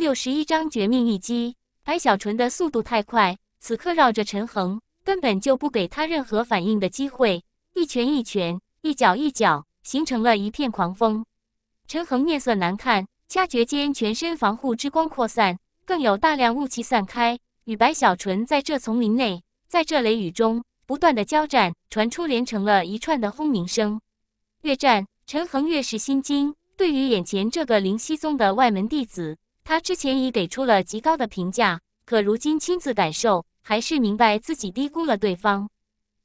六十一章绝命一击，白小纯的速度太快，此刻绕着陈恒，根本就不给他任何反应的机会，一拳一拳，一脚一脚，形成了一片狂风。陈恒面色难看，掐诀间，全身防护之光扩散，更有大量雾气散开。与白小纯在这丛林内，在这雷雨中不断的交战，传出连成了一串的轰鸣声。越战，陈恒越是心惊，对于眼前这个灵溪宗的外门弟子。他之前已给出了极高的评价，可如今亲自感受，还是明白自己低估了对方。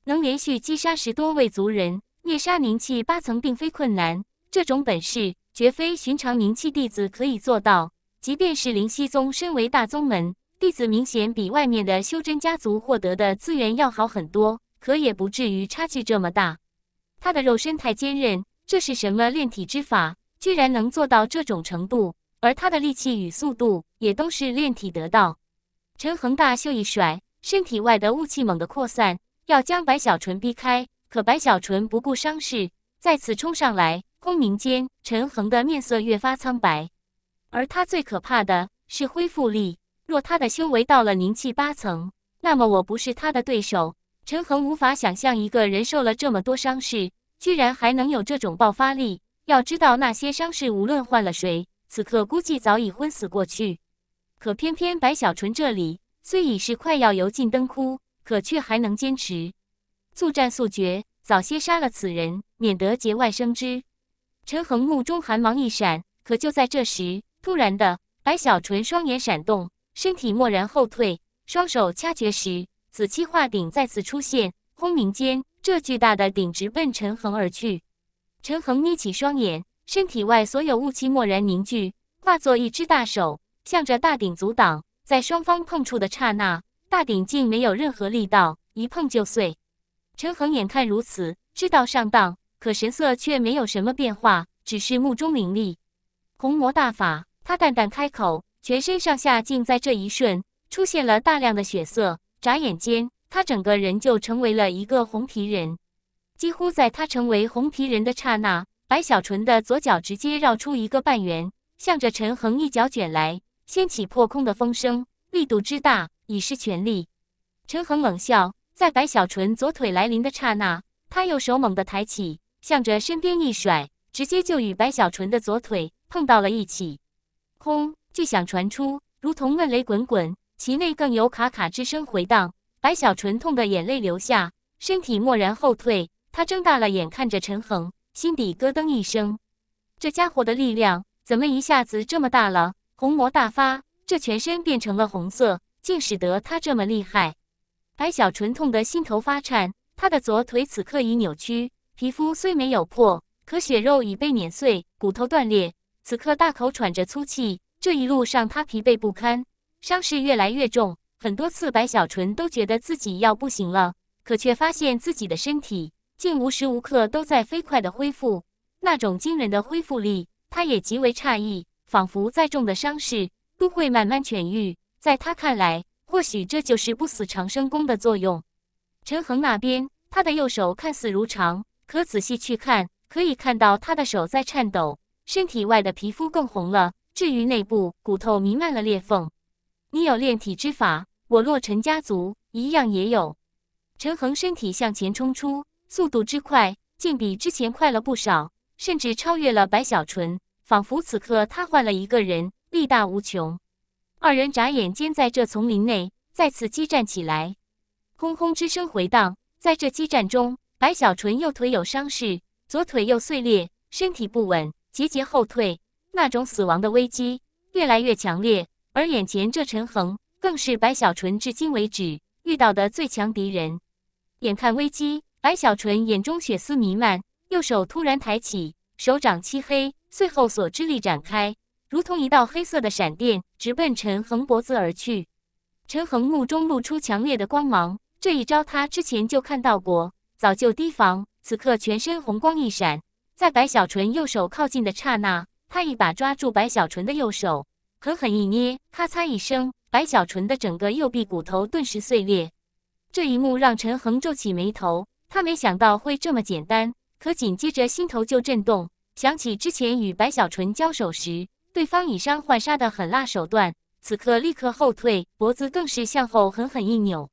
能连续击杀十多位族人，灭杀凝气八层并非困难，这种本事绝非寻常凝气弟子可以做到。即便是灵溪宗，身为大宗门，弟子明显比外面的修真家族获得的资源要好很多，可也不至于差距这么大。他的肉身太坚韧，这是什么炼体之法，居然能做到这种程度？而他的力气与速度也都是炼体得到。陈恒大袖一甩，身体外的雾气猛地扩散，要将白小纯逼开。可白小纯不顾伤势，再次冲上来。空明间，陈恒的面色越发苍白。而他最可怕的是恢复力。若他的修为到了凝气八层，那么我不是他的对手。陈恒无法想象，一个人受了这么多伤势，居然还能有这种爆发力。要知道，那些伤势无论换了谁。此刻估计早已昏死过去，可偏偏白小纯这里虽已是快要油尽灯枯，可却还能坚持，速战速决，早些杀了此人，免得节外生枝。陈恒目中寒芒一闪，可就在这时，突然的，白小纯双眼闪动，身体蓦然后退，双手掐诀时，紫气化顶再次出现，轰鸣间，这巨大的顶直奔陈恒而去。陈恒眯起双眼。身体外所有雾气蓦然凝聚，化作一只大手，向着大鼎阻挡。在双方碰触的刹那，大鼎竟没有任何力道，一碰就碎。陈恒眼看如此，知道上当，可神色却没有什么变化，只是目中凌厉。红魔大法，他淡淡开口，全身上下竟在这一瞬出现了大量的血色。眨眼间，他整个人就成为了一个红皮人。几乎在他成为红皮人的刹那。白小纯的左脚直接绕出一个半圆，向着陈恒一脚卷来，掀起破空的风声，力度之大已是全力。陈恒冷笑，在白小纯左腿来临的刹那，他右手猛地抬起，向着身边一甩，直接就与白小纯的左腿碰到了一起。轰！巨响传出，如同闷雷滚滚，其内更有咔咔之声回荡。白小纯痛得眼泪流下，身体蓦然后退，他睁大了眼看着陈恒。心底咯噔一声，这家伙的力量怎么一下子这么大了？红魔大发，这全身变成了红色，竟使得他这么厉害。白小纯痛得心头发颤，他的左腿此刻已扭曲，皮肤虽没有破，可血肉已被碾碎，骨头断裂。此刻大口喘着粗气，这一路上他疲惫不堪，伤势越来越重。很多次，白小纯都觉得自己要不行了，可却发现自己的身体。竟无时无刻都在飞快的恢复，那种惊人的恢复力，他也极为诧异，仿佛再重的伤势都会慢慢痊愈。在他看来，或许这就是不死长生功的作用。陈恒那边，他的右手看似如常，可仔细去看，可以看到他的手在颤抖，身体外的皮肤更红了。至于内部，骨头弥漫了裂缝。你有炼体之法，我洛尘家族一样也有。陈恒身体向前冲出。速度之快，竟比之前快了不少，甚至超越了白小纯，仿佛此刻他换了一个人，力大无穷。二人眨眼间在这丛林内再次激战起来，轰轰之声回荡。在这激战中，白小纯右腿有伤势，左腿又碎裂，身体不稳，节节后退。那种死亡的危机越来越强烈，而眼前这陈恒更是白小纯至今为止遇到的最强敌人。眼看危机。白小纯眼中血丝弥漫，右手突然抬起，手掌漆黑，随后锁之力展开，如同一道黑色的闪电，直奔陈恒脖子而去。陈恒目中露出强烈的光芒，这一招他之前就看到过，早就提防。此刻全身红光一闪，在白小纯右手靠近的刹那，他一把抓住白小纯的右手，狠狠一捏，咔嚓一声，白小纯的整个右臂骨头顿时碎裂。这一幕让陈恒皱起眉头。他没想到会这么简单，可紧接着心头就震动，想起之前与白小纯交手时，对方以伤换杀的狠辣手段，此刻立刻后退，脖子更是向后狠狠一扭。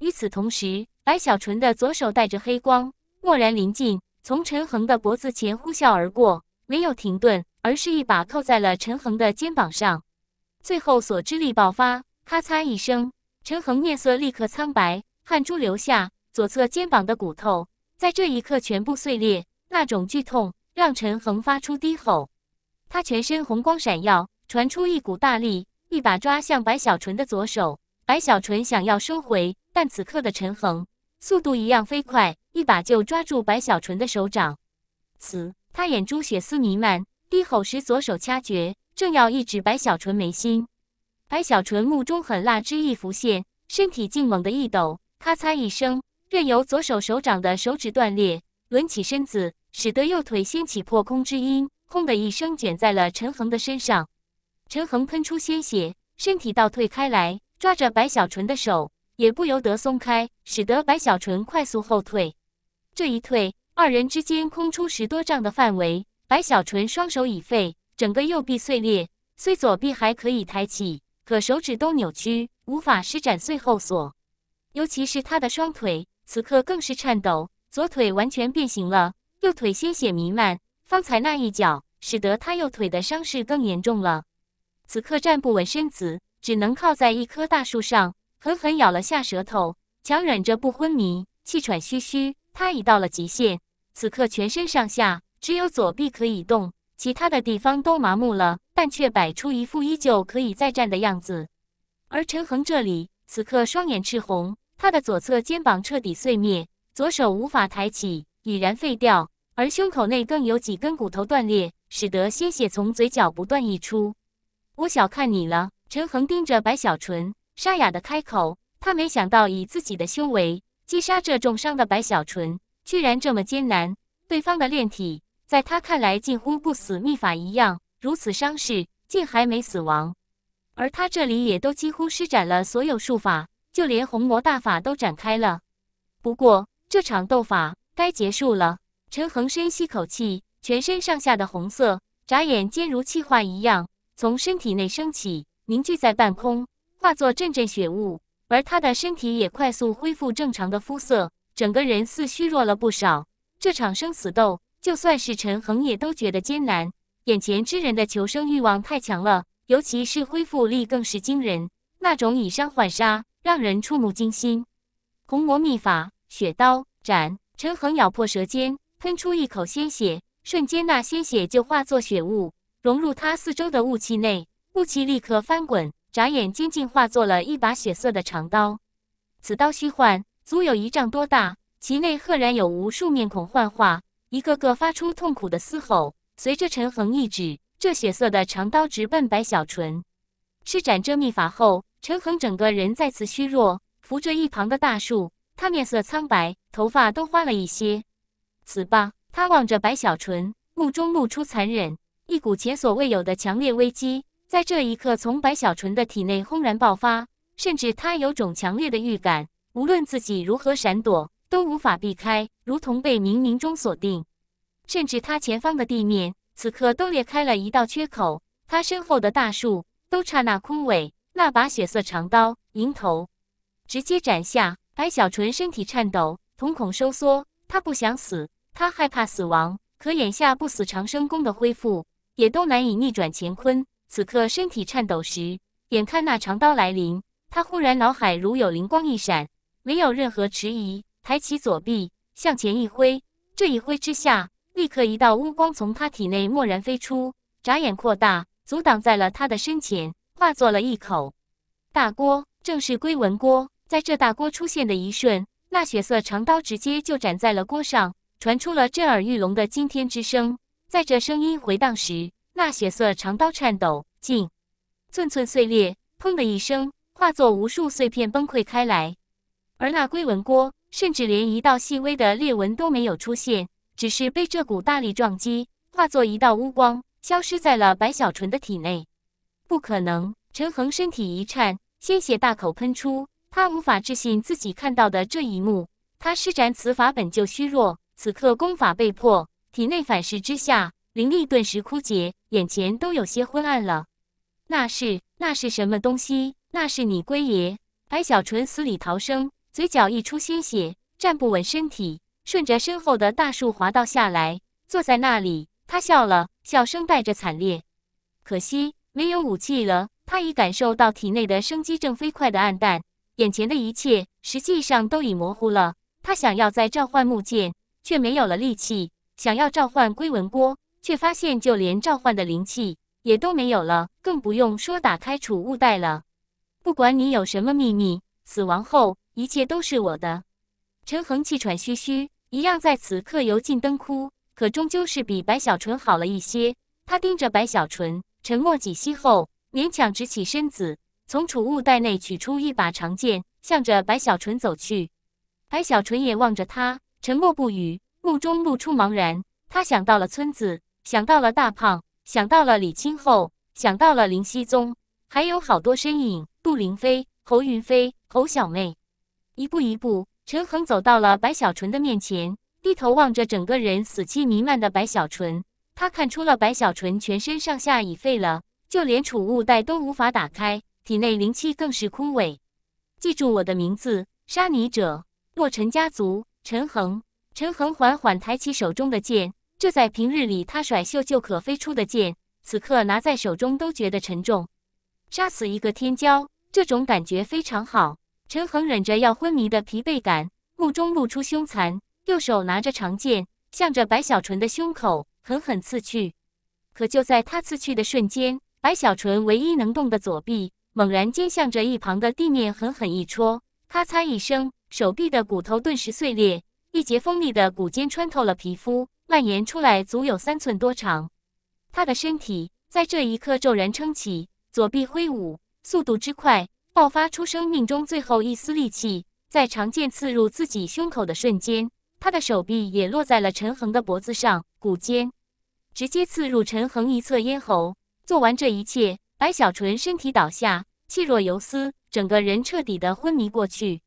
与此同时，白小纯的左手带着黑光，蓦然临近，从陈恒的脖子前呼啸而过，没有停顿，而是一把扣在了陈恒的肩膀上。最后所之力爆发，咔嚓一声，陈恒面色立刻苍白，汗珠流下。左侧肩膀的骨头在这一刻全部碎裂，那种剧痛让陈恒发出低吼。他全身红光闪耀，传出一股大力，一把抓向白小纯的左手。白小纯想要收回，但此刻的陈恒速度一样飞快，一把就抓住白小纯的手掌。此，他眼珠血丝弥漫，低吼时左手掐诀，正要一指白小纯眉心。白小纯目中狠辣之意浮现，身体竟猛地一抖，咔嚓一声。任由左手手掌的手指断裂，抡起身子，使得右腿掀起破空之音，轰的一声卷在了陈恒的身上。陈恒喷出鲜血，身体倒退开来，抓着白小纯的手也不由得松开，使得白小纯快速后退。这一退，二人之间空出十多丈的范围。白小纯双手已废，整个右臂碎裂，虽左臂还可以抬起，可手指都扭曲，无法施展碎后锁。尤其是他的双腿。此刻更是颤抖，左腿完全变形了，右腿鲜血弥漫。方才那一脚使得他右腿的伤势更严重了。此刻站不稳身子，只能靠在一棵大树上，狠狠咬了下舌头，强忍着不昏迷，气喘吁吁。他已到了极限，此刻全身上下只有左臂可以动，其他的地方都麻木了，但却摆出一副依旧可以再战的样子。而陈恒这里此刻双眼赤红。他的左侧肩膀彻底碎灭，左手无法抬起，已然废掉；而胸口内更有几根骨头断裂，使得鲜血从嘴角不断溢出。我小看你了，陈恒盯着白小纯，沙哑的开口。他没想到以自己的修为击杀这重伤的白小纯，居然这么艰难。对方的炼体在他看来近乎不死秘法一样，如此伤势竟还没死亡，而他这里也都几乎施展了所有术法。就连红魔大法都展开了，不过这场斗法该结束了。陈恒深吸口气，全身上下的红色眨眼间如气化一样从身体内升起，凝聚在半空，化作阵阵血雾。而他的身体也快速恢复正常的肤色，整个人似虚弱了不少。这场生死斗，就算是陈恒也都觉得艰难。眼前之人的求生欲望太强了，尤其是恢复力更是惊人，那种以伤换杀。让人触目惊心。红魔秘法，血刀斩。陈恒咬破舌尖，喷出一口鲜血，瞬间那鲜血就化作血雾，融入他四周的雾气内。雾气立刻翻滚，眨眼间竟化作了一把血色的长刀。此刀虚幻，足有一丈多大，其内赫然有无数面孔幻化，一个个发出痛苦的嘶吼。随着陈恒一指，这血色的长刀直奔白小纯。施展这秘法后。陈恒整个人再次虚弱，扶着一旁的大树，他面色苍白，头发都花了一些。此吧！他望着白小纯，目中露出残忍。一股前所未有的强烈危机，在这一刻从白小纯的体内轰然爆发。甚至他有种强烈的预感，无论自己如何闪躲，都无法避开，如同被冥冥中锁定。甚至他前方的地面，此刻都裂开了一道缺口。他身后的大树，都刹那枯萎。那把血色长刀迎头，直接斩下。白小纯身体颤抖，瞳孔收缩。他不想死，他害怕死亡。可眼下不死长生功的恢复，也都难以逆转乾坤。此刻身体颤抖时，眼看那长刀来临，他忽然脑海如有灵光一闪，没有任何迟疑，抬起左臂向前一挥。这一挥之下，立刻一道乌光从他体内蓦然飞出，眨眼扩大，阻挡在了他的身前。化作了一口大锅，正是龟纹锅。在这大锅出现的一瞬，那血色长刀直接就斩在了锅上，传出了震耳欲聋的惊天之声。在这声音回荡时，那血色长刀颤抖，竟寸寸碎裂，砰的一声，化作无数碎片崩溃开来。而那龟纹锅，甚至连一道细微的裂纹都没有出现，只是被这股大力撞击，化作一道乌光，消失在了白小纯的体内。不可能！陈恒身体一颤，鲜血大口喷出。他无法置信自己看到的这一幕。他施展此法本就虚弱，此刻功法被破，体内反噬之下，灵力顿时枯竭，眼前都有些昏暗了。那是，那是什么东西？那是你龟爷！白小纯死里逃生，嘴角溢出鲜血，站不稳身体，顺着身后的大树滑倒下来，坐在那里。他笑了，笑声带着惨烈。可惜。没有武器了，他已感受到体内的生机正飞快的暗淡，眼前的一切实际上都已模糊了。他想要再召唤木剑，却没有了力气；想要召唤龟纹锅，却发现就连召唤的灵气也都没有了，更不用说打开储物袋了。不管你有什么秘密，死亡后一切都是我的。陈恒气喘吁吁，一样在此刻油尽灯枯，可终究是比白小纯好了一些。他盯着白小纯。沉默几息后，勉强直起身子，从储物袋内取出一把长剑，向着白小纯走去。白小纯也望着他，沉默不语，目中露出茫然。他想到了村子，想到了大胖，想到了李青后，想到了林溪宗，还有好多身影。杜林飞、侯云飞、侯小妹。一步一步，陈恒走到了白小纯的面前，低头望着整个人死气弥漫的白小纯。他看出了白小纯全身上下已废了，就连储物袋都无法打开，体内灵气更是枯萎。记住我的名字，杀你者，洛尘家族，陈恒。陈恒缓缓抬起手中的剑，这在平日里他甩袖就可飞出的剑，此刻拿在手中都觉得沉重。杀死一个天骄，这种感觉非常好。陈恒忍着要昏迷的疲惫感，目中露出凶残，右手拿着长剑，向着白小纯的胸口。狠狠刺去，可就在他刺去的瞬间，白小纯唯一能动的左臂猛然间向着一旁的地面狠狠一戳，咔嚓一声，手臂的骨头顿时碎裂，一截锋利的骨尖穿透了皮肤，蔓延出来足有三寸多长。他的身体在这一刻骤然撑起，左臂挥舞，速度之快，爆发出生命中最后一丝力气。在长剑刺入自己胸口的瞬间，他的手臂也落在了陈恒的脖子上。骨尖直接刺入陈恒一侧咽喉。做完这一切，白小纯身体倒下，气若游丝，整个人彻底的昏迷过去。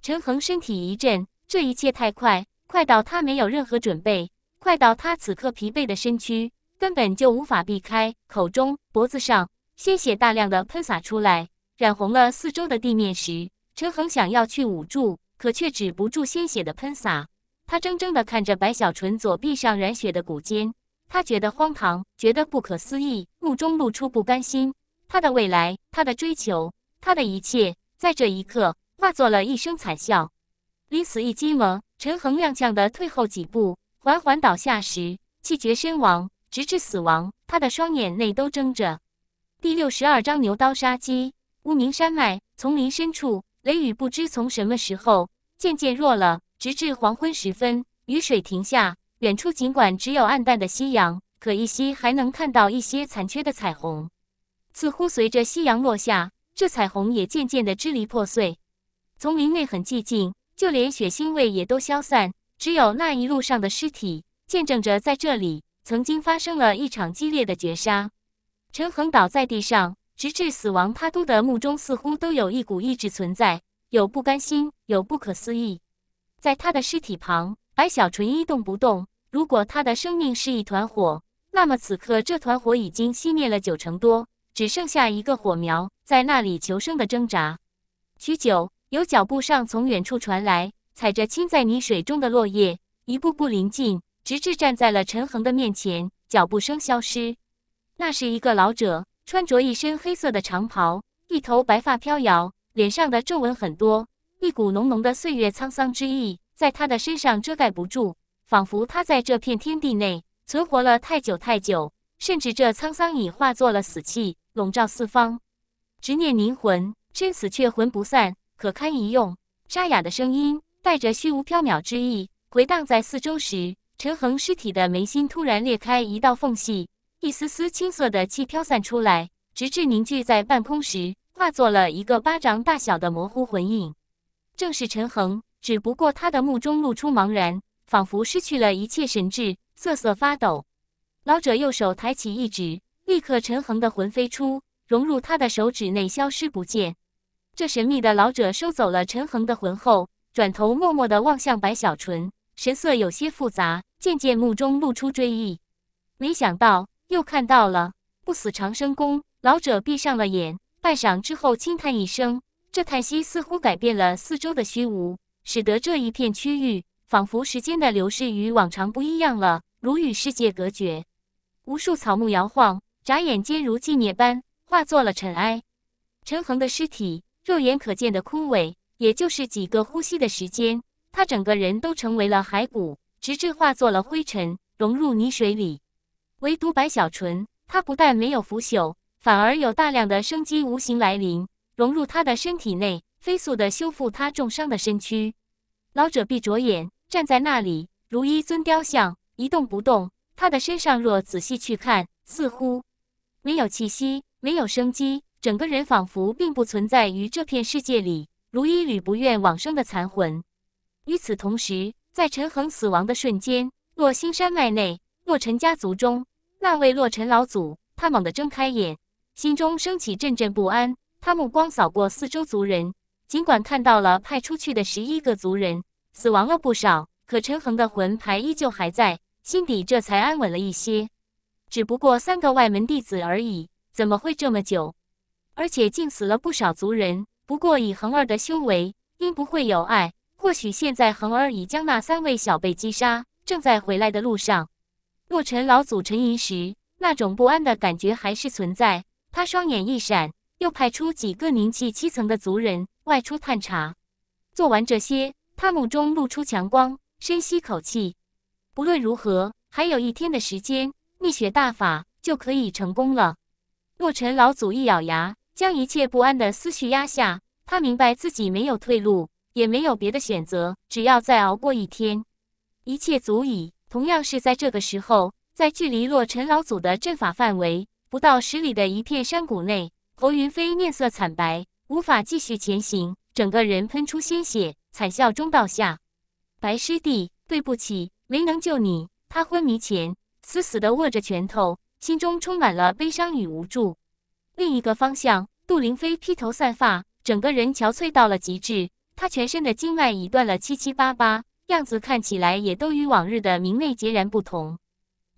陈恒身体一震，这一切太快，快到他没有任何准备，快到他此刻疲惫的身躯根本就无法避开。口中、脖子上鲜血大量的喷洒出来，染红了四周的地面时，陈恒想要去捂住，可却止不住鲜血的喷洒。他怔怔地看着白小纯左臂上染血的骨尖，他觉得荒唐，觉得不可思议，目中露出不甘心。他的未来，他的追求，他的一切，在这一刻化作了一声惨笑。临死一击吗？陈恒踉跄地退后几步，缓缓倒下时气绝身亡，直至死亡，他的双眼内都睁着。第六十二章牛刀杀鸡。乌名山脉丛林深处，雷雨不知从什么时候渐渐弱了。直至黄昏时分，雨水停下，远处尽管只有暗淡的夕阳，可一稀还能看到一些残缺的彩虹。似乎随着夕阳落下，这彩虹也渐渐的支离破碎。丛林内很寂静，就连血腥味也都消散，只有那一路上的尸体见证着，在这里曾经发生了一场激烈的绝杀。陈恒倒在地上，直至死亡，他都的目中似乎都有一股意志存在，有不甘心，有不可思议。在他的尸体旁，白小纯一动不动。如果他的生命是一团火，那么此刻这团火已经熄灭了九成多，只剩下一个火苗在那里求生的挣扎。许久，有脚步声从远处传来，踩着浸在泥水中的落叶，一步步临近，直至站在了陈恒的面前。脚步声消失，那是一个老者，穿着一身黑色的长袍，一头白发飘摇，脸上的皱纹很多。一股浓浓的岁月沧桑之意在他的身上遮盖不住，仿佛他在这片天地内存活了太久太久，甚至这沧桑已化作了死气，笼罩四方。执念凝魂，真死却魂不散，可堪一用。沙哑的声音带着虚无缥缈之意，回荡在四周时，陈恒尸体的眉心突然裂开一道缝隙，一丝丝青色的气飘散出来，直至凝聚在半空时，化作了一个巴掌大小的模糊魂影。正是陈恒，只不过他的目中露出茫然，仿佛失去了一切神智，瑟瑟发抖。老者右手抬起一指，立刻陈恒的魂飞出，融入他的手指内，消失不见。这神秘的老者收走了陈恒的魂后，转头默默的望向白小纯，神色有些复杂，渐渐目中露出追忆。没想到又看到了不死长生功，老者闭上了眼，半晌之后轻叹一声。这叹息似乎改变了四周的虚无，使得这一片区域仿佛时间的流逝与往常不一样了，如与世界隔绝。无数草木摇晃，眨眼间如寂灭般化作了尘埃。陈恒的尸体肉眼可见的枯萎，也就是几个呼吸的时间，他整个人都成为了骸骨，直至化作了灰尘，融入泥水里。唯独白小纯，他不但没有腐朽，反而有大量的生机无形来临。融入他的身体内，飞速地修复他重伤的身躯。老者闭着眼，站在那里，如一尊雕像，一动不动。他的身上若仔细去看，似乎没有气息，没有生机，整个人仿佛并不存在于这片世界里，如一缕不愿往生的残魂。与此同时，在陈恒死亡的瞬间，洛星山脉内，洛尘家族中那位洛尘老祖，他猛地睁开眼，心中升起阵阵不安。他目光扫过四周族人，尽管看到了派出去的十一个族人死亡了不少，可陈恒的魂牌依旧还在，心底这才安稳了一些。只不过三个外门弟子而已，怎么会这么久？而且竟死了不少族人。不过以恒儿的修为，应不会有碍。或许现在恒儿已将那三位小辈击杀，正在回来的路上。洛尘老祖沉吟时，那种不安的感觉还是存在。他双眼一闪。又派出几个凝气七层的族人外出探查。做完这些，他目中露出强光，深吸口气。不论如何，还有一天的时间，逆雪大法就可以成功了。洛尘老祖一咬牙，将一切不安的思绪压下。他明白自己没有退路，也没有别的选择，只要再熬过一天，一切足以。同样是在这个时候，在距离洛尘老祖的阵法范围不到十里的一片山谷内。侯云飞面色惨白，无法继续前行，整个人喷出鲜血，惨笑中倒下。白师弟，对不起，没能救你。他昏迷前死死地握着拳头，心中充满了悲伤与无助。另一个方向，杜凌飞披头散发，整个人憔悴到了极致。他全身的经脉已断了七七八八，样子看起来也都与往日的明媚截然不同。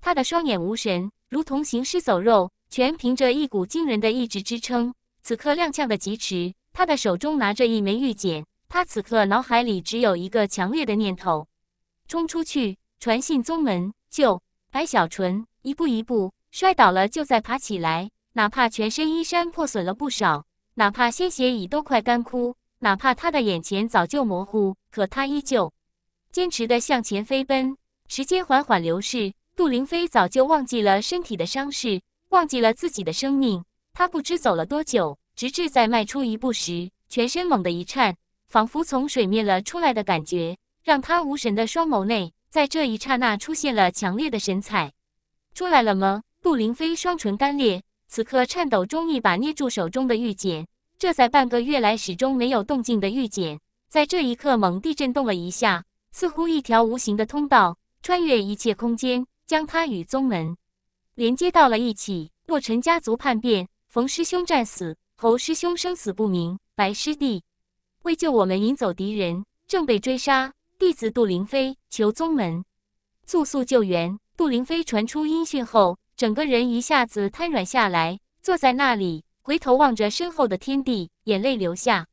他的双眼无神，如同行尸走肉。全凭着一股惊人的意志支撑，此刻踉跄的疾驰。他的手中拿着一枚玉简，他此刻脑海里只有一个强烈的念头：冲出去，传信宗门，救白小纯。一步一步，摔倒了就再爬起来，哪怕全身衣衫破损了不少，哪怕鲜血已都快干枯，哪怕他的眼前早就模糊，可他依旧坚持的向前飞奔。时间缓缓流逝，杜凌飞早就忘记了身体的伤势。忘记了自己的生命，他不知走了多久，直至在迈出一步时，全身猛地一颤，仿佛从水面了出来的感觉，让他无神的双眸内，在这一刹那出现了强烈的神采。出来了吗？杜凌飞双唇干裂，此刻颤抖中一把捏住手中的玉简，这在半个月来始终没有动静的玉简，在这一刻猛地震动了一下，似乎一条无形的通道穿越一切空间，将他与宗门。连接到了一起。洛尘家族叛变，冯师兄战死，侯师兄生死不明，白师弟为救我们引走敌人，正被追杀。弟子杜凌飞求宗门速速救援。杜凌飞传出音讯后，整个人一下子瘫软下来，坐在那里，回头望着身后的天地，眼泪流下。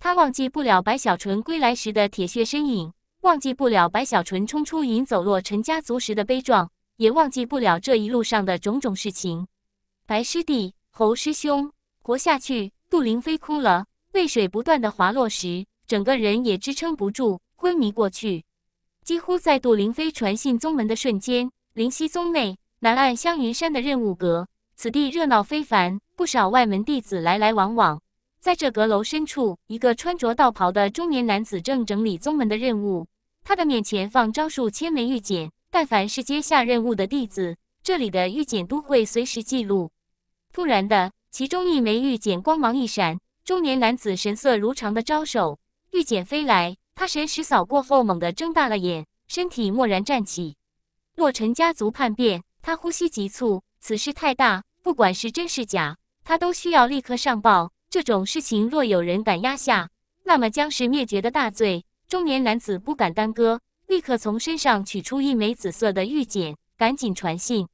他忘记不了白小纯归来时的铁血身影，忘记不了白小纯冲出引走洛尘家族时的悲壮。也忘记不了这一路上的种种事情。白师弟，侯师兄，活下去！杜林飞哭了，泪水不断的滑落时，整个人也支撑不住，昏迷过去。几乎在杜林飞传信宗门的瞬间，灵溪宗内南岸香云山的任务阁，此地热闹非凡，不少外门弟子来来往往。在这阁楼深处，一个穿着道袍的中年男子正整理宗门的任务，他的面前放着数千枚玉简。但凡是接下任务的弟子，这里的御检都会随时记录。突然的，其中一枚玉简光芒一闪，中年男子神色如常的招手，御检飞来。他神识扫过后，猛地睁大了眼，身体蓦然站起。洛尘家族叛变，他呼吸急促，此事太大，不管是真是假，他都需要立刻上报。这种事情若有人敢压下，那么将是灭绝的大罪。中年男子不敢耽搁。立刻从身上取出一枚紫色的玉简，赶紧传信。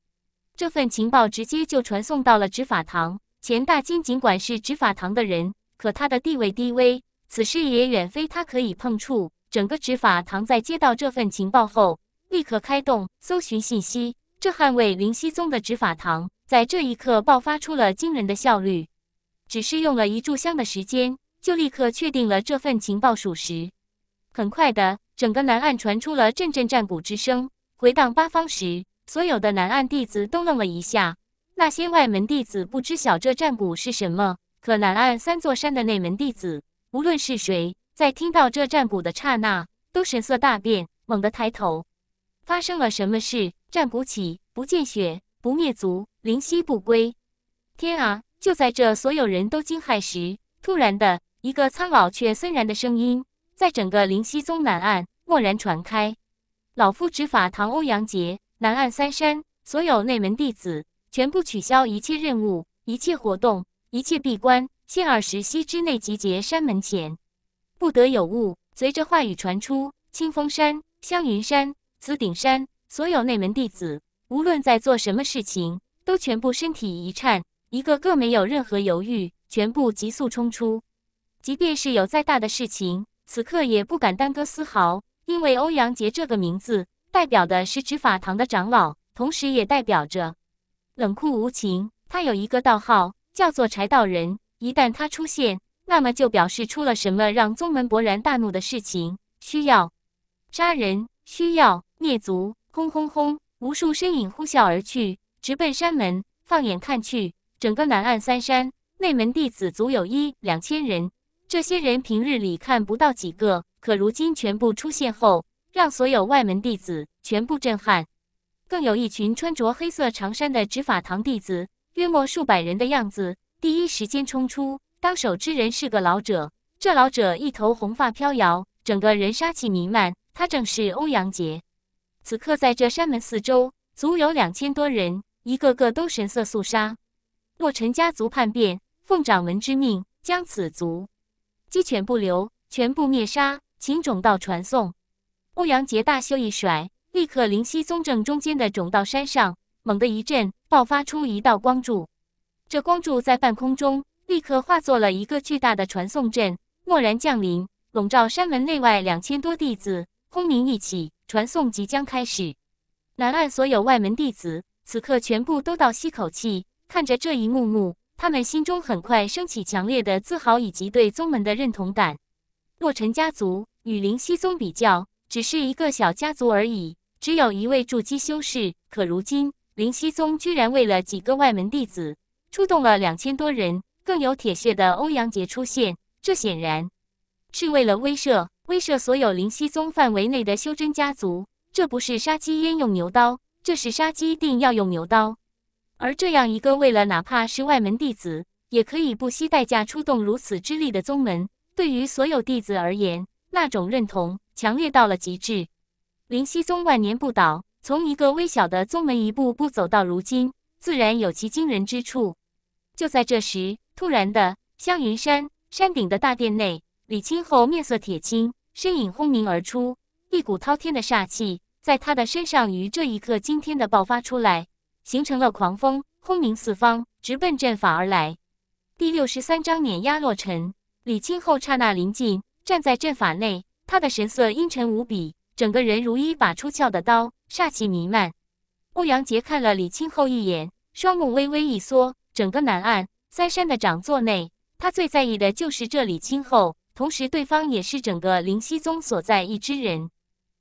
这份情报直接就传送到了执法堂。钱大金尽管是执法堂的人，可他的地位低微，此事也远非他可以碰触。整个执法堂在接到这份情报后，立刻开动搜寻信息。这捍卫灵溪宗的执法堂，在这一刻爆发出了惊人的效率，只是用了一炷香的时间，就立刻确定了这份情报属实。很快的。整个南岸传出了阵阵战鼓之声，回荡八方时，所有的南岸弟子都愣了一下。那些外门弟子不知晓这战鼓是什么，可南岸三座山的内门弟子，无论是谁，在听到这战鼓的刹那，都神色大变，猛地抬头。发生了什么事？战鼓起，不见血，不灭族，灵息不归。天啊！就在这所有人都惊骇时，突然的一个苍老却森然的声音。在整个灵溪宗南岸蓦然传开，老夫执法堂欧阳杰，南岸三山所有内门弟子全部取消一切任务、一切活动、一切闭关，限二十息之内集结山门前，不得有误。随着话语传出，清风山、香云山、紫顶山所有内门弟子，无论在做什么事情，都全部身体一颤，一个个没有任何犹豫，全部急速冲出，即便是有再大的事情。此刻也不敢耽搁丝毫，因为欧阳杰这个名字代表的是执法堂的长老，同时也代表着冷酷无情。他有一个道号，叫做柴道人。一旦他出现，那么就表示出了什么让宗门勃然大怒的事情，需要杀人，需要灭族。轰轰轰！无数身影呼啸而去，直奔山门。放眼看去，整个南岸三山内门弟子足有一两千人。这些人平日里看不到几个，可如今全部出现后，让所有外门弟子全部震撼。更有一群穿着黑色长衫的执法堂弟子，约莫数百人的样子，第一时间冲出。当手之人是个老者，这老者一头红发飘摇，整个人杀气弥漫。他正是欧阳杰。此刻在这山门四周，足有两千多人，一个个都神色肃杀。洛尘家族叛变，奉掌门之命将此族。鸡犬不留，全部灭杀。秦种到传送，欧阳杰大袖一甩，立刻灵犀宗正中间的种到山上，猛地一震，爆发出一道光柱。这光柱在半空中立刻化作了一个巨大的传送阵，蓦然降临，笼罩山门内外两千多弟子。轰鸣一起，传送即将开始。南岸所有外门弟子，此刻全部都倒吸口气，看着这一幕幕。他们心中很快升起强烈的自豪，以及对宗门的认同感。洛尘家族与灵溪宗比较，只是一个小家族而已，只有一位筑基修士。可如今，灵溪宗居然为了几个外门弟子，出动了两千多人，更有铁血的欧阳杰出现。这显然是为了威慑，威慑所有灵溪宗范围内的修真家族。这不是杀鸡焉用牛刀，这是杀鸡定要用牛刀。而这样一个为了哪怕是外门弟子，也可以不惜代价出动如此之力的宗门，对于所有弟子而言，那种认同强烈到了极致。灵溪宗万年不倒，从一个微小的宗门一步步走到如今，自然有其惊人之处。就在这时，突然的，香云山山顶的大殿内，李清后面色铁青，身影轰鸣而出，一股滔天的煞气在他的身上于这一刻惊天的爆发出来。形成了狂风，轰鸣四方，直奔阵法而来。第六十三章碾压洛尘。李清后刹那临近，站在阵法内，他的神色阴沉无比，整个人如一把出鞘的刀，煞气弥漫。欧阳杰看了李清后一眼，双目微微一缩。整个南岸三山的掌座内，他最在意的就是这李清后，同时对方也是整个灵溪宗所在一之人。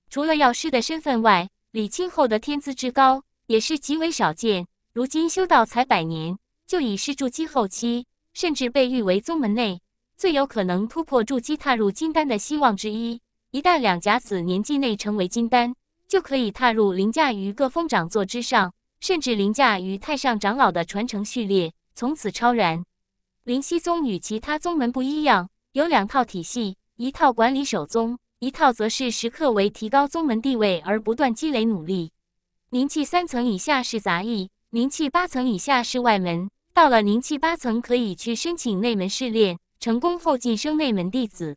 除了药师的身份外，李清后的天资之高。也是极为少见。如今修道才百年，就已是筑基后期，甚至被誉为宗门内最有可能突破筑基、踏入金丹的希望之一。一旦两甲子年纪内成为金丹，就可以踏入凌驾于各峰掌座之上，甚至凌驾于太上长老的传承序列，从此超然。灵犀宗与其他宗门不一样，有两套体系：一套管理守宗，一套则是时刻为提高宗门地位而不断积累努力。灵气三层以下是杂役，灵气八层以下是外门。到了灵气八层，可以去申请内门试炼，成功后晋升内门弟子。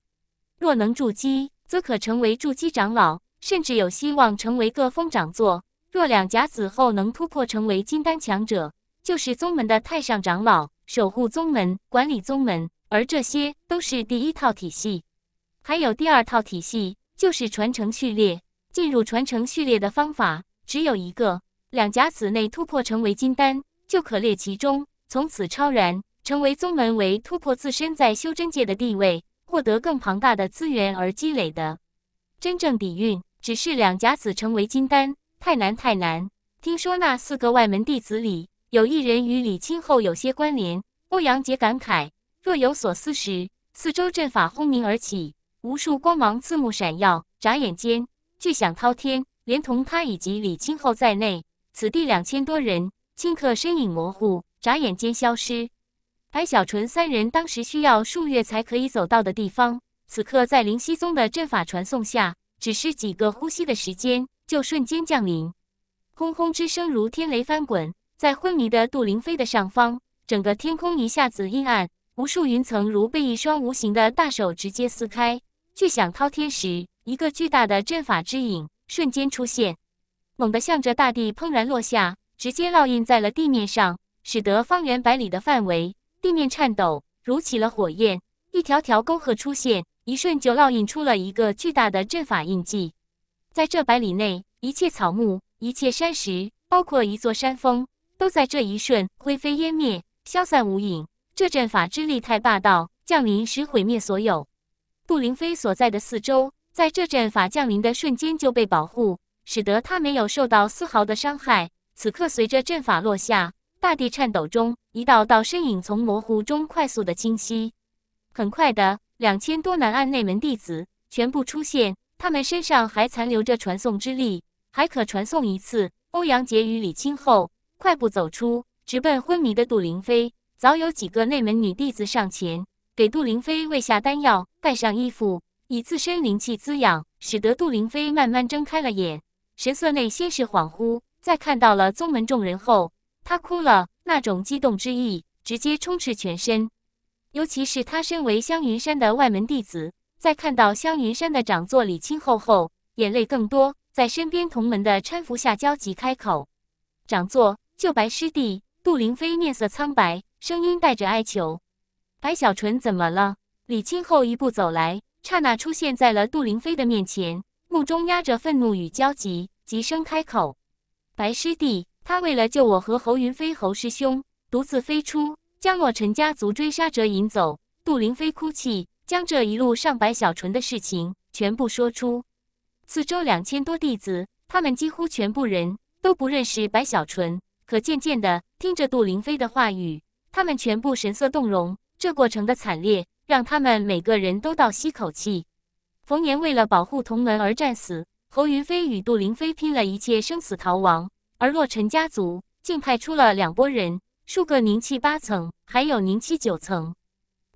若能筑基，则可成为筑基长老，甚至有希望成为各峰长座。若两甲子后能突破成为金丹强者，就是宗门的太上长老，守护宗门，管理宗门。而这些都是第一套体系。还有第二套体系，就是传承序列。进入传承序列的方法。只有一个，两甲子内突破成为金丹，就可列其中，从此超然，成为宗门为突破自身在修真界的地位，获得更庞大的资源而积累的真正底蕴。只是两甲子成为金丹，太难太难。听说那四个外门弟子里，有一人与李清后有些关联。欧阳杰感慨，若有所思时，四周阵法轰鸣而起，无数光芒刺目闪耀，眨眼间，巨响滔天。连同他以及李清后在内，此地两千多人，顷刻身影模糊，眨眼间消失。白小纯三人当时需要数月才可以走到的地方，此刻在灵溪宗的阵法传送下，只是几个呼吸的时间，就瞬间降临。轰轰之声如天雷翻滚，在昏迷的杜凌飞的上方，整个天空一下子阴暗，无数云层如被一双无形的大手直接撕开。巨响滔天时，一个巨大的阵法之影。瞬间出现，猛地向着大地砰然落下，直接烙印在了地面上，使得方圆百里的范围地面颤抖，如起了火焰，一条条沟壑出现，一瞬就烙印出了一个巨大的阵法印记。在这百里内，一切草木，一切山石，包括一座山峰，都在这一瞬灰飞烟灭，消散无影。这阵法之力太霸道，降临时毁灭所有。杜凌飞所在的四周。在这阵法降临的瞬间就被保护，使得他没有受到丝毫的伤害。此刻，随着阵法落下，大地颤抖中，一道道身影从模糊中快速的清晰。很快的，两千多南岸内门弟子全部出现，他们身上还残留着传送之力，还可传送一次。欧阳杰与李清后快步走出，直奔昏迷的杜凌飞。早有几个内门女弟子上前给杜凌飞喂下丹药，盖上衣服。以自身灵气滋养，使得杜凌飞慢慢睁开了眼，神色内先是恍惚，在看到了宗门众人后，他哭了，那种激动之意直接充斥全身。尤其是他身为香云山的外门弟子，在看到香云山的掌座李清后，后眼泪更多，在身边同门的搀扶下焦急开口：“掌座，救白师弟！”杜凌飞面色苍白，声音带着哀求：“白小纯怎么了？”李清后一步走来。刹那出现在了杜凌飞的面前，目中压着愤怒与焦急，急声开口：“白师弟，他为了救我和侯云飞侯师兄，独自飞出，将洛尘家族追杀者引走。”杜凌飞哭泣，将这一路上白小纯的事情全部说出。四周两千多弟子，他们几乎全部人都不认识白小纯，可渐渐的，听着杜凌飞的话语，他们全部神色动容。这过程的惨烈。让他们每个人都倒吸口气。冯岩为了保护同门而战死，侯云飞与杜凌飞拼了一切生死逃亡，而洛尘家族竟派出了两拨人，数个凝气八层，还有凝气九层。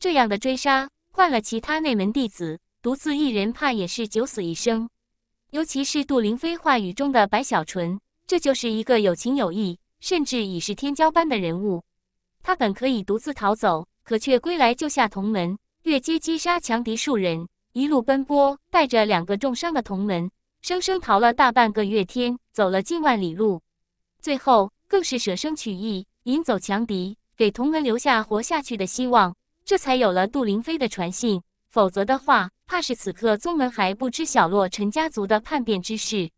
这样的追杀，换了其他内门弟子，独自一人怕也是九死一生。尤其是杜凌飞话语中的白小纯，这就是一个有情有义，甚至已是天骄般的人物。他本可以独自逃走。可却归来救下同门，越阶击杀强敌数人，一路奔波，带着两个重伤的同门，生生逃了大半个月天，走了近万里路，最后更是舍生取义，引走强敌，给同门留下活下去的希望，这才有了杜凌飞的传信。否则的话，怕是此刻宗门还不知晓洛陈家族的叛变之事。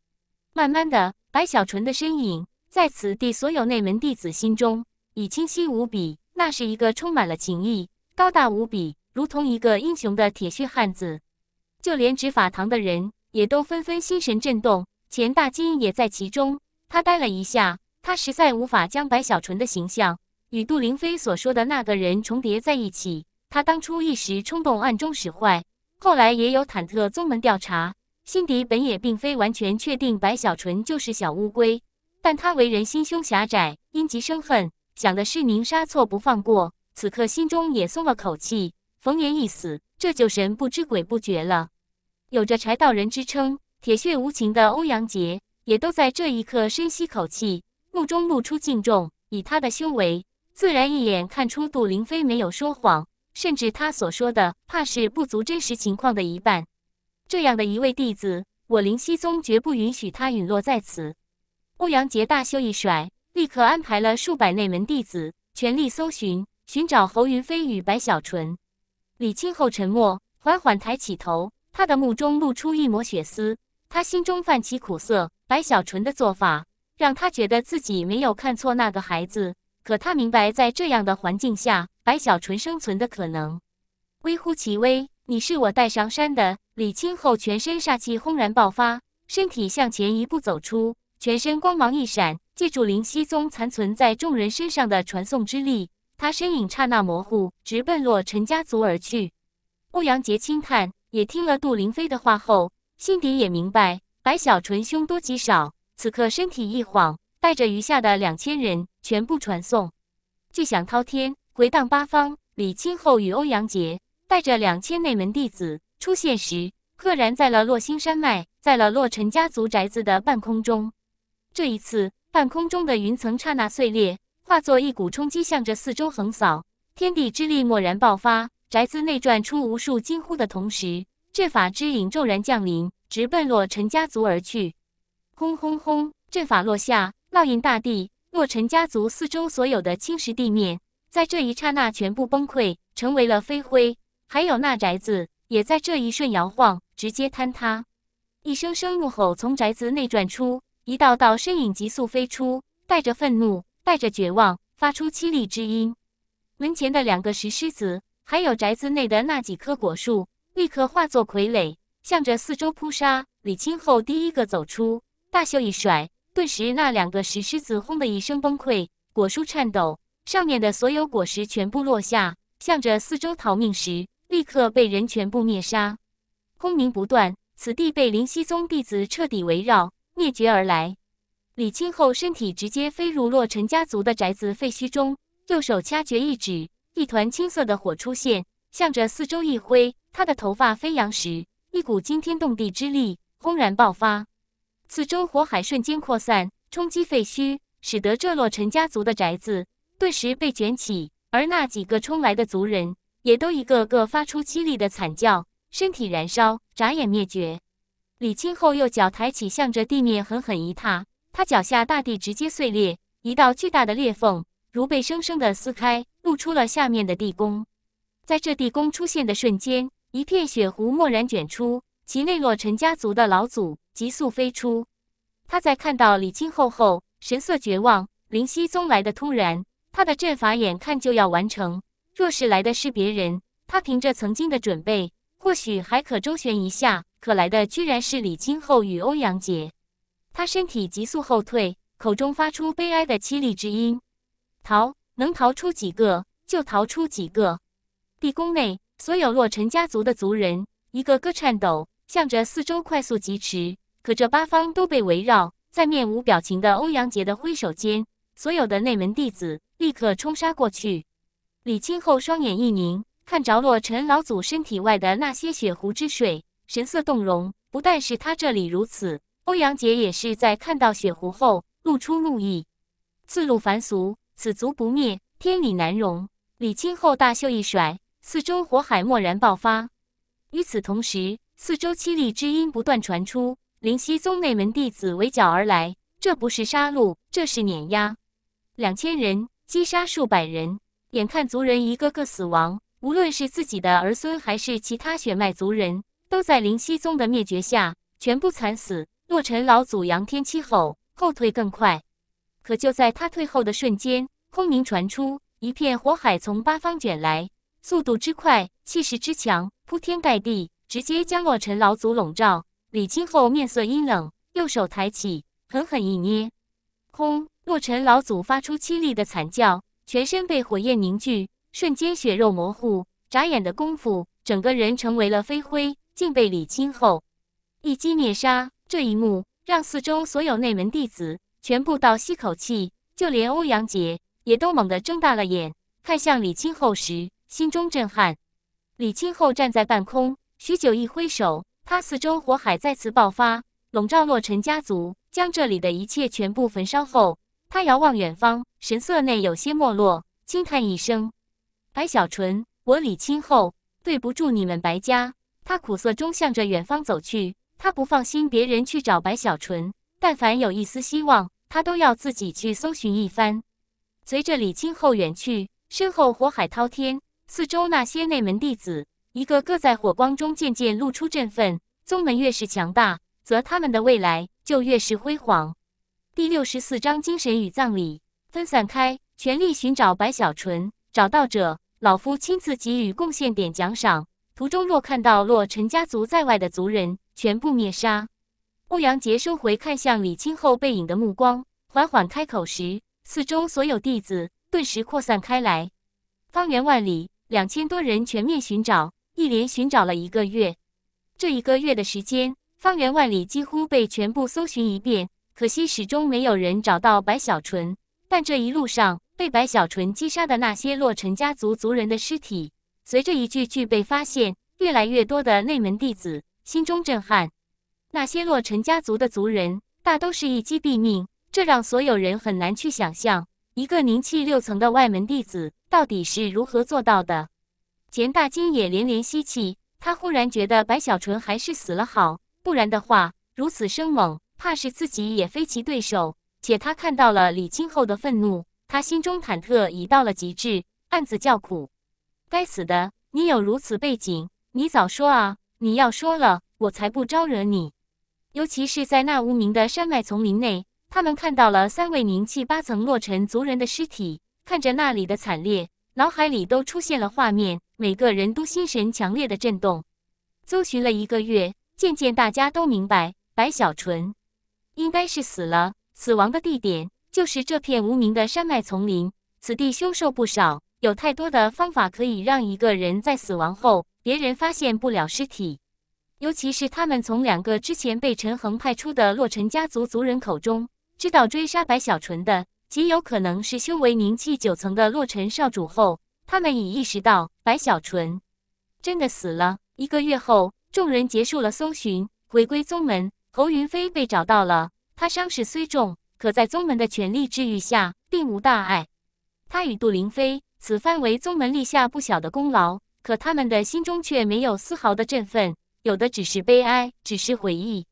慢慢的，白小纯的身影在此地所有内门弟子心中已清晰无比。那是一个充满了情意，高大无比、如同一个英雄的铁血汉子，就连执法堂的人也都纷纷心神震动。钱大金也在其中，他呆了一下，他实在无法将白小纯的形象与杜凌飞所说的那个人重叠在一起。他当初一时冲动，暗中使坏，后来也有忐忑宗门调查，心底本也并非完全确定白小纯就是小乌龟，但他为人心胸狭窄，因极生恨。想的是宁杀错不放过，此刻心中也松了口气。冯爷一死，这就神不知鬼不觉了。有着柴道人之称、铁血无情的欧阳杰，也都在这一刻深吸口气，目中露出敬重。以他的修为，自然一眼看出杜灵飞没有说谎，甚至他所说的，怕是不足真实情况的一半。这样的一位弟子，我灵溪宗绝不允许他陨落在此。欧阳杰大袖一甩。立刻安排了数百内门弟子全力搜寻，寻找侯云飞与白小纯。李清后沉默，缓缓抬起头，他的目中露出一抹血丝，他心中泛起苦涩。白小纯的做法让他觉得自己没有看错那个孩子，可他明白，在这样的环境下，白小纯生存的可能微乎其微。你是我带上山的，李清后全身煞气轰然爆发，身体向前一步走出。全身光芒一闪，借助灵溪宗残存在众人身上的传送之力，他身影刹那模糊，直奔洛尘家族而去。欧阳杰轻叹，也听了杜凌飞的话后，心底也明白白小纯凶多吉少。此刻身体一晃，带着余下的两千人全部传送。巨响滔天，回荡八方。李清后与欧阳杰带着两千内门弟子出现时，赫然在了洛星山脉，在了洛尘家族宅子的半空中。这一次，半空中的云层刹那碎裂，化作一股冲击，向着四周横扫。天地之力蓦然爆发，宅子内传出无数惊呼的同时，阵法之影骤然降临，直奔洛尘家族而去。轰轰轰！阵法落下，烙印大地，洛尘家族四周所有的青石地面，在这一刹那全部崩溃，成为了飞灰。还有那宅子，也在这一瞬摇晃，直接坍塌。一声声怒吼从宅子内传出。一道道身影急速飞出，带着愤怒，带着绝望，发出凄厉之音。门前的两个石狮子，还有宅子内的那几棵果树，立刻化作傀儡，向着四周扑杀。李清后第一个走出，大袖一甩，顿时那两个石狮子轰的一声崩溃，果树颤抖，上面的所有果实全部落下，向着四周逃命时，立刻被人全部灭杀。轰鸣不断，此地被灵溪宗弟子彻底围绕。灭绝而来，李清后身体直接飞入洛尘家族的宅子废墟中，右手掐诀一指，一团青色的火出现，向着四周一挥，他的头发飞扬时，一股惊天动地之力轰然爆发，四周火海瞬间扩散，冲击废墟，使得这洛尘家族的宅子顿时被卷起，而那几个冲来的族人也都一个个发出凄厉的惨叫，身体燃烧，眨眼灭绝。李清后右脚抬起，向着地面狠狠一踏，他脚下大地直接碎裂，一道巨大的裂缝如被生生的撕开，露出了下面的地宫。在这地宫出现的瞬间，一片血湖蓦然卷出，其内洛尘家族的老祖急速飞出。他在看到李清后后，神色绝望。灵犀宗来的突然，他的阵法眼看就要完成。若是来的是别人，他凭着曾经的准备，或许还可周旋一下。可来的居然是李清后与欧阳杰，他身体急速后退，口中发出悲哀的凄厉之音，逃能逃出几个就逃出几个。地宫内所有洛尘家族的族人，一个个颤抖，向着四周快速疾驰。可这八方都被围绕，在面无表情的欧阳杰的挥手间，所有的内门弟子立刻冲杀过去。李清后双眼一凝，看着洛尘老祖身体外的那些血湖之水。神色动容，不但是他这里如此，欧阳杰也是在看到雪狐后露出怒意。自露凡俗，此族不灭，天理难容。李清后大袖一甩，四周火海蓦然爆发。与此同时，四周凄厉之音不断传出，灵溪宗内门弟子围剿而来。这不是杀戮，这是碾压。两千人击杀数百人，眼看族人一个个死亡，无论是自己的儿孙还是其他血脉族人。都在灵溪宗的灭绝下全部惨死。洛尘老祖杨天七吼后退更快，可就在他退后的瞬间，轰鸣传出，一片火海从八方卷来，速度之快，气势之强，铺天盖地，直接将洛尘老祖笼罩。李清后面色阴冷，右手抬起，狠狠一捏，轰！洛尘老祖发出凄厉的惨叫，全身被火焰凝聚，瞬间血肉模糊，眨眼的功夫，整个人成为了飞灰。竟被李清后一击灭杀，这一幕让四周所有内门弟子全部倒吸口气，就连欧阳杰也都猛地睁大了眼看向李清后时，心中震撼。李清后站在半空，许久一挥手，他四周火海再次爆发，笼罩洛尘家族，将这里的一切全部焚烧后，他遥望远方，神色内有些没落，轻叹一声：“白小纯，我李清后对不住你们白家。”他苦涩中向着远方走去，他不放心别人去找白小纯，但凡有一丝希望，他都要自己去搜寻一番。随着李清后远去，身后火海滔天，四周那些内门弟子一个个在火光中渐渐露出振奋。宗门越是强大，则他们的未来就越是辉煌。第六十四章精神与葬礼，分散开，全力寻找白小纯，找到者，老夫亲自给予贡献点奖赏。途中若看到洛尘家族在外的族人全部灭杀，欧阳杰收回看向李清后背影的目光，缓缓开口时，四周所有弟子顿时扩散开来，方圆万里两千多人全面寻找，一连寻找了一个月。这一个月的时间，方圆万里几乎被全部搜寻一遍，可惜始终没有人找到白小纯。但这一路上被白小纯击杀的那些洛尘家族族人的尸体。随着一句句被发现，越来越多的内门弟子心中震撼。那些落尘家族的族人大都是一击毙命，这让所有人很难去想象一个凝气六层的外门弟子到底是如何做到的。钱大金也连连吸气，他忽然觉得白小纯还是死了好，不然的话，如此生猛，怕是自己也非其对手。且他看到了李清后的愤怒，他心中忐忑已到了极致，暗自叫苦。该死的！你有如此背景，你早说啊！你要说了，我才不招惹你。尤其是在那无名的山脉丛林内，他们看到了三位凝气八层落尘族人的尸体，看着那里的惨烈，脑海里都出现了画面，每个人都心神强烈的震动。搜寻了一个月，渐渐大家都明白，白小纯应该是死了，死亡的地点就是这片无名的山脉丛林，此地凶兽不少。有太多的方法可以让一个人在死亡后，别人发现不了尸体。尤其是他们从两个之前被陈恒派出的洛尘家族族人口中，知道追杀白小纯的极有可能是修为凝气九层的洛尘少主后，他们已意识到白小纯真的死了。一个月后，众人结束了搜寻，回归宗门。侯云飞被找到了，他伤势虽重，可在宗门的全力治愈下，并无大碍。他与杜林飞。此番为宗门立下不小的功劳，可他们的心中却没有丝毫的振奋，有的只是悲哀，只是回忆。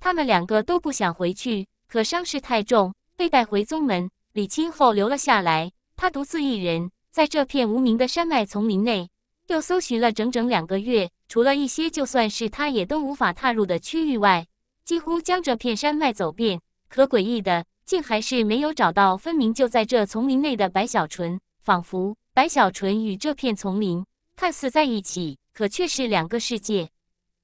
他们两个都不想回去，可伤势太重，被带回宗门李清后留了下来。他独自一人在这片无名的山脉丛林内，又搜寻了整整两个月，除了一些就算是他也都无法踏入的区域外，几乎将这片山脉走遍。可诡异的，竟还是没有找到，分明就在这丛林内的白小纯。仿佛白小纯与这片丛林看似在一起，可却是两个世界。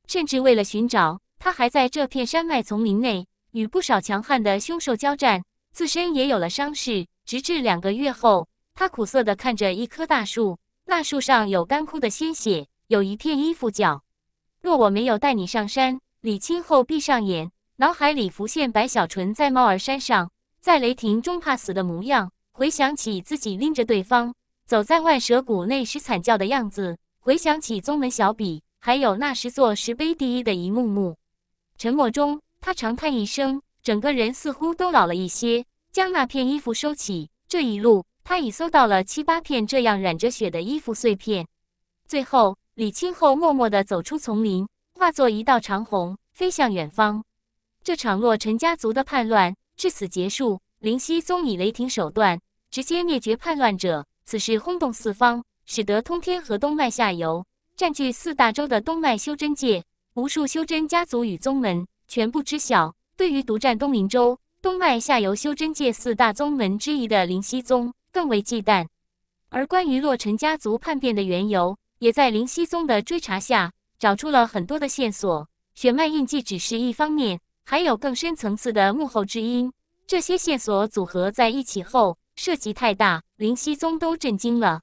甚至为了寻找他，还在这片山脉丛林内与不少强悍的凶兽交战，自身也有了伤势。直至两个月后，他苦涩地看着一棵大树，那树上有干枯的鲜血，有一片衣服角。若我没有带你上山，李清后闭上眼，脑海里浮现白小纯在猫儿山上，在雷霆中怕死的模样。回想起自己拎着对方走在万蛇谷内时惨叫的样子，回想起宗门小比，还有那时做石碑第一的一幕幕，沉默中他长叹一声，整个人似乎都老了一些。将那片衣服收起，这一路他已搜到了七八片这样染着血的衣服碎片。最后，李清后默默的走出丛林，化作一道长虹飞向远方。这场落尘家族的叛乱至此结束。灵溪宗以雷霆手段直接灭绝叛乱者，此事轰动四方，使得通天河东脉下游占据四大洲的东脉修真界无数修真家族与宗门全部知晓。对于独占东瀛州东脉下游修真界四大宗门之一的灵溪宗，更为忌惮。而关于洛尘家族叛变的缘由，也在灵溪宗的追查下找出了很多的线索。血脉印记只是一方面，还有更深层次的幕后之因。这些线索组合在一起后，涉及太大，林熙宗都震惊了。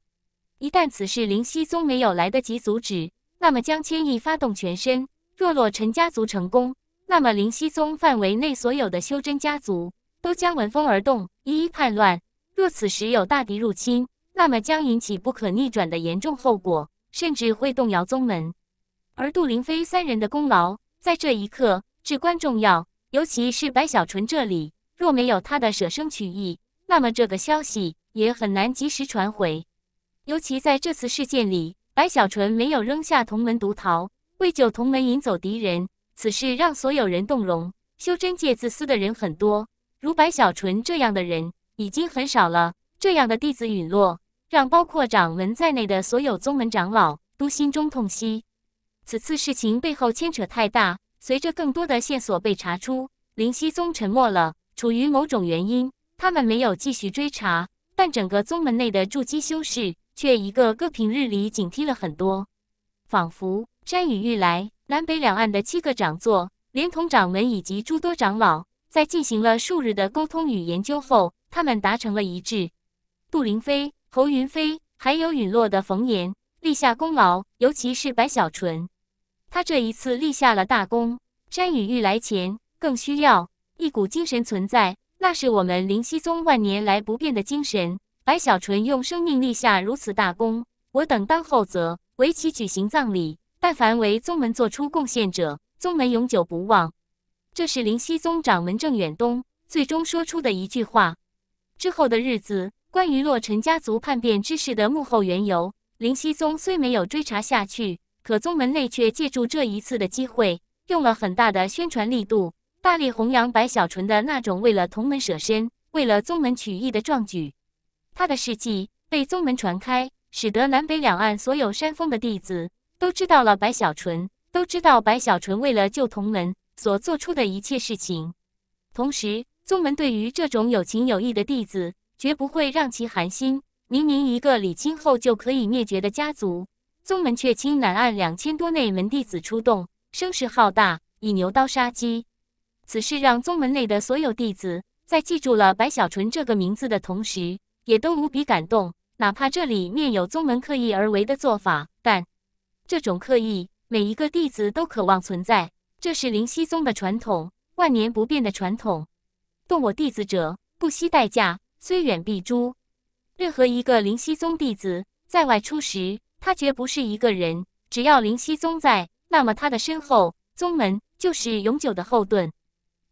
一旦此事林熙宗没有来得及阻止，那么将千亿发动全身，若洛尘家族成功，那么林熙宗范围内所有的修真家族都将闻风而动，一一叛乱。若此时有大敌入侵，那么将引起不可逆转的严重后果，甚至会动摇宗门。而杜凌飞三人的功劳在这一刻至关重要，尤其是白小纯这里。若没有他的舍生取义，那么这个消息也很难及时传回。尤其在这次事件里，白小纯没有扔下同门独逃，为救同门引走敌人，此事让所有人动容。修真界自私的人很多，如白小纯这样的人已经很少了。这样的弟子陨落，让包括掌门在内的所有宗门长老都心中痛惜。此次事情背后牵扯太大，随着更多的线索被查出，灵溪宗沉默了。处于某种原因，他们没有继续追查，但整个宗门内的筑基修士却一个个平日里警惕了很多，仿佛山雨欲来。南北两岸的七个掌座，连同掌门以及诸多长老，在进行了数日的沟通与研究后，他们达成了一致。杜凌飞、侯云飞，还有陨落的冯岩立下功劳，尤其是白小纯，他这一次立下了大功。山雨欲来前，更需要。一股精神存在，那是我们灵溪宗万年来不变的精神。白小纯用生命立下如此大功，我等当厚泽，为其举行葬礼。但凡为宗门做出贡献者，宗门永久不忘。这是灵溪宗掌门郑远东最终说出的一句话。之后的日子，关于洛尘家族叛变之事的幕后缘由，灵溪宗虽没有追查下去，可宗门内却借助这一次的机会，用了很大的宣传力度。大力弘扬白小纯的那种为了同门舍身、为了宗门取义的壮举，他的事迹被宗门传开，使得南北两岸所有山峰的弟子都知道了白小纯，都知道白小纯为了救同门所做出的一切事情。同时，宗门对于这种有情有义的弟子，绝不会让其寒心。明明一个李清后就可以灭绝的家族，宗门却倾南岸两千多内门弟子出动，声势浩大，以牛刀杀鸡。此事让宗门内的所有弟子在记住了白小纯这个名字的同时，也都无比感动。哪怕这里面有宗门刻意而为的做法，但这种刻意，每一个弟子都渴望存在。这是灵溪宗的传统，万年不变的传统。动我弟子者，不惜代价，虽远必诛。任何一个灵溪宗弟子在外出时，他绝不是一个人。只要灵溪宗在，那么他的身后，宗门就是永久的后盾。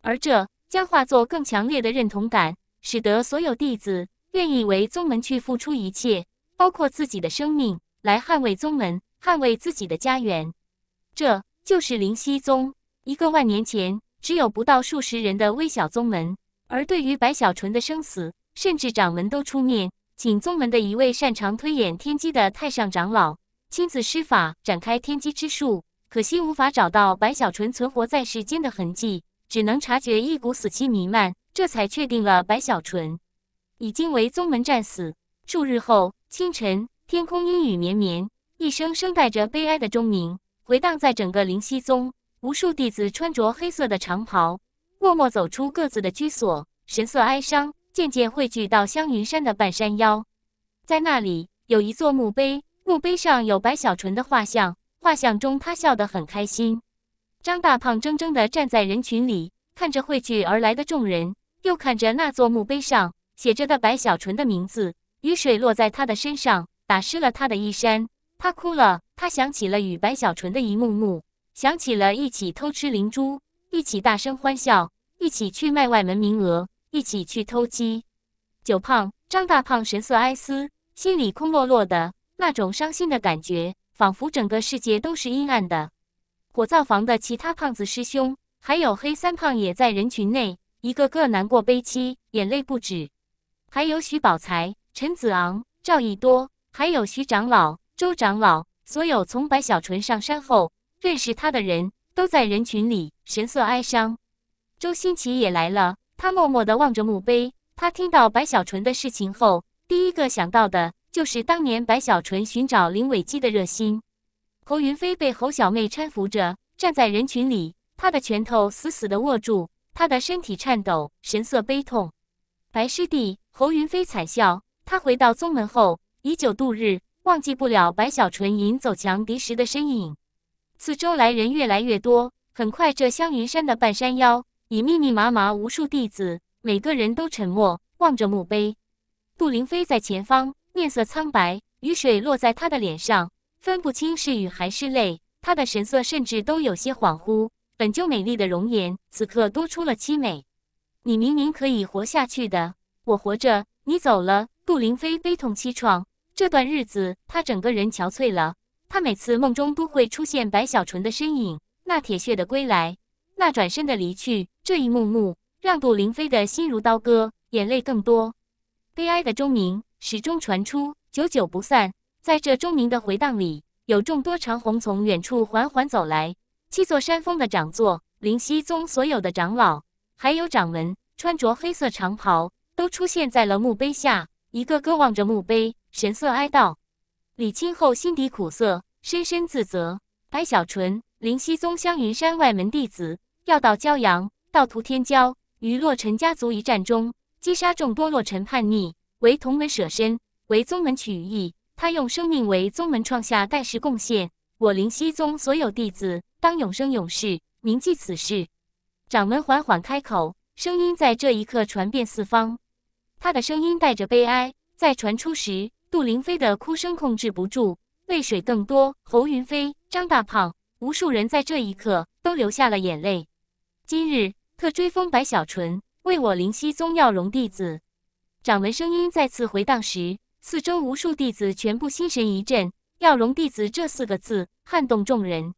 而这将化作更强烈的认同感，使得所有弟子愿意为宗门去付出一切，包括自己的生命，来捍卫宗门，捍卫自己的家园。这就是灵溪宗，一个万年前只有不到数十人的微小宗门。而对于白小纯的生死，甚至掌门都出面，请宗门的一位擅长推演天机的太上长老亲自施法，展开天机之术。可惜无法找到白小纯存活在世间的痕迹。只能察觉一股死气弥漫，这才确定了白小纯已经为宗门战死。数日后清晨，天空阴雨绵绵，一声声带着悲哀的钟鸣回荡在整个灵溪宗。无数弟子穿着黑色的长袍，默默走出各自的居所，神色哀伤，渐渐汇聚到香云山的半山腰。在那里，有一座墓碑，墓碑上有白小纯的画像，画像中他笑得很开心。张大胖怔怔地站在人群里，看着汇聚而来的众人，又看着那座墓碑上写着的白小纯的名字。雨水落在他的身上，打湿了他的衣衫。他哭了，他想起了与白小纯的一幕幕，想起了一起偷吃灵珠，一起大声欢笑，一起去卖外门名额，一起去偷鸡。九胖，张大胖神色哀思，心里空落落的，那种伤心的感觉，仿佛整个世界都是阴暗的。火灶房的其他胖子师兄，还有黑三胖也在人群内，一个个难过悲戚，眼泪不止。还有许宝才、陈子昂、赵一多，还有徐长老、周长老，所有从白小纯上山后认识他的人都在人群里，神色哀伤。周新奇也来了，他默默地望着墓碑。他听到白小纯的事情后，第一个想到的就是当年白小纯寻找林伟基的热心。侯云飞被侯小妹搀扶着站在人群里，他的拳头死死地握住，他的身体颤抖，神色悲痛。白师弟，侯云飞惨笑。他回到宗门后，以酒度日，忘记不了白小纯引走强敌时的身影。四周来人越来越多，很快，这香云山的半山腰已密密麻麻无数弟子，每个人都沉默望着墓碑。杜凌飞在前方，面色苍白，雨水落在他的脸上。分不清是雨还是泪，他的神色甚至都有些恍惚。本就美丽的容颜，此刻多出了凄美。你明明可以活下去的，我活着，你走了。杜凌飞悲痛凄怆，这段日子他整个人憔悴了。他每次梦中都会出现白小纯的身影，那铁血的归来，那转身的离去，这一幕幕让杜凌飞的心如刀割，眼泪更多。悲哀的钟鸣始终传出，久久不散。在这钟鸣的回荡里，有众多长虹从远处缓缓走来。七座山峰的掌座灵溪宗所有的长老，还有掌门，穿着黑色长袍，都出现在了墓碑下，一个个望着墓碑，神色哀悼。李清后心底苦涩，深深自责。白小纯，灵溪宗香云山外门弟子，药道骄阳，道途天骄，于洛尘家族一战中击杀众多洛尘叛逆，为同门舍身，为宗门取义。他用生命为宗门创下盖世贡献，我灵溪宗所有弟子当永生永世铭记此事。掌门缓缓开口，声音在这一刻传遍四方。他的声音带着悲哀，在传出时，杜凌飞的哭声控制不住，泪水更多。侯云飞、张大胖，无数人在这一刻都流下了眼泪。今日特追封白小纯为我灵溪宗耀荣弟子。掌门声音再次回荡时。四周无数弟子全部心神一震，“耀荣弟子”这四个字撼动众人。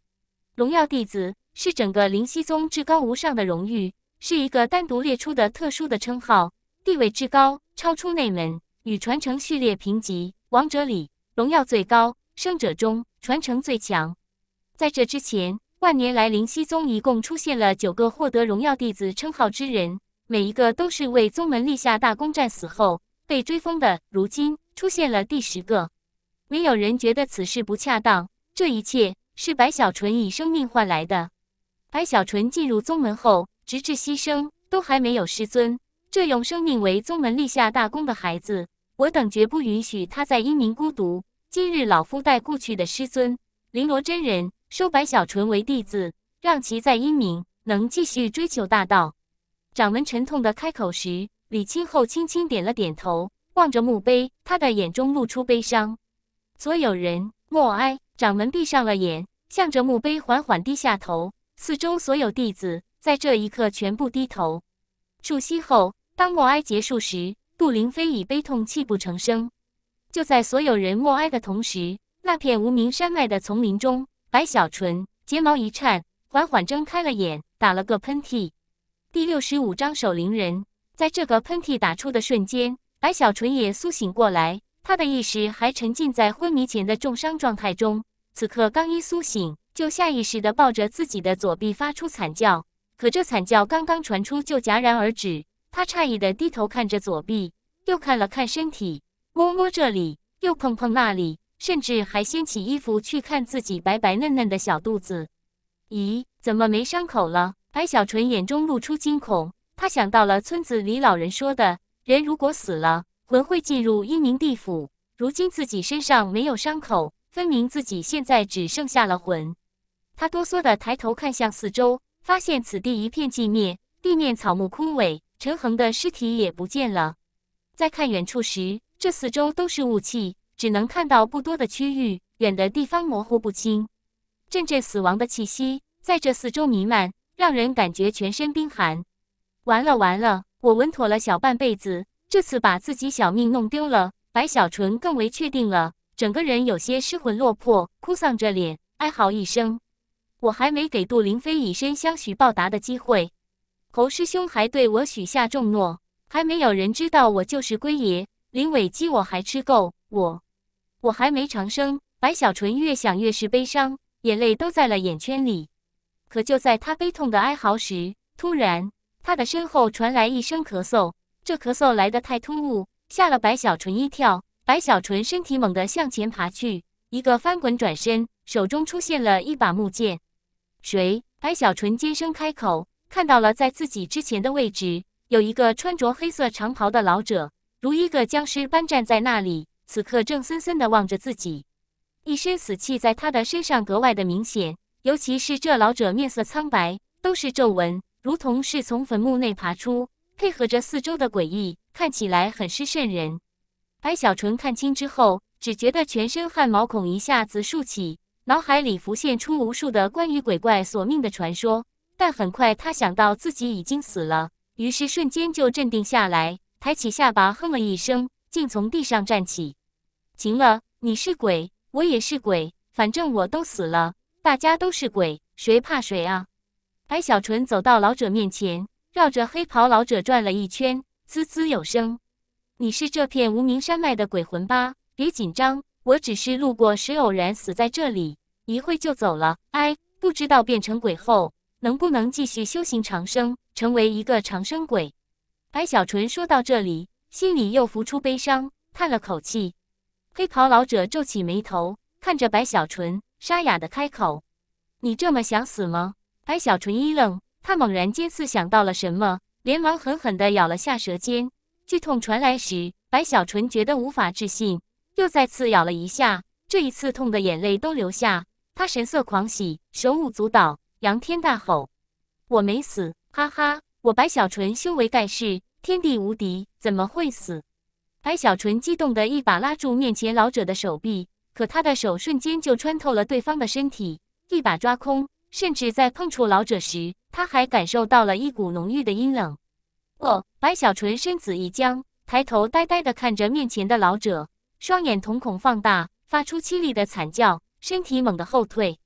荣耀弟子是整个灵溪宗至高无上的荣誉，是一个单独列出的特殊的称号，地位至高，超出内门与传承序列评级。王者里，荣耀最高；生者中，传承最强。在这之前，万年来灵溪宗一共出现了九个获得荣耀弟子称号之人，每一个都是为宗门立下大功，战死后。被追封的，如今出现了第十个，没有人觉得此事不恰当。这一切是白小纯以生命换来的。白小纯进入宗门后，直至牺牲，都还没有师尊。这用生命为宗门立下大功的孩子，我等绝不允许他在英明孤独。今日老夫带故去的师尊，绫罗真人收白小纯为弟子，让其在英明能继续追求大道。掌门沉痛的开口时。李清后轻轻点了点头，望着墓碑，他的眼中露出悲伤。所有人默哀，掌门闭上了眼，向着墓碑缓缓低下头。四周所有弟子在这一刻全部低头。数息后，当默哀结束时，杜凌飞已悲痛泣不成声。就在所有人默哀的同时，那片无名山脉的丛林中，白小纯睫毛一颤，缓缓睁开了眼，打了个喷嚏。第六十五章守灵人。在这个喷嚏打出的瞬间，白小纯也苏醒过来。他的意识还沉浸在昏迷前的重伤状态中，此刻刚一苏醒，就下意识地抱着自己的左臂发出惨叫。可这惨叫刚刚传出，就戛然而止。他诧异地低头看着左臂，又看了看身体，摸摸这里，又碰碰那里，甚至还掀起衣服去看自己白白嫩嫩的小肚子。咦？怎么没伤口了？白小纯眼中露出惊恐。他想到了村子里老人说的人如果死了，魂会进入阴冥地府。如今自己身上没有伤口，分明自己现在只剩下了魂。他哆嗦地抬头看向四周，发现此地一片寂灭，地面草木枯萎，陈恒的尸体也不见了。再看远处时，这四周都是雾气，只能看到不多的区域，远的地方模糊不清。阵阵死亡的气息在这四周弥漫，让人感觉全身冰寒。完了完了！我稳妥了小半辈子，这次把自己小命弄丢了。白小纯更为确定了，整个人有些失魂落魄，哭丧着脸哀嚎一声：“我还没给杜凌飞以身相许报答的机会，侯师兄还对我许下重诺，还没有人知道我就是龟爷，林伟基我还吃够，我我还没长生。”白小纯越想越是悲伤，眼泪都在了眼圈里。可就在他悲痛的哀嚎时，突然。他的身后传来一声咳嗽，这咳嗽来得太突兀，吓了白小纯一跳。白小纯身体猛地向前爬去，一个翻滚转身，手中出现了一把木剑。谁？白小纯尖声开口，看到了在自己之前的位置，有一个穿着黑色长袍的老者，如一个僵尸般站在那里，此刻正森森的望着自己，一身死气在他的身上格外的明显，尤其是这老者面色苍白，都是皱纹。如同是从坟墓内爬出，配合着四周的诡异，看起来很是瘆人。白小纯看清之后，只觉得全身汗毛孔一下子竖起，脑海里浮现出无数的关于鬼怪索命的传说。但很快他想到自己已经死了，于是瞬间就镇定下来，抬起下巴哼了一声，竟从地上站起。行了，你是鬼，我也是鬼，反正我都死了，大家都是鬼，谁怕谁啊？白小纯走到老者面前，绕着黑袍老者转了一圈，滋滋有声：“你是这片无名山脉的鬼魂吧？别紧张，我只是路过时偶然死在这里，一会就走了。哎，不知道变成鬼后能不能继续修行长生，成为一个长生鬼。”白小纯说到这里，心里又浮出悲伤，叹了口气。黑袍老者皱起眉头，看着白小纯，沙哑的开口：“你这么想死吗？”白小纯一愣，他猛然间似想到了什么，连忙狠狠地咬了下舌尖，剧痛传来时，白小纯觉得无法置信，又再次咬了一下，这一次痛的眼泪都流下，他神色狂喜，手舞足蹈，仰天大吼：“我没死！哈哈，我白小纯修为盖世，天地无敌，怎么会死？”白小纯激动的一把拉住面前老者的手臂，可他的手瞬间就穿透了对方的身体，一把抓空。甚至在碰触老者时，他还感受到了一股浓郁的阴冷。哦，白小纯身子一僵，抬头呆呆的看着面前的老者，双眼瞳孔放大，发出凄厉的惨叫，身体猛地后退。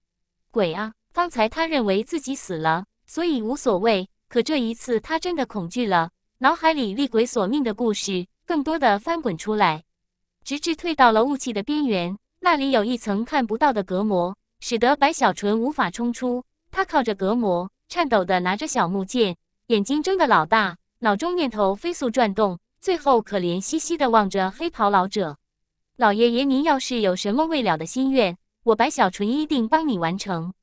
鬼啊！方才他认为自己死了，所以无所谓。可这一次，他真的恐惧了，脑海里厉鬼索命的故事更多的翻滚出来，直至退到了雾气的边缘，那里有一层看不到的隔膜。使得白小纯无法冲出，他靠着隔膜，颤抖的拿着小木剑，眼睛睁的老大，脑中念头飞速转动，最后可怜兮兮的望着黑袍老者：“老爷爷，您要是有什么未了的心愿，我白小纯一定帮你完成。”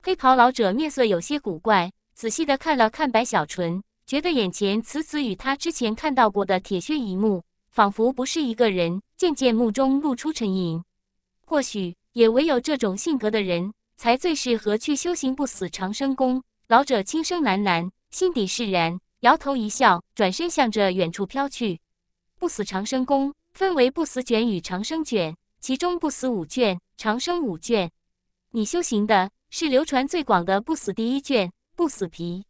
黑袍老者面色有些古怪，仔细的看了看白小纯，觉得眼前此子与他之前看到过的铁血一幕，仿佛不是一个人，渐渐目中露出沉吟，或许。也唯有这种性格的人，才最适合去修行不死长生功。老者轻声喃喃，心底释然，摇头一笑，转身向着远处飘去。不死长生功分为不死卷与长生卷，其中不死五卷，长生五卷。你修行的是流传最广的不死第一卷，不死皮。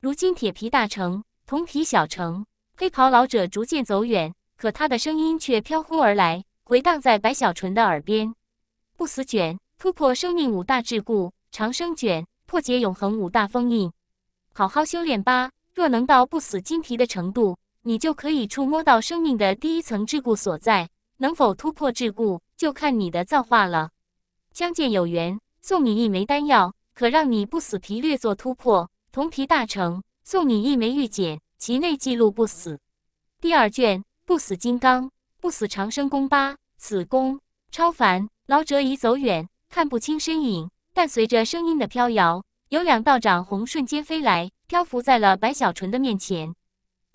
如今铁皮大成，铜皮小成。黑袍老者逐渐走远，可他的声音却飘忽而来，回荡在白小纯的耳边。不死卷突破生命五大桎梏，长生卷破解永恒五大封印。好好修炼吧。若能到不死金皮的程度，你就可以触摸到生命的第一层桎梏所在。能否突破桎梏，就看你的造化了。相见有缘，送你一枚丹药，可让你不死皮略作突破。铜皮大成，送你一枚玉简，其内记录不死。第二卷不死金刚，不死长生功八死功，超凡。老者已走远，看不清身影，但随着声音的飘摇，有两道长虹瞬间飞来，漂浮在了白小纯的面前。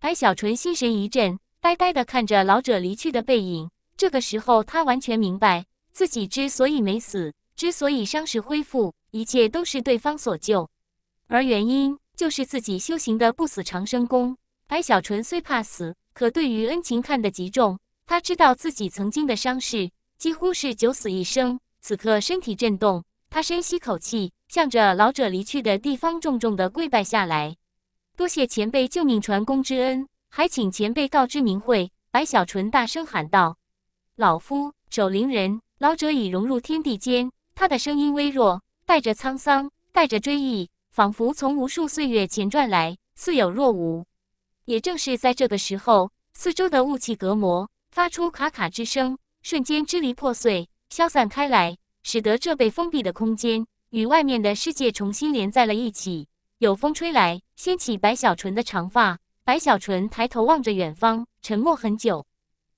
白小纯心神一震，呆呆地看着老者离去的背影。这个时候，他完全明白，自己之所以没死，之所以伤势恢复，一切都是对方所救，而原因就是自己修行的不死长生功。白小纯虽怕死，可对于恩情看得极重，他知道自己曾经的伤势。几乎是九死一生。此刻身体震动，他深吸口气，向着老者离去的地方重重的跪拜下来：“多谢前辈救命传功之恩，还请前辈告知明慧。”白小纯大声喊道：“老夫守灵人。”老者已融入天地间，他的声音微弱，带着沧桑，带着追忆，仿佛从无数岁月前传来，似有若无。也正是在这个时候，四周的雾气隔膜发出咔咔之声。瞬间支离破碎，消散开来，使得这被封闭的空间与外面的世界重新连在了一起。有风吹来，掀起白小纯的长发。白小纯抬头望着远方，沉默很久。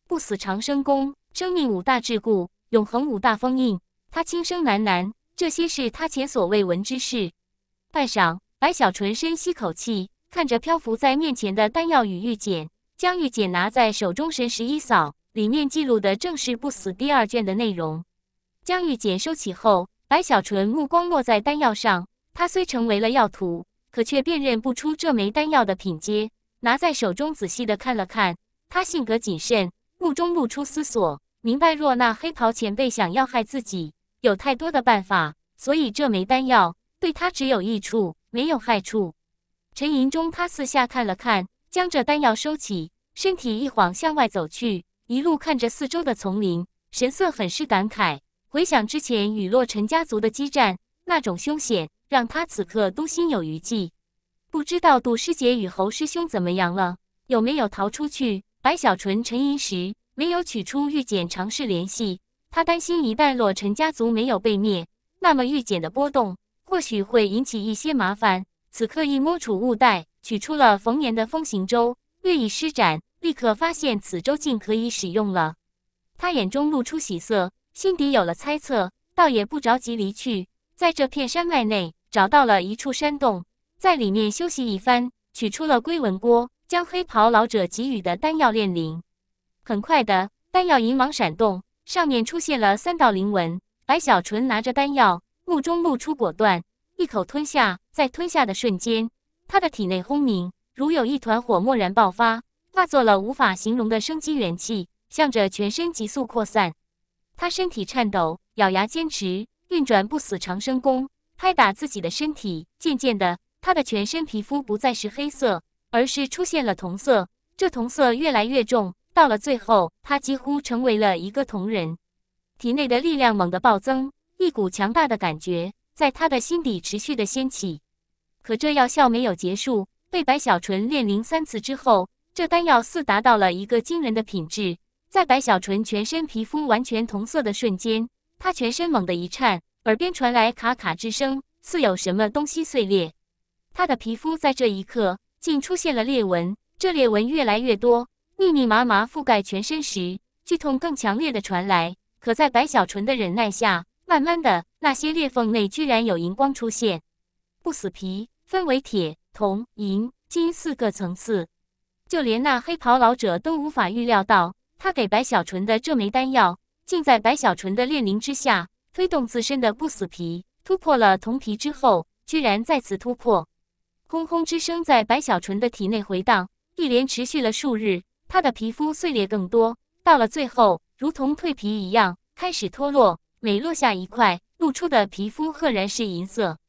不死长生功，生命五大桎梏，永恒五大封印。他轻声喃喃，这些是他前所未闻之事。半晌，白小纯深吸口气，看着漂浮在面前的丹药与玉简，将玉简拿在手中，神识一扫。里面记录的正是《不死》第二卷的内容。将玉简收起后，白小纯目光落在丹药上。他虽成为了药徒，可却辨认不出这枚丹药的品阶。拿在手中仔细的看了看，他性格谨慎，目中露出思索。明白若那黑袍前辈想要害自己，有太多的办法。所以这枚丹药对他只有益处，没有害处。沉吟中，他四下看了看，将这丹药收起，身体一晃向外走去。一路看着四周的丛林，神色很是感慨。回想之前与洛尘家族的激战，那种凶险让他此刻都心有余悸。不知道杜师姐与侯师兄怎么样了，有没有逃出去？白小纯沉吟时，没有取出玉简尝试联系。他担心，一旦洛尘家族没有被灭，那么玉简的波动或许会引起一些麻烦。此刻一摸储物袋，取出了冯年的风行舟，略一施展。立刻发现此粥竟可以使用了，他眼中露出喜色，心底有了猜测，倒也不着急离去，在这片山脉内找到了一处山洞，在里面休息一番，取出了龟纹锅，将黑袍老者给予的丹药炼灵。很快的，丹药银芒闪动，上面出现了三道灵纹。白小纯拿着丹药，目中露出果断，一口吞下，在吞下的瞬间，他的体内轰鸣，如有一团火蓦然爆发。化作了无法形容的生机元气，向着全身急速扩散。他身体颤抖，咬牙坚持运转不死长生功，拍打自己的身体。渐渐的，他的全身皮肤不再是黑色，而是出现了铜色。这铜色越来越重，到了最后，他几乎成为了一个铜人。体内的力量猛地暴增，一股强大的感觉在他的心底持续的掀起。可这药效没有结束，被白小纯炼灵三次之后。这丹药似达到了一个惊人的品质，在白小纯全身皮肤完全同色的瞬间，他全身猛地一颤，耳边传来咔咔之声，似有什么东西碎裂。他的皮肤在这一刻竟出现了裂纹，这裂纹越来越多，密密麻麻覆盖全身时，剧痛更强烈的传来。可在白小纯的忍耐下，慢慢的，那些裂缝内居然有银光出现。不死皮分为铁、铜、银、金四个层次。就连那黑袍老者都无法预料到，他给白小纯的这枚丹药，竟在白小纯的炼灵之下，推动自身的不死皮突破了铜皮之后，居然再次突破。轰轰之声在白小纯的体内回荡，一连持续了数日，他的皮肤碎裂更多，到了最后，如同蜕皮一样开始脱落，每落下一块，露出的皮肤赫然是银色。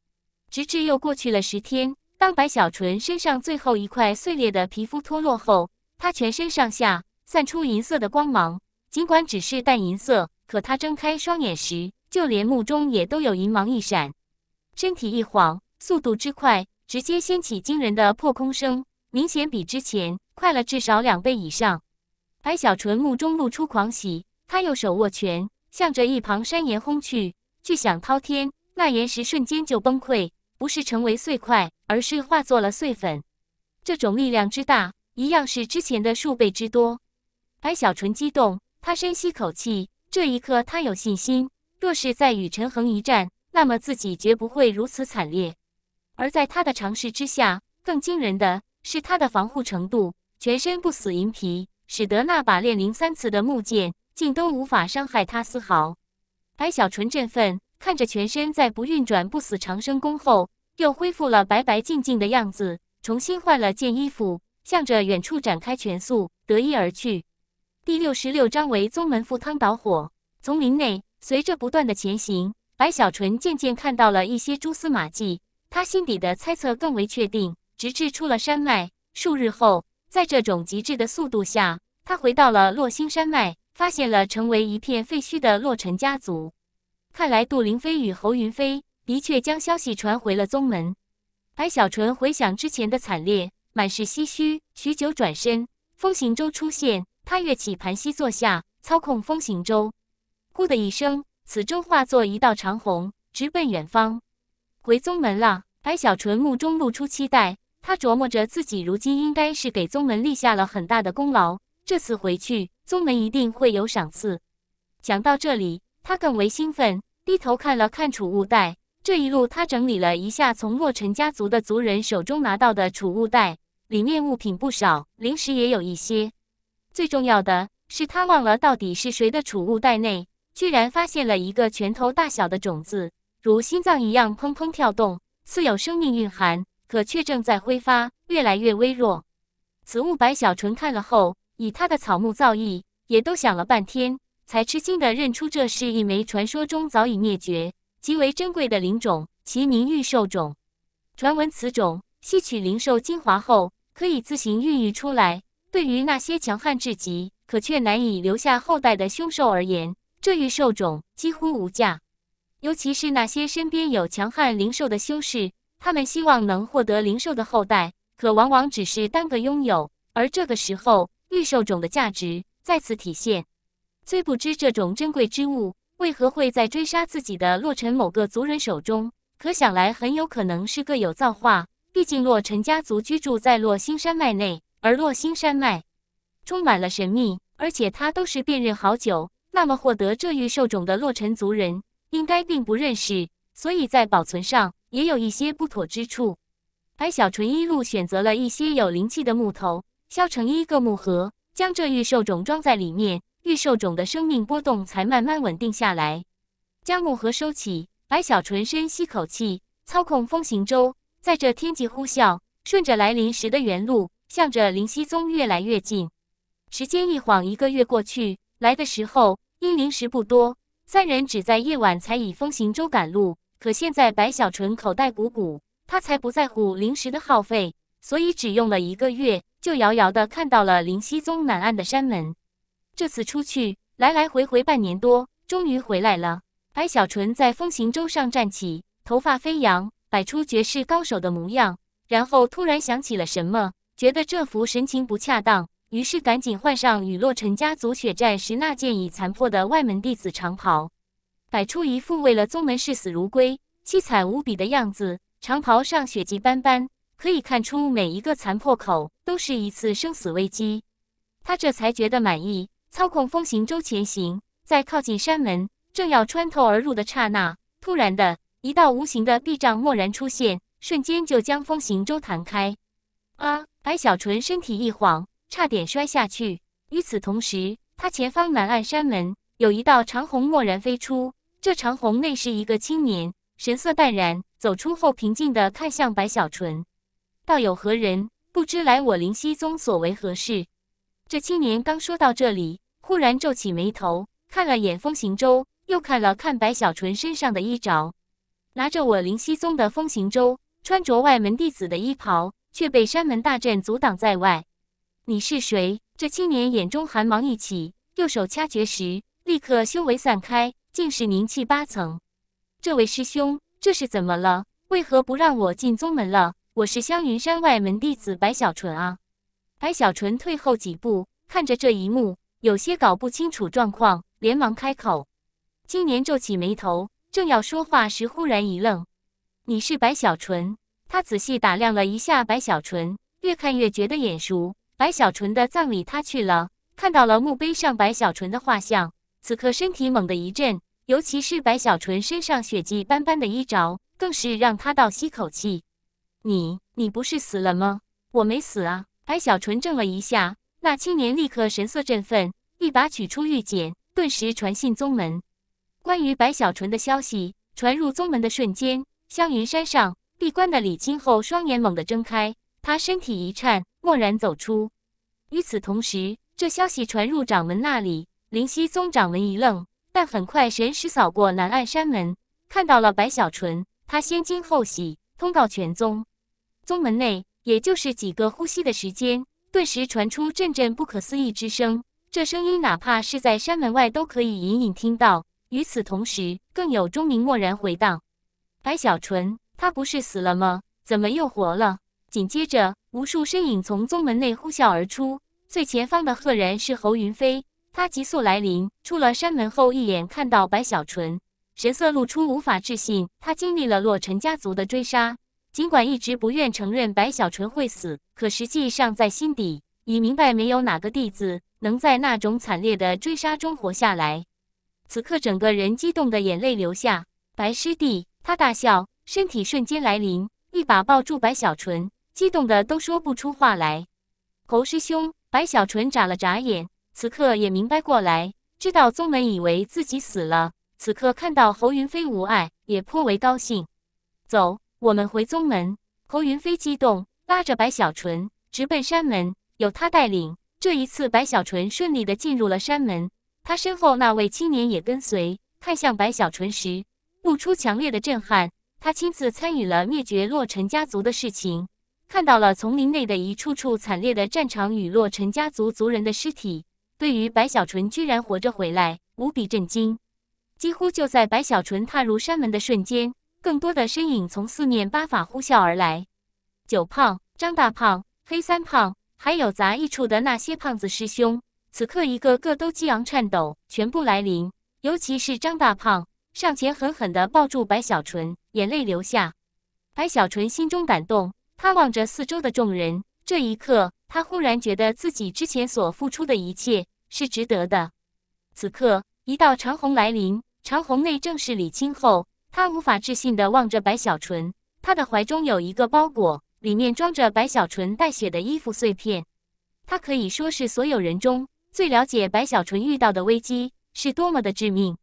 直至又过去了十天。当白小纯身上最后一块碎裂的皮肤脱落后，他全身上下散出银色的光芒。尽管只是淡银色，可他睁开双眼时，就连目中也都有银芒一闪。身体一晃，速度之快，直接掀起惊人的破空声，明显比之前快了至少两倍以上。白小纯目中露出狂喜，他右手握拳，向着一旁山岩轰去，巨响滔天，那岩石瞬间就崩溃。不是成为碎块，而是化作了碎粉。这种力量之大，一样是之前的数倍之多。白小纯激动，他深吸口气，这一刻他有信心。若是在与陈恒一战，那么自己绝不会如此惨烈。而在他的尝试之下，更惊人的是他的防护程度，全身不死银皮，使得那把炼灵三次的木剑竟都无法伤害他丝毫。白小纯振奋。看着全身在不运转不死长生功后，又恢复了白白净净的样子，重新换了件衣服，向着远处展开全速，得意而去。第六十六章为宗门赴汤蹈火。丛林内，随着不断的前行，白小纯渐渐看到了一些蛛丝马迹，他心底的猜测更为确定。直至出了山脉，数日后，在这种极致的速度下，他回到了洛星山脉，发现了成为一片废墟的洛尘家族。看来杜凌飞与侯云飞的确将消息传回了宗门。白小纯回想之前的惨烈，满是唏嘘。许久，转身，风行舟出现，他跃起，盘膝坐下，操控风行舟。呼的一声，此舟化作一道长虹，直奔远方。回宗门了。白小纯目中露出期待。他琢磨着，自己如今应该是给宗门立下了很大的功劳，这次回去，宗门一定会有赏赐。讲到这里。他更为兴奋，低头看了看储物袋。这一路，他整理了一下从洛尘家族的族人手中拿到的储物袋，里面物品不少，零食也有一些。最重要的是，他忘了到底是谁的储物袋内，居然发现了一个拳头大小的种子，如心脏一样砰砰跳动，似有生命蕴含，可却正在挥发，越来越微弱。此物，白小纯看了后，以他的草木造诣，也都想了半天。才吃惊地认出，这是一枚传说中早已灭绝、极为珍贵的灵种，其名御兽种。传闻此种吸取灵兽精华后，可以自行孕育出来。对于那些强悍至极，可却难以留下后代的凶兽而言，这御兽种几乎无价。尤其是那些身边有强悍灵兽的修士，他们希望能获得灵兽的后代，可往往只是单个拥有。而这个时候，御兽种的价值再次体现。虽不知这种珍贵之物为何会在追杀自己的洛尘某个族人手中，可想来很有可能是各有造化。毕竟洛尘家族居住在洛星山脉内，而洛星山脉充满了神秘，而且他都是辨认好久。那么获得这玉兽种的洛尘族人应该并不认识，所以在保存上也有一些不妥之处。白小纯一路选择了一些有灵气的木头，削成一个木盒，将这玉兽种装在里面。预售种的生命波动才慢慢稳定下来，将木盒收起。白小纯深吸口气，操控风行舟，在这天际呼啸，顺着来临时的原路，向着灵溪宗越来越近。时间一晃，一个月过去。来的时候因零食不多，三人只在夜晚才以风行舟赶路。可现在白小纯口袋鼓鼓，他才不在乎零食的耗费，所以只用了一个月，就遥遥的看到了灵溪宗南岸的山门。这次出去来来回回半年多，终于回来了。白小纯在风行舟上站起，头发飞扬，摆出绝世高手的模样。然后突然想起了什么，觉得这副神情不恰当，于是赶紧换上与洛尘家族血战时那件已残破的外门弟子长袍，摆出一副为了宗门视死如归、凄惨无比的样子。长袍上血迹斑斑，可以看出每一个残破口都是一次生死危机。他这才觉得满意。操控风行舟前行，在靠近山门、正要穿透而入的刹那，突然的一道无形的壁障蓦然出现，瞬间就将风行舟弹开。啊！白小纯身体一晃，差点摔下去。与此同时，他前方南岸山门有一道长虹蓦然飞出，这长虹内是一个青年，神色淡然，走出后平静地看向白小纯：“道友何人？不知来我灵溪宗所为何事？”这青年刚说到这里。忽然皱起眉头，看了眼风行舟，又看了看白小纯身上的衣着，拿着我灵溪宗的风行舟，穿着外门弟子的衣袍，却被山门大阵阻挡在外。你是谁？这青年眼中寒芒一起，右手掐诀时，立刻修为散开，竟是凝气八层。这位师兄，这是怎么了？为何不让我进宗门了？我是香云山外门弟子白小纯啊！白小纯退后几步，看着这一幕。有些搞不清楚状况，连忙开口。青年皱起眉头，正要说话时，忽然一愣：“你是白小纯？”他仔细打量了一下白小纯，越看越觉得眼熟。白小纯的葬礼他去了，看到了墓碑上白小纯的画像。此刻身体猛地一震，尤其是白小纯身上血迹斑斑的衣着，更是让他倒吸口气：“你……你不是死了吗？我没死啊！”白小纯怔了一下。那青年立刻神色振奋，一把取出玉简，顿时传信宗门。关于白小纯的消息传入宗门的瞬间，香云山上闭关的李清后双眼猛地睁开，他身体一颤，蓦然走出。与此同时，这消息传入掌门那里，灵溪宗掌门一愣，但很快神识扫过南岸山门，看到了白小纯，他先惊后喜，通告全宗。宗门内，也就是几个呼吸的时间。顿时传出阵阵不可思议之声，这声音哪怕是在山门外都可以隐隐听到。与此同时，更有钟鸣蓦然回荡。白小纯，他不是死了吗？怎么又活了？紧接着，无数身影从宗门内呼啸而出，最前方的赫然是侯云飞，他急速来临，出了山门后一眼看到白小纯，神色露出无法置信。他经历了洛尘家族的追杀。尽管一直不愿承认白小纯会死，可实际上在心底已明白，没有哪个弟子能在那种惨烈的追杀中活下来。此刻整个人激动的眼泪流下，白师弟，他大笑，身体瞬间来临，一把抱住白小纯，激动的都说不出话来。侯师兄，白小纯眨了眨眼，此刻也明白过来，知道宗门以为自己死了，此刻看到侯云飞无碍，也颇为高兴。走。我们回宗门，侯云飞激动，拉着白小纯直奔山门。有他带领，这一次白小纯顺利的进入了山门。他身后那位青年也跟随，看向白小纯时，露出强烈的震撼。他亲自参与了灭绝洛尘家族的事情，看到了丛林内的一处处惨烈的战场与洛尘家族族人的尸体，对于白小纯居然活着回来，无比震惊。几乎就在白小纯踏入山门的瞬间。更多的身影从四面八方呼啸而来，九胖、张大胖、黑三胖，还有杂役处的那些胖子师兄，此刻一个个都激昂颤抖，全部来临。尤其是张大胖上前狠狠地抱住白小纯，眼泪流下。白小纯心中感动，他望着四周的众人，这一刻他忽然觉得自己之前所付出的一切是值得的。此刻，一道长虹来临，长虹内正是李清后。他无法置信的望着白小纯，他的怀中有一个包裹，里面装着白小纯带血的衣服碎片。他可以说是所有人中最了解白小纯遇到的危机是多么的致命。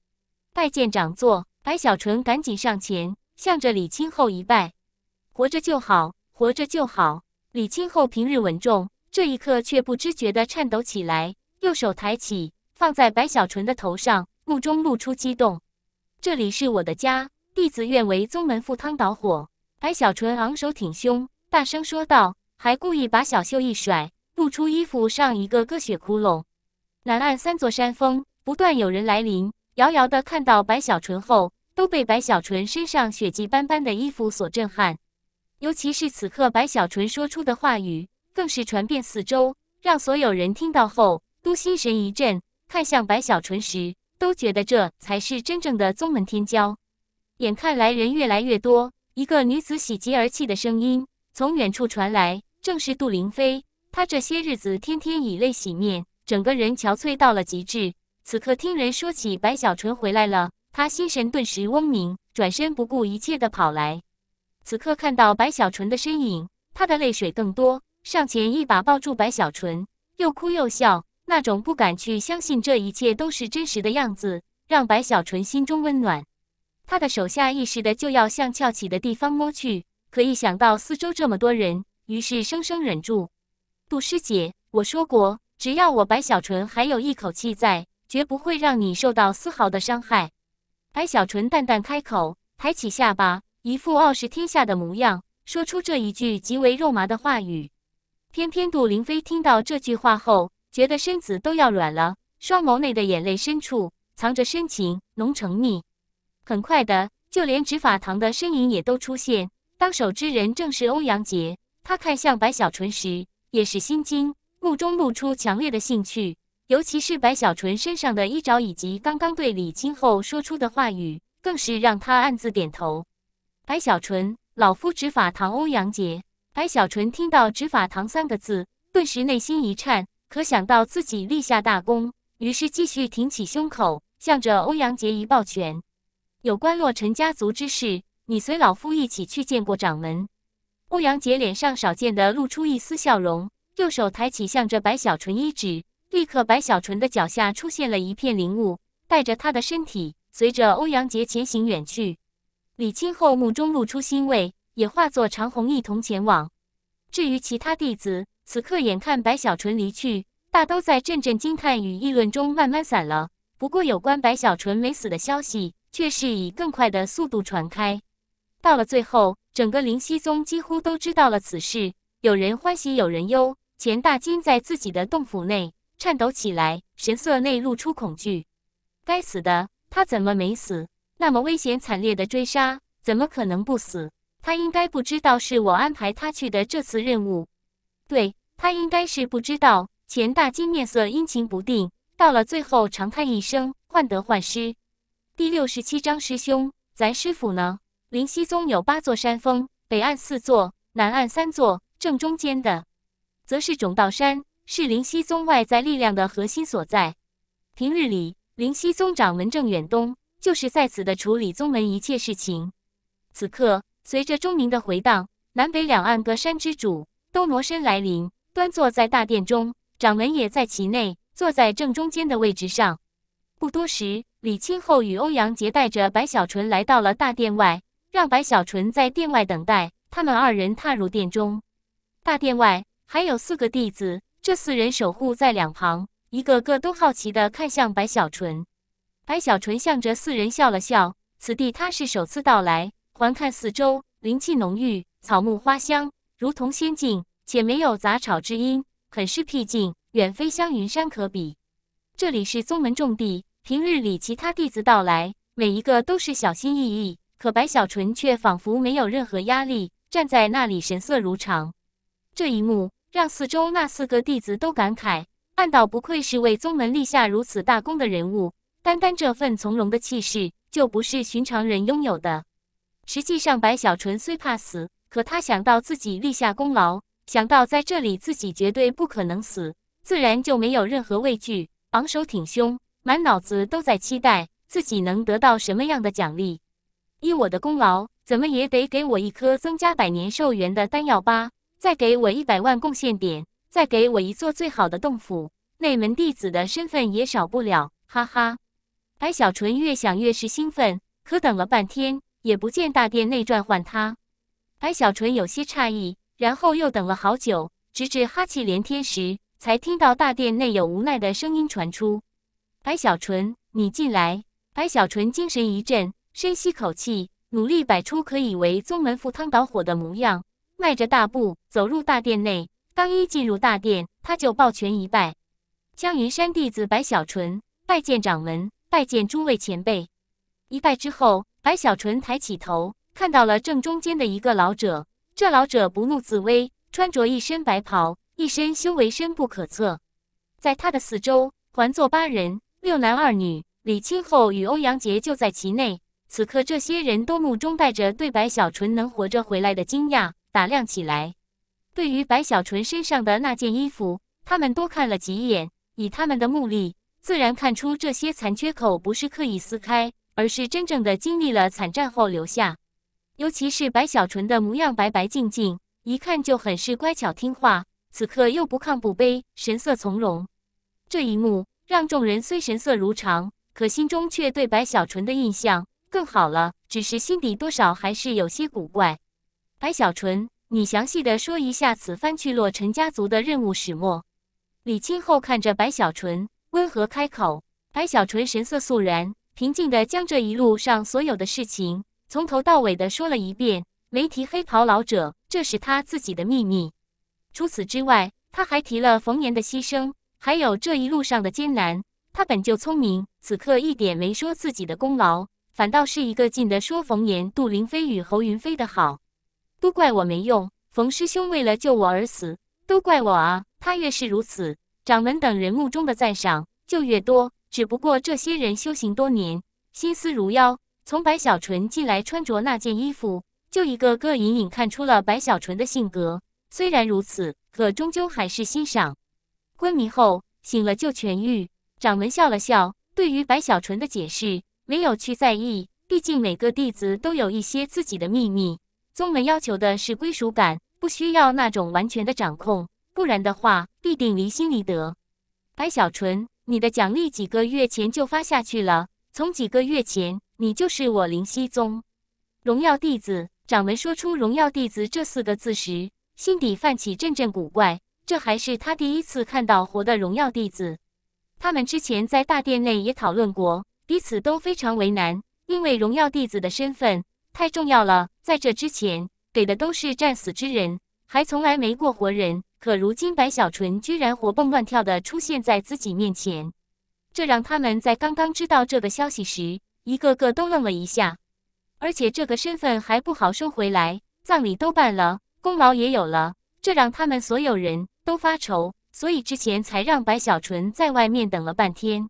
拜见长座，白小纯赶紧上前，向着李清后一拜。活着就好，活着就好。李清后平日稳重，这一刻却不知觉地颤抖起来，右手抬起，放在白小纯的头上，目中露出激动。这里是我的家。弟子愿为宗门赴汤蹈火。白小纯昂首挺胸，大声说道，还故意把小袖一甩，露出衣服上一个个血窟窿。南岸三座山峰不断有人来临，遥遥的看到白小纯后，都被白小纯身上血迹斑斑的衣服所震撼。尤其是此刻白小纯说出的话语，更是传遍四周，让所有人听到后都心神一震，看向白小纯时都觉得这才是真正的宗门天骄。眼看来人越来越多，一个女子喜极而泣的声音从远处传来，正是杜灵飞。她这些日子天天以泪洗面，整个人憔悴到了极致。此刻听人说起白小纯回来了，她心神顿时嗡鸣，转身不顾一切的跑来。此刻看到白小纯的身影，她的泪水更多，上前一把抱住白小纯，又哭又笑，那种不敢去相信这一切都是真实的样子，让白小纯心中温暖。他的手下意识的就要向翘起的地方摸去，可一想到四周这么多人，于是生生忍住。杜师姐，我说过，只要我白小纯还有一口气在，绝不会让你受到丝毫的伤害。白小纯淡淡开口，抬起下巴，一副傲视天下的模样，说出这一句极为肉麻的话语。偏偏杜凌飞听到这句话后，觉得身子都要软了，双眸内的眼泪深处藏着深情浓成蜜。很快的，就连执法堂的身影也都出现。当守之人正是欧阳杰。他看向白小纯时，也是心惊，目中露出强烈的兴趣。尤其是白小纯身上的衣着以及刚刚对李清后说出的话语，更是让他暗自点头。白小纯，老夫执法堂欧阳杰。白小纯听到“执法堂”三个字，顿时内心一颤，可想到自己立下大功，于是继续挺起胸口，向着欧阳杰一抱拳。有关洛尘家族之事，你随老夫一起去见过掌门。欧阳杰脸上少见的露出一丝笑容，右手抬起，向着白小纯一指，立刻白小纯的脚下出现了一片灵雾，带着他的身体，随着欧阳杰前行远去。李清后目中露出欣慰，也化作长虹一同前往。至于其他弟子，此刻眼看白小纯离去，大都在阵阵惊叹与议论中慢慢散了。不过，有关白小纯没死的消息。却是以更快的速度传开，到了最后，整个灵溪宗几乎都知道了此事。有人欢喜，有人忧。钱大金在自己的洞府内颤抖起来，神色内露出恐惧。该死的，他怎么没死？那么危险惨烈的追杀，怎么可能不死？他应该不知道是我安排他去的这次任务。对他应该是不知道。钱大金面色阴晴不定，到了最后，长叹一声，患得患失。第六十七章，师兄，咱师父呢？灵溪宗有八座山峰，北岸四座，南岸三座，正中间的，则是种道山，是灵溪宗外在力量的核心所在。平日里，灵溪宗掌门郑远东就是在此的处理宗门一切事情。此刻，随着钟鸣的回荡，南北两岸各山之主都挪身来临，端坐在大殿中，掌门也在其内，坐在正中间的位置上。不多时。李清后与欧阳杰带着白小纯来到了大殿外，让白小纯在殿外等待。他们二人踏入殿中，大殿外还有四个弟子，这四人守护在两旁，一个个都好奇地看向白小纯。白小纯向着四人笑了笑。此地他是首次到来，环看四周，灵气浓郁，草木花香，如同仙境，且没有杂草之音，很是僻静，远非香云山可比。这里是宗门重地。平日里，其他弟子到来，每一个都是小心翼翼。可白小纯却仿佛没有任何压力，站在那里神色如常。这一幕让四周那四个弟子都感慨，暗道不愧是为宗门立下如此大功的人物，单单这份从容的气势，就不是寻常人拥有的。实际上，白小纯虽怕死，可他想到自己立下功劳，想到在这里自己绝对不可能死，自然就没有任何畏惧，昂首挺胸。满脑子都在期待自己能得到什么样的奖励，依我的功劳，怎么也得给我一颗增加百年寿元的丹药吧，再给我一百万贡献点，再给我一座最好的洞府，内门弟子的身份也少不了。哈哈，白小纯越想越是兴奋，可等了半天也不见大殿内传唤他，白小纯有些诧异，然后又等了好久，直至哈气连天时，才听到大殿内有无奈的声音传出。白小纯，你进来。白小纯精神一振，深吸口气，努力摆出可以为宗门赴汤蹈火的模样，迈着大步走入大殿内。刚一进入大殿，他就抱拳一拜：“江云山弟子白小纯，拜见掌门，拜见诸位前辈。”一拜之后，白小纯抬起头，看到了正中间的一个老者。这老者不怒自威，穿着一身白袍，一身修为深不可测。在他的四周，环坐八人。六男二女，李清后与欧阳杰就在其内。此刻，这些人都目中带着对白小纯能活着回来的惊讶，打量起来。对于白小纯身上的那件衣服，他们多看了几眼。以他们的目力，自然看出这些残缺口不是刻意撕开，而是真正的经历了惨战后留下。尤其是白小纯的模样白白净净，一看就很是乖巧听话。此刻又不亢不卑，神色从容。这一幕。让众人虽神色如常，可心中却对白小纯的印象更好了。只是心底多少还是有些古怪。白小纯，你详细的说一下此番去洛尘家族的任务始末。李清后看着白小纯，温和开口。白小纯神色肃然，平静的将这一路上所有的事情从头到尾的说了一遍，没提黑袍老者，这是他自己的秘密。除此之外，他还提了冯年的牺牲。还有这一路上的艰难，他本就聪明，此刻一点没说自己的功劳，反倒是一个劲的说冯岩、杜林飞与侯云飞的好。都怪我没用，冯师兄为了救我而死，都怪我啊！他越是如此，掌门等人目中的赞赏就越多。只不过这些人修行多年，心思如妖，从白小纯进来穿着那件衣服，就一个个隐隐看出了白小纯的性格。虽然如此，可终究还是欣赏。昏迷后醒了就痊愈。掌门笑了笑，对于白小纯的解释没有去在意，毕竟每个弟子都有一些自己的秘密。宗门要求的是归属感，不需要那种完全的掌控，不然的话必定离心离德。白小纯，你的奖励几个月前就发下去了。从几个月前，你就是我灵溪宗荣耀弟子。掌门说出“荣耀弟子”这四个字时，心底泛起阵阵古怪。这还是他第一次看到活的荣耀弟子。他们之前在大殿内也讨论过，彼此都非常为难，因为荣耀弟子的身份太重要了。在这之前给的都是战死之人，还从来没过活人。可如今白小纯居然活蹦乱跳的出现在自己面前，这让他们在刚刚知道这个消息时，一个个都愣了一下。而且这个身份还不好收回来，葬礼都办了，功劳也有了。这让他们所有人都发愁，所以之前才让白小纯在外面等了半天。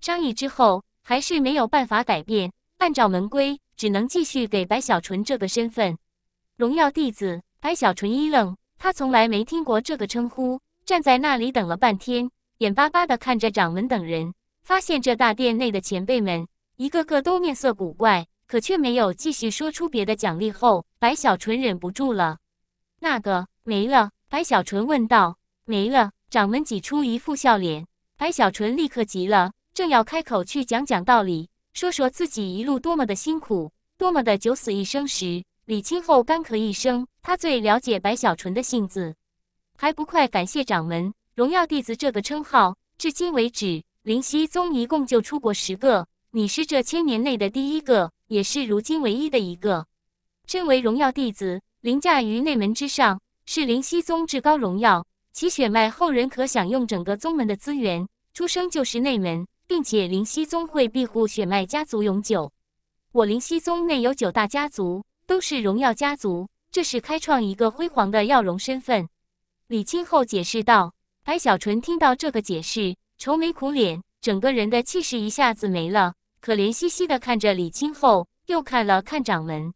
商议之后，还是没有办法改变，按照门规，只能继续给白小纯这个身份——荣耀弟子。白小纯一愣，他从来没听过这个称呼，站在那里等了半天，眼巴巴的看着掌门等人，发现这大殿内的前辈们一个个都面色古怪，可却没有继续说出别的奖励。后，白小纯忍不住了，那个。没了，白小纯问道。没了，掌门挤出一副笑脸。白小纯立刻急了，正要开口去讲讲道理，说说自己一路多么的辛苦，多么的九死一生时，李清后干咳一声。他最了解白小纯的性子，还不快感谢掌门！荣耀弟子这个称号，至今为止，灵溪宗一共就出过十个，你是这千年内的第一个，也是如今唯一的一个。身为荣耀弟子，凌驾于内门之上。是灵溪宗至高荣耀，其血脉后人可享用整个宗门的资源，出生就是内门，并且灵溪宗会庇护血脉家族永久。我灵溪宗内有九大家族，都是荣耀家族，这是开创一个辉煌的耀荣身份。李清后解释道。白小纯听到这个解释，愁眉苦脸，整个人的气势一下子没了，可怜兮兮的看着李清后，又看了看掌门，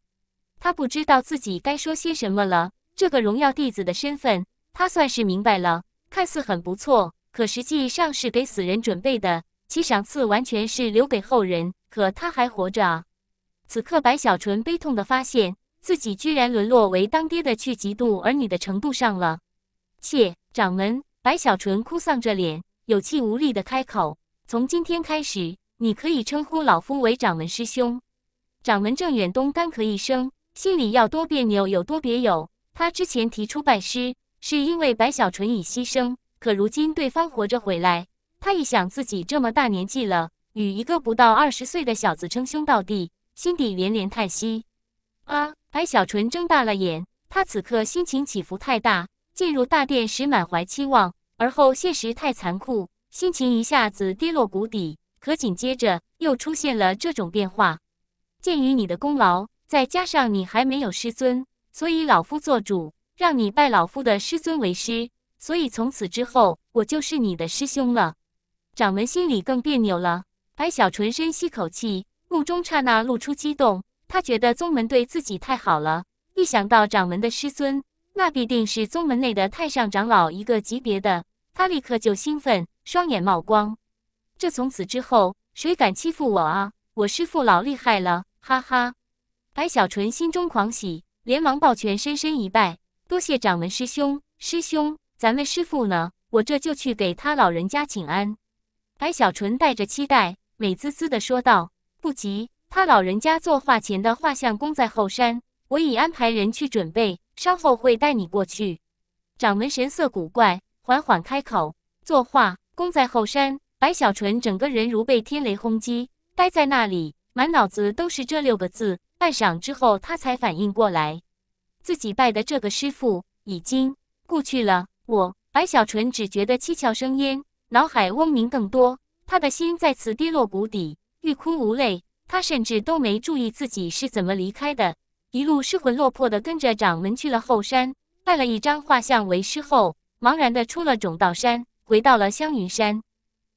他不知道自己该说些什么了。这个荣耀弟子的身份，他算是明白了。看似很不错，可实际上是给死人准备的，其赏赐完全是留给后人。可他还活着啊！此刻，白小纯悲痛的发现自己居然沦落为当爹的去嫉妒儿女的程度上了。切，掌门！白小纯哭丧着脸，有气无力的开口：“从今天开始，你可以称呼老夫为掌门师兄。”掌门郑远东干咳一声，心里要多别扭有多别扭。他之前提出拜师，是因为白小纯已牺牲。可如今对方活着回来，他一想自己这么大年纪了，与一个不到二十岁的小子称兄道弟，心底连连叹息。啊！白小纯睁大了眼，他此刻心情起伏太大。进入大殿时满怀期望，而后现实太残酷，心情一下子跌落谷底。可紧接着又出现了这种变化。鉴于你的功劳，再加上你还没有师尊。所以老夫做主，让你拜老夫的师尊为师。所以从此之后，我就是你的师兄了。掌门心里更别扭了。白小纯深吸口气，目中刹那露出激动。他觉得宗门对自己太好了。一想到掌门的师尊，那必定是宗门内的太上长老一个级别的，他立刻就兴奋，双眼冒光。这从此之后，谁敢欺负我啊？我师父老厉害了！哈哈，白小纯心中狂喜。连忙抱拳，深深一拜，多谢掌门师兄。师兄，咱们师傅呢？我这就去给他老人家请安。白小纯带着期待，美滋滋的说道：“不急，他老人家作画前的画像功在后山，我已安排人去准备，稍后会带你过去。”掌门神色古怪，缓缓开口：“作画功在后山。”白小纯整个人如被天雷轰击，呆在那里，满脑子都是这六个字。半晌之后，他才反应过来，自己拜的这个师傅已经故去了。我白小纯只觉得七窍生烟，脑海嗡鸣更多，他的心再次跌落谷底，欲哭无泪。他甚至都没注意自己是怎么离开的，一路失魂落魄的跟着掌门去了后山，拜了一张画像为师后，茫然的出了种道山，回到了香云山。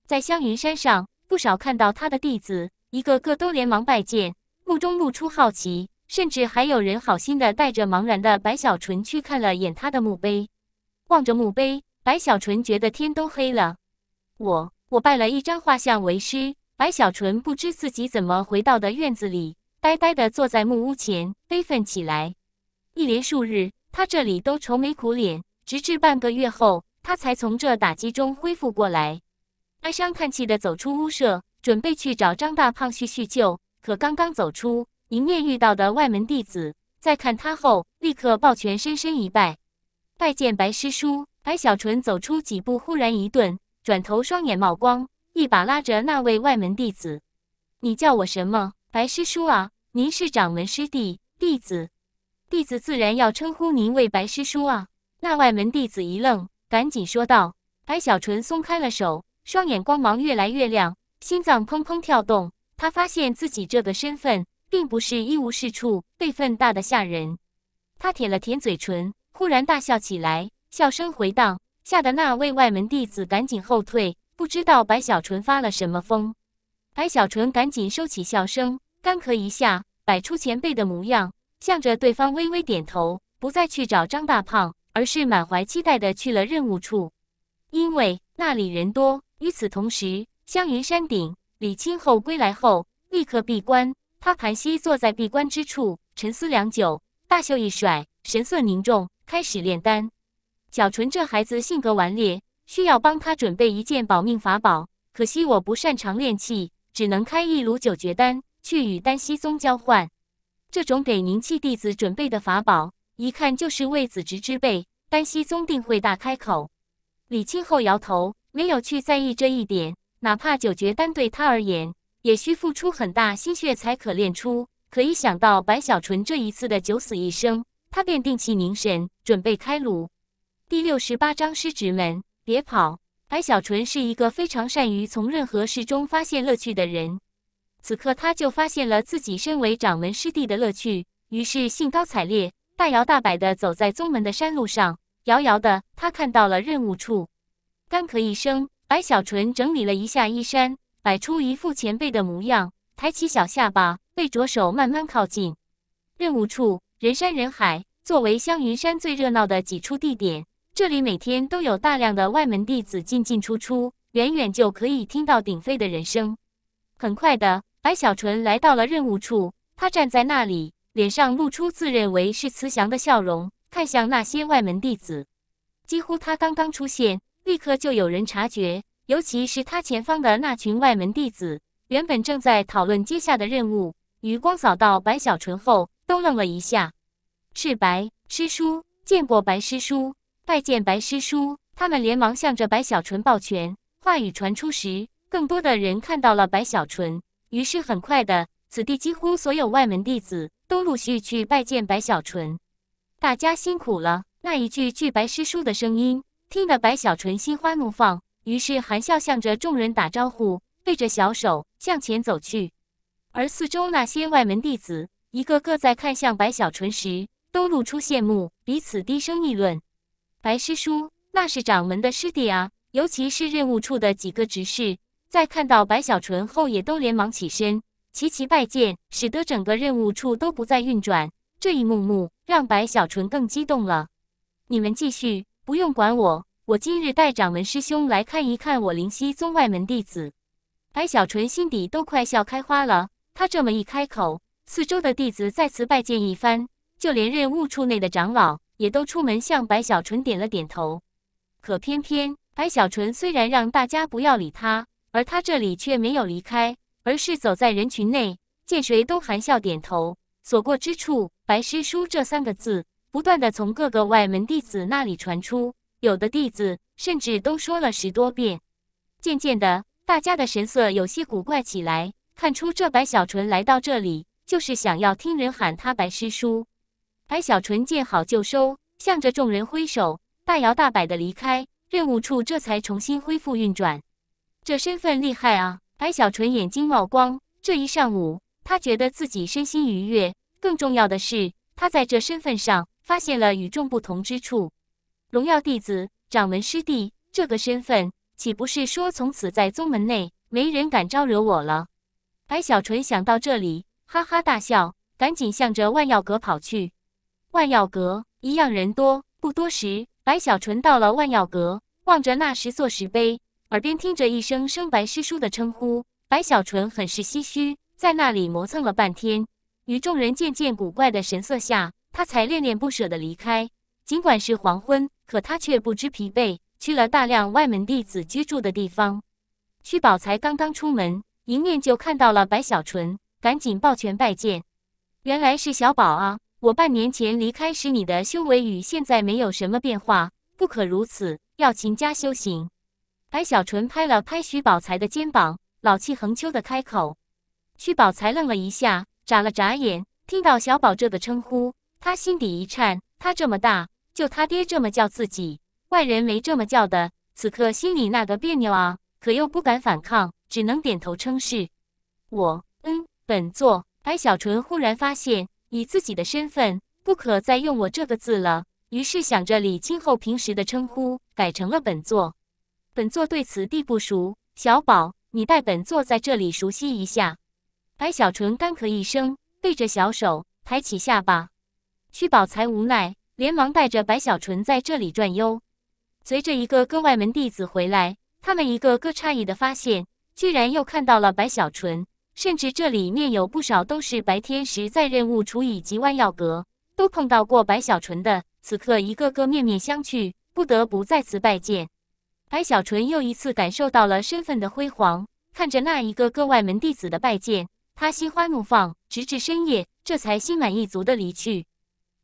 在香云山上，不少看到他的弟子，一个个都连忙拜见。墓中露出好奇，甚至还有人好心的带着茫然的白小纯去看了眼他的墓碑。望着墓碑，白小纯觉得天都黑了。我我拜了一张画像为师。白小纯不知自己怎么回到的院子里，呆呆的坐在木屋前，悲愤起来。一连数日，他这里都愁眉苦脸，直至半个月后，他才从这打击中恢复过来，唉声叹气的走出屋舍，准备去找张大胖叙叙旧。可刚刚走出，迎面遇到的外门弟子，在看他后，立刻抱拳深深一拜，拜见白师叔。白小纯走出几步，忽然一顿，转头，双眼冒光，一把拉着那位外门弟子：“你叫我什么？白师叔啊？您是掌门师弟弟子，弟子自然要称呼您为白师叔啊。”那外门弟子一愣，赶紧说道。白小纯松开了手，双眼光芒越来越亮，心脏砰砰跳动。他发现自己这个身份并不是一无是处，辈分大得吓人。他舔了舔嘴唇，忽然大笑起来，笑声回荡，吓得那位外门弟子赶紧后退。不知道白小纯发了什么疯。白小纯赶紧收起笑声，干咳一下，摆出前辈的模样，向着对方微微点头，不再去找张大胖，而是满怀期待的去了任务处，因为那里人多。与此同时，香云山顶。李清后归来后立刻闭关，他盘膝坐在闭关之处，沉思良久，大袖一甩，神色凝重，开始炼丹。小纯这孩子性格顽劣，需要帮他准备一件保命法宝。可惜我不擅长炼器，只能开一炉九绝丹去与丹溪宗交换。这种给凝气弟子准备的法宝，一看就是为子侄之辈，丹溪宗定会大开口。李清后摇头，没有去在意这一点。哪怕九绝丹对他而言也需付出很大心血才可炼出，可一想到白小纯这一次的九死一生，他便定气凝神，准备开炉。第六十八章师侄门，别跑！白小纯是一个非常善于从任何事中发现乐趣的人，此刻他就发现了自己身为掌门师弟的乐趣，于是兴高采烈、大摇大摆地走在宗门的山路上。遥遥的，他看到了任务处，干咳一声。白小纯整理了一下衣衫，摆出一副前辈的模样，抬起小下巴，背着手慢慢靠近任务处。人山人海，作为香云山最热闹的几处地点，这里每天都有大量的外门弟子进进出出，远远就可以听到鼎沸的人声。很快的，白小纯来到了任务处，他站在那里，脸上露出自认为是慈祥的笑容，看向那些外门弟子。几乎他刚刚出现。立刻就有人察觉，尤其是他前方的那群外门弟子，原本正在讨论接下的任务，余光扫到白小纯后，都愣了一下。是白师叔，见过白师叔，拜见白师叔。他们连忙向着白小纯抱拳。话语传出时，更多的人看到了白小纯，于是很快的，此地几乎所有外门弟子都陆续去拜见白小纯。大家辛苦了。那一句句白师叔的声音。听得白小纯心花怒放，于是含笑向着众人打招呼，背着小手向前走去。而四周那些外门弟子，一个个在看向白小纯时，都露出羡慕，彼此低声议论：“白师叔，那是掌门的师弟啊！”尤其是任务处的几个执事，在看到白小纯后，也都连忙起身，齐齐拜见，使得整个任务处都不再运转。这一幕幕让白小纯更激动了。你们继续。不用管我，我今日带掌门师兄来看一看我灵溪宗外门弟子。白小纯心底都快笑开花了。他这么一开口，四周的弟子再次拜见一番，就连任务处内的长老也都出门向白小纯点了点头。可偏偏白小纯虽然让大家不要理他，而他这里却没有离开，而是走在人群内，见谁都含笑点头，所过之处，白师叔这三个字。不断的从各个外门弟子那里传出，有的弟子甚至都说了十多遍。渐渐的，大家的神色有些古怪起来，看出这白小纯来到这里就是想要听人喊他白师叔。白小纯见好就收，向着众人挥手，大摇大摆的离开。任务处这才重新恢复运转。这身份厉害啊！白小纯眼睛冒光。这一上午，他觉得自己身心愉悦，更重要的是，他在这身份上。发现了与众不同之处，荣耀弟子、掌门师弟这个身份，岂不是说从此在宗门内没人敢招惹我了？白小纯想到这里，哈哈大笑，赶紧向着万药阁跑去。万药阁一样人多，不多时，白小纯到了万药阁，望着那十座石碑，耳边听着一声声“白师叔”的称呼，白小纯很是唏嘘，在那里磨蹭了半天，与众人渐渐古怪的神色下。他才恋恋不舍地离开。尽管是黄昏，可他却不知疲惫，去了大量外门弟子居住的地方。屈宝才刚刚出门，迎面就看到了白小纯，赶紧抱拳拜见。原来是小宝啊！我半年前离开时，你的修为与现在没有什么变化，不可如此，要勤加修行。白小纯拍了拍徐宝才的肩膀，老气横秋地开口。徐宝才愣了一下，眨了眨眼，听到小宝这个称呼。他心底一颤，他这么大，就他爹这么叫自己，外人没这么叫的。此刻心里那个别扭啊，可又不敢反抗，只能点头称是。我，嗯，本座白小纯忽然发现，以自己的身份，不可再用“我”这个字了。于是想着李清后平时的称呼，改成了“本座”。本座对此地不熟，小宝，你带本座在这里熟悉一下。白小纯干咳一声，背着小手抬起下巴。屈宝才无奈，连忙带着白小纯在这里转悠。随着一个个外门弟子回来，他们一个个诧异的发现，居然又看到了白小纯。甚至这里面有不少都是白天时在任务处以及万药阁都碰到过白小纯的。此刻一个个面面相觑，不得不再次拜见白小纯。又一次感受到了身份的辉煌，看着那一个个外门弟子的拜见，他心花怒放，直至深夜，这才心满意足的离去。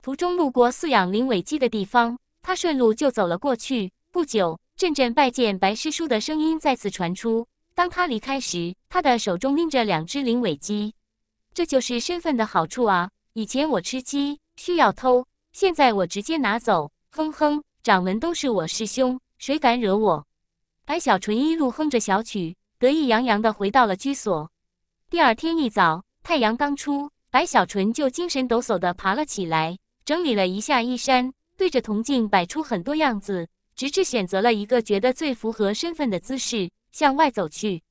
途中路过饲养灵尾鸡的地方，他顺路就走了过去。不久，阵阵拜见白师叔的声音再次传出。当他离开时，他的手中拎着两只灵尾鸡。这就是身份的好处啊！以前我吃鸡需要偷，现在我直接拿走。哼哼，掌门都是我师兄，谁敢惹我？白小纯一路哼着小曲，得意洋洋地回到了居所。第二天一早，太阳刚出，白小纯就精神抖擞地爬了起来。整理了一下衣衫，对着铜镜摆出很多样子，直至选择了一个觉得最符合身份的姿势，向外走去。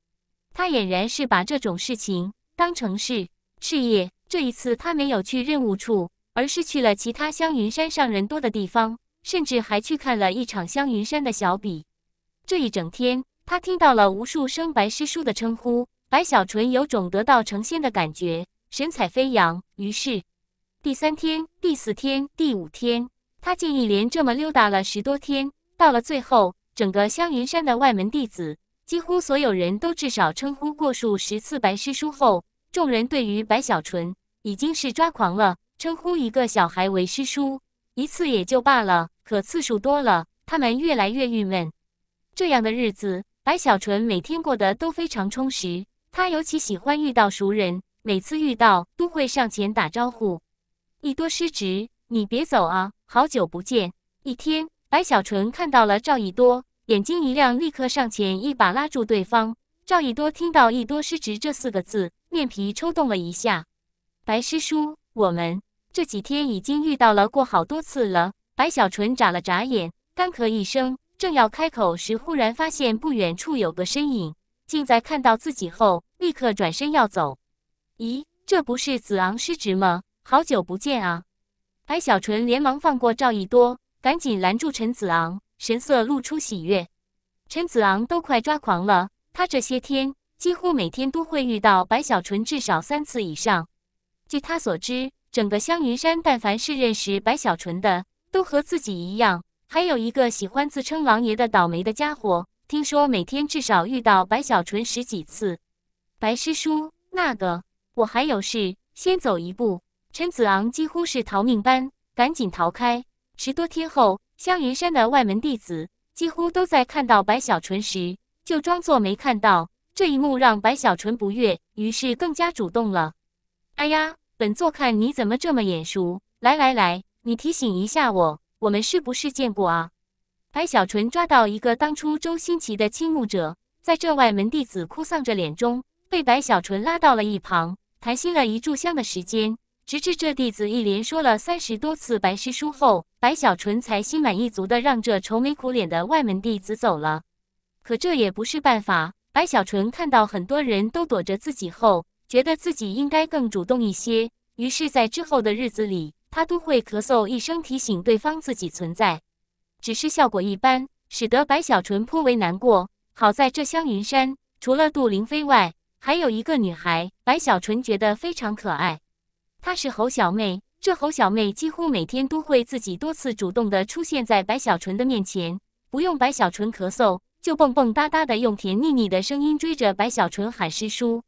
他俨然是把这种事情当成是事业。这一次，他没有去任务处，而是去了其他香云山上人多的地方，甚至还去看了一场香云山的小比。这一整天，他听到了无数声白师叔的称呼，白小纯有种得道成仙的感觉，神采飞扬。于是。第三天、第四天、第五天，他竟一连这么溜达了十多天。到了最后，整个香云山的外门弟子，几乎所有人都至少称呼过数十次白师叔。后，众人对于白小纯已经是抓狂了。称呼一个小孩为师叔一次也就罢了，可次数多了，他们越来越郁闷。这样的日子，白小纯每天过得都非常充实。他尤其喜欢遇到熟人，每次遇到都会上前打招呼。一多失职，你别走啊！好久不见。一天，白小纯看到了赵一多，眼睛一亮，立刻上前一把拉住对方。赵一多听到“一多失职”这四个字，面皮抽动了一下。白师叔，我们这几天已经遇到了过好多次了。白小纯眨了眨眼，干咳一声，正要开口时，忽然发现不远处有个身影，竟在看到自己后立刻转身要走。咦，这不是子昂失职吗？好久不见啊！白小纯连忙放过赵一多，赶紧拦住陈子昂，神色露出喜悦。陈子昂都快抓狂了，他这些天几乎每天都会遇到白小纯至少三次以上。据他所知，整个香云山，但凡是认识白小纯的，都和自己一样。还有一个喜欢自称“狼爷”的倒霉的家伙，听说每天至少遇到白小纯十几次。白师叔，那个我还有事先走一步。陈子昂几乎是逃命般赶紧逃开。十多天后，香云山的外门弟子几乎都在看到白小纯时就装作没看到。这一幕让白小纯不悦，于是更加主动了。哎呀，本座看你怎么这么眼熟！来来来，你提醒一下我，我们是不是见过啊？白小纯抓到一个当初周新奇的倾慕者，在这外门弟子哭丧着脸中，被白小纯拉到了一旁谈心了一炷香的时间。直至这弟子一连说了三十多次白师叔后，白小纯才心满意足的让这愁眉苦脸的外门弟子走了。可这也不是办法。白小纯看到很多人都躲着自己后，觉得自己应该更主动一些。于是，在之后的日子里，他都会咳嗽一声提醒对方自己存在，只是效果一般，使得白小纯颇为难过。好在这香云山除了杜凌飞外，还有一个女孩，白小纯觉得非常可爱。她是侯小妹，这侯小妹几乎每天都会自己多次主动的出现在白小纯的面前，不用白小纯咳嗽，就蹦蹦哒哒的用甜腻腻的声音追着白小纯喊师叔，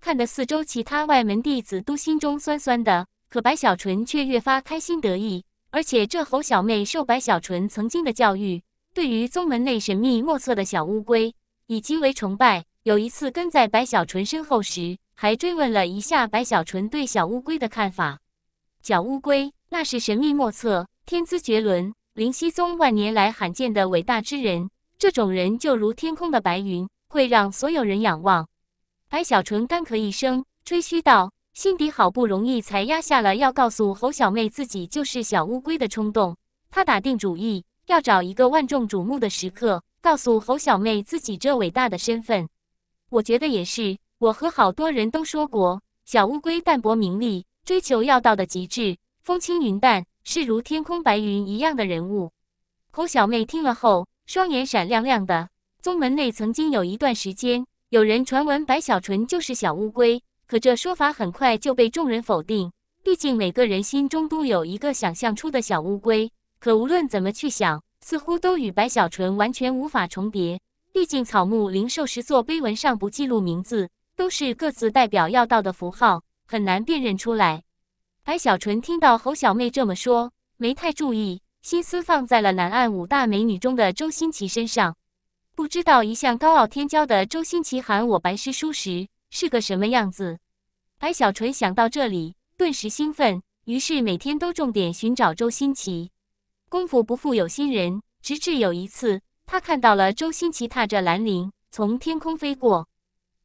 看得四周其他外门弟子都心中酸酸的，可白小纯却越发开心得意。而且这侯小妹受白小纯曾经的教育，对于宗门内神秘莫测的小乌龟，已极为崇拜。有一次跟在白小纯身后时。还追问了一下白小纯对小乌龟的看法。小乌龟那是神秘莫测、天资绝伦、灵溪宗万年来罕见的伟大之人。这种人就如天空的白云，会让所有人仰望。白小纯干咳一声，吹嘘道：“心底好不容易才压下了要告诉侯小妹自己就是小乌龟的冲动。他打定主意要找一个万众瞩目的时刻，告诉侯小妹自己这伟大的身份。我觉得也是。”我和好多人都说过，小乌龟淡泊名利，追求要道的极致，风轻云淡，是如天空白云一样的人物。侯小妹听了后，双眼闪亮亮的。宗门内曾经有一段时间，有人传闻白小纯就是小乌龟，可这说法很快就被众人否定。毕竟每个人心中都有一个想象出的小乌龟，可无论怎么去想，似乎都与白小纯完全无法重叠。毕竟草木灵兽石座碑文上不记录名字。都是各自代表要道的符号，很难辨认出来。白小纯听到侯小妹这么说，没太注意，心思放在了南岸五大美女中的周星奇身上。不知道一向高傲天骄的周星奇喊我白师叔时是个什么样子。白小纯想到这里，顿时兴奋，于是每天都重点寻找周星奇。功夫不负有心人，直至有一次，他看到了周星奇踏着兰陵从天空飞过。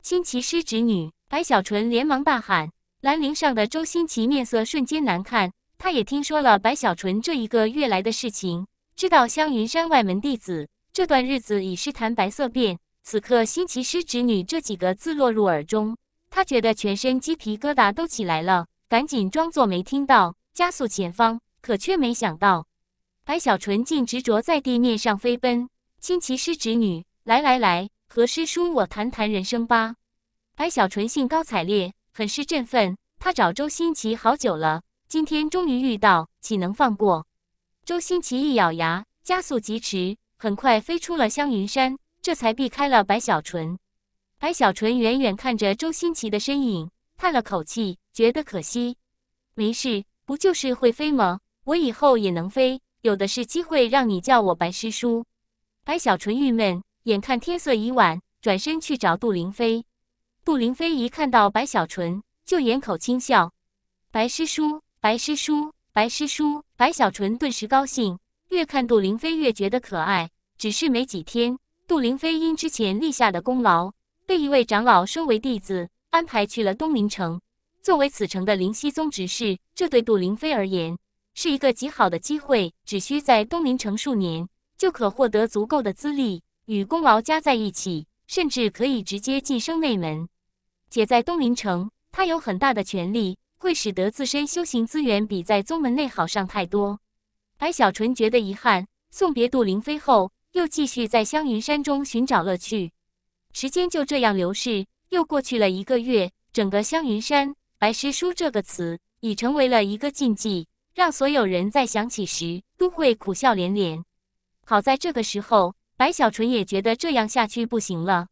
新奇师侄女白小纯连忙大喊，兰陵上的周新奇面色瞬间难看。他也听说了白小纯这一个月来的事情，知道香云山外门弟子这段日子已是谈白色变。此刻新奇师侄女这几个字落入耳中，他觉得全身鸡皮疙瘩都起来了，赶紧装作没听到，加速前方。可却没想到，白小纯竟执着在地面上飞奔。新奇师侄女，来来来！和师叔，我谈谈人生吧。白小纯兴高采烈，很是振奋。他找周星奇好久了，今天终于遇到，岂能放过？周星奇一咬牙，加速疾驰，很快飞出了香云山，这才避开了白小纯。白小纯远远看着周星奇的身影，叹了口气，觉得可惜。没事，不就是会飞吗？我以后也能飞，有的是机会让你叫我白师叔。白小纯郁闷。眼看天色已晚，转身去找杜凌飞。杜凌飞一看到白小纯，就眼口轻笑：“白师叔，白师叔，白师叔！”白小纯顿时高兴，越看杜凌飞越觉得可爱。只是没几天，杜凌飞因之前立下的功劳，被一位长老收为弟子，安排去了东林城，作为此城的灵溪宗执事。这对杜凌飞而言，是一个极好的机会，只需在东林城数年，就可获得足够的资历。与功劳加在一起，甚至可以直接晋升内门，且在东林城，他有很大的权力，会使得自身修行资源比在宗门内好上太多。白小纯觉得遗憾，送别杜灵飞后，又继续在香云山中寻找乐趣。时间就这样流逝，又过去了一个月。整个香云山，“白师叔”这个词已成为了一个禁忌，让所有人在想起时都会苦笑连连。好在这个时候。白小纯也觉得这样下去不行了。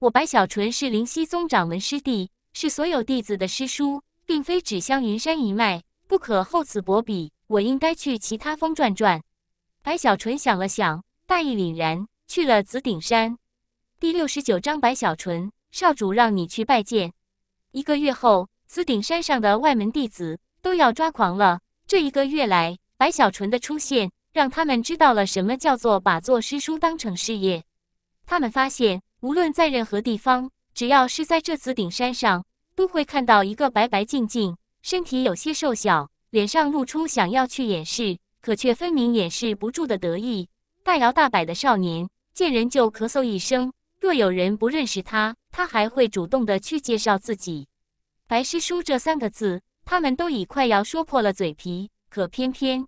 我白小纯是灵溪宗掌门师弟，是所有弟子的师叔，并非只香云山一脉，不可厚此薄彼。我应该去其他峰转转。白小纯想了想，大义凛然，去了紫顶山。第六十九章：白小纯少主让你去拜见。一个月后，紫顶山上的外门弟子都要抓狂了。这一个月来，白小纯的出现。让他们知道了什么叫做把做师叔当成事业。他们发现，无论在任何地方，只要是在这紫顶山上，都会看到一个白白净净、身体有些瘦小、脸上露出想要去掩饰，可却分明掩饰不住的得意、大摇大摆的少年。见人就咳嗽一声，若有人不认识他，他还会主动的去介绍自己。白师叔这三个字，他们都已快要说破了嘴皮，可偏偏。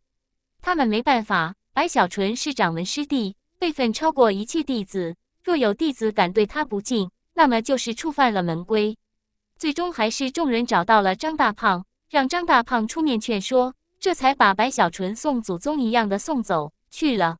他们没办法，白小纯是掌门师弟，辈分超过一切弟子。若有弟子敢对他不敬，那么就是触犯了门规。最终还是众人找到了张大胖，让张大胖出面劝说，这才把白小纯送祖宗一样的送走去了。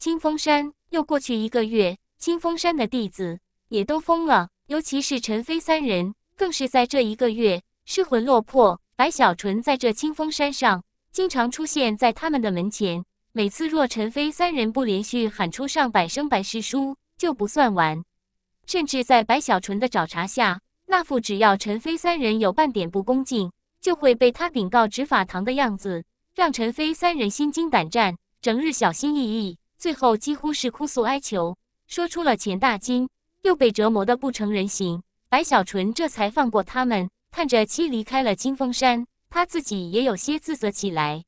清风山又过去一个月，清风山的弟子也都疯了，尤其是陈飞三人，更是在这一个月失魂落魄。白小纯在这清风山上。经常出现在他们的门前，每次若陈飞三人不连续喊出上百声白师叔，就不算完。甚至在白小纯的找茬下，那副只要陈飞三人有半点不恭敬，就会被他禀告执法堂的样子，让陈飞三人心惊胆战，整日小心翼翼。最后几乎是哭诉哀求，说出了钱大金，又被折磨得不成人形，白小纯这才放过他们，叹着气离开了金风山。他自己也有些自责起来。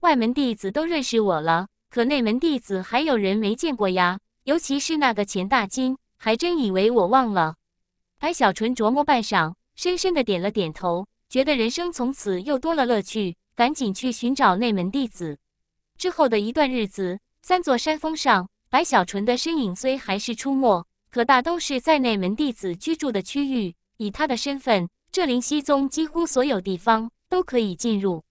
外门弟子都认识我了，可内门弟子还有人没见过呀。尤其是那个钱大金，还真以为我忘了。白小纯琢磨半晌，深深的点了点头，觉得人生从此又多了乐趣。赶紧去寻找内门弟子。之后的一段日子，三座山峰上，白小纯的身影虽还是出没，可大都是在内门弟子居住的区域。以他的身份，这灵溪宗几乎所有地方。都可以进入，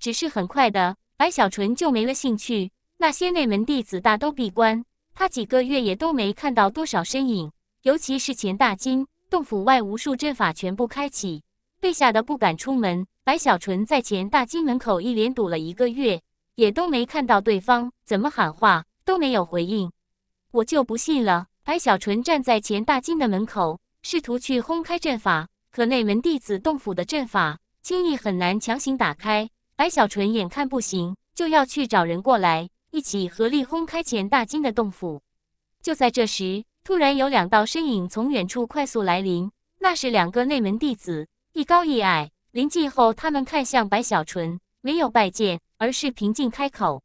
只是很快的，白小纯就没了兴趣。那些内门弟子大都闭关，他几个月也都没看到多少身影。尤其是钱大金，洞府外无数阵法全部开启，被吓得不敢出门。白小纯在钱大金门口一连堵了一个月，也都没看到对方怎么喊话都没有回应。我就不信了！白小纯站在钱大金的门口，试图去轰开阵法，可内门弟子洞府的阵法。轻易很难强行打开。白小纯眼看不行，就要去找人过来一起合力轰开钱大金的洞府。就在这时，突然有两道身影从远处快速来临，那是两个内门弟子，一高一矮。临近后，他们看向白小纯，没有拜见，而是平静开口：“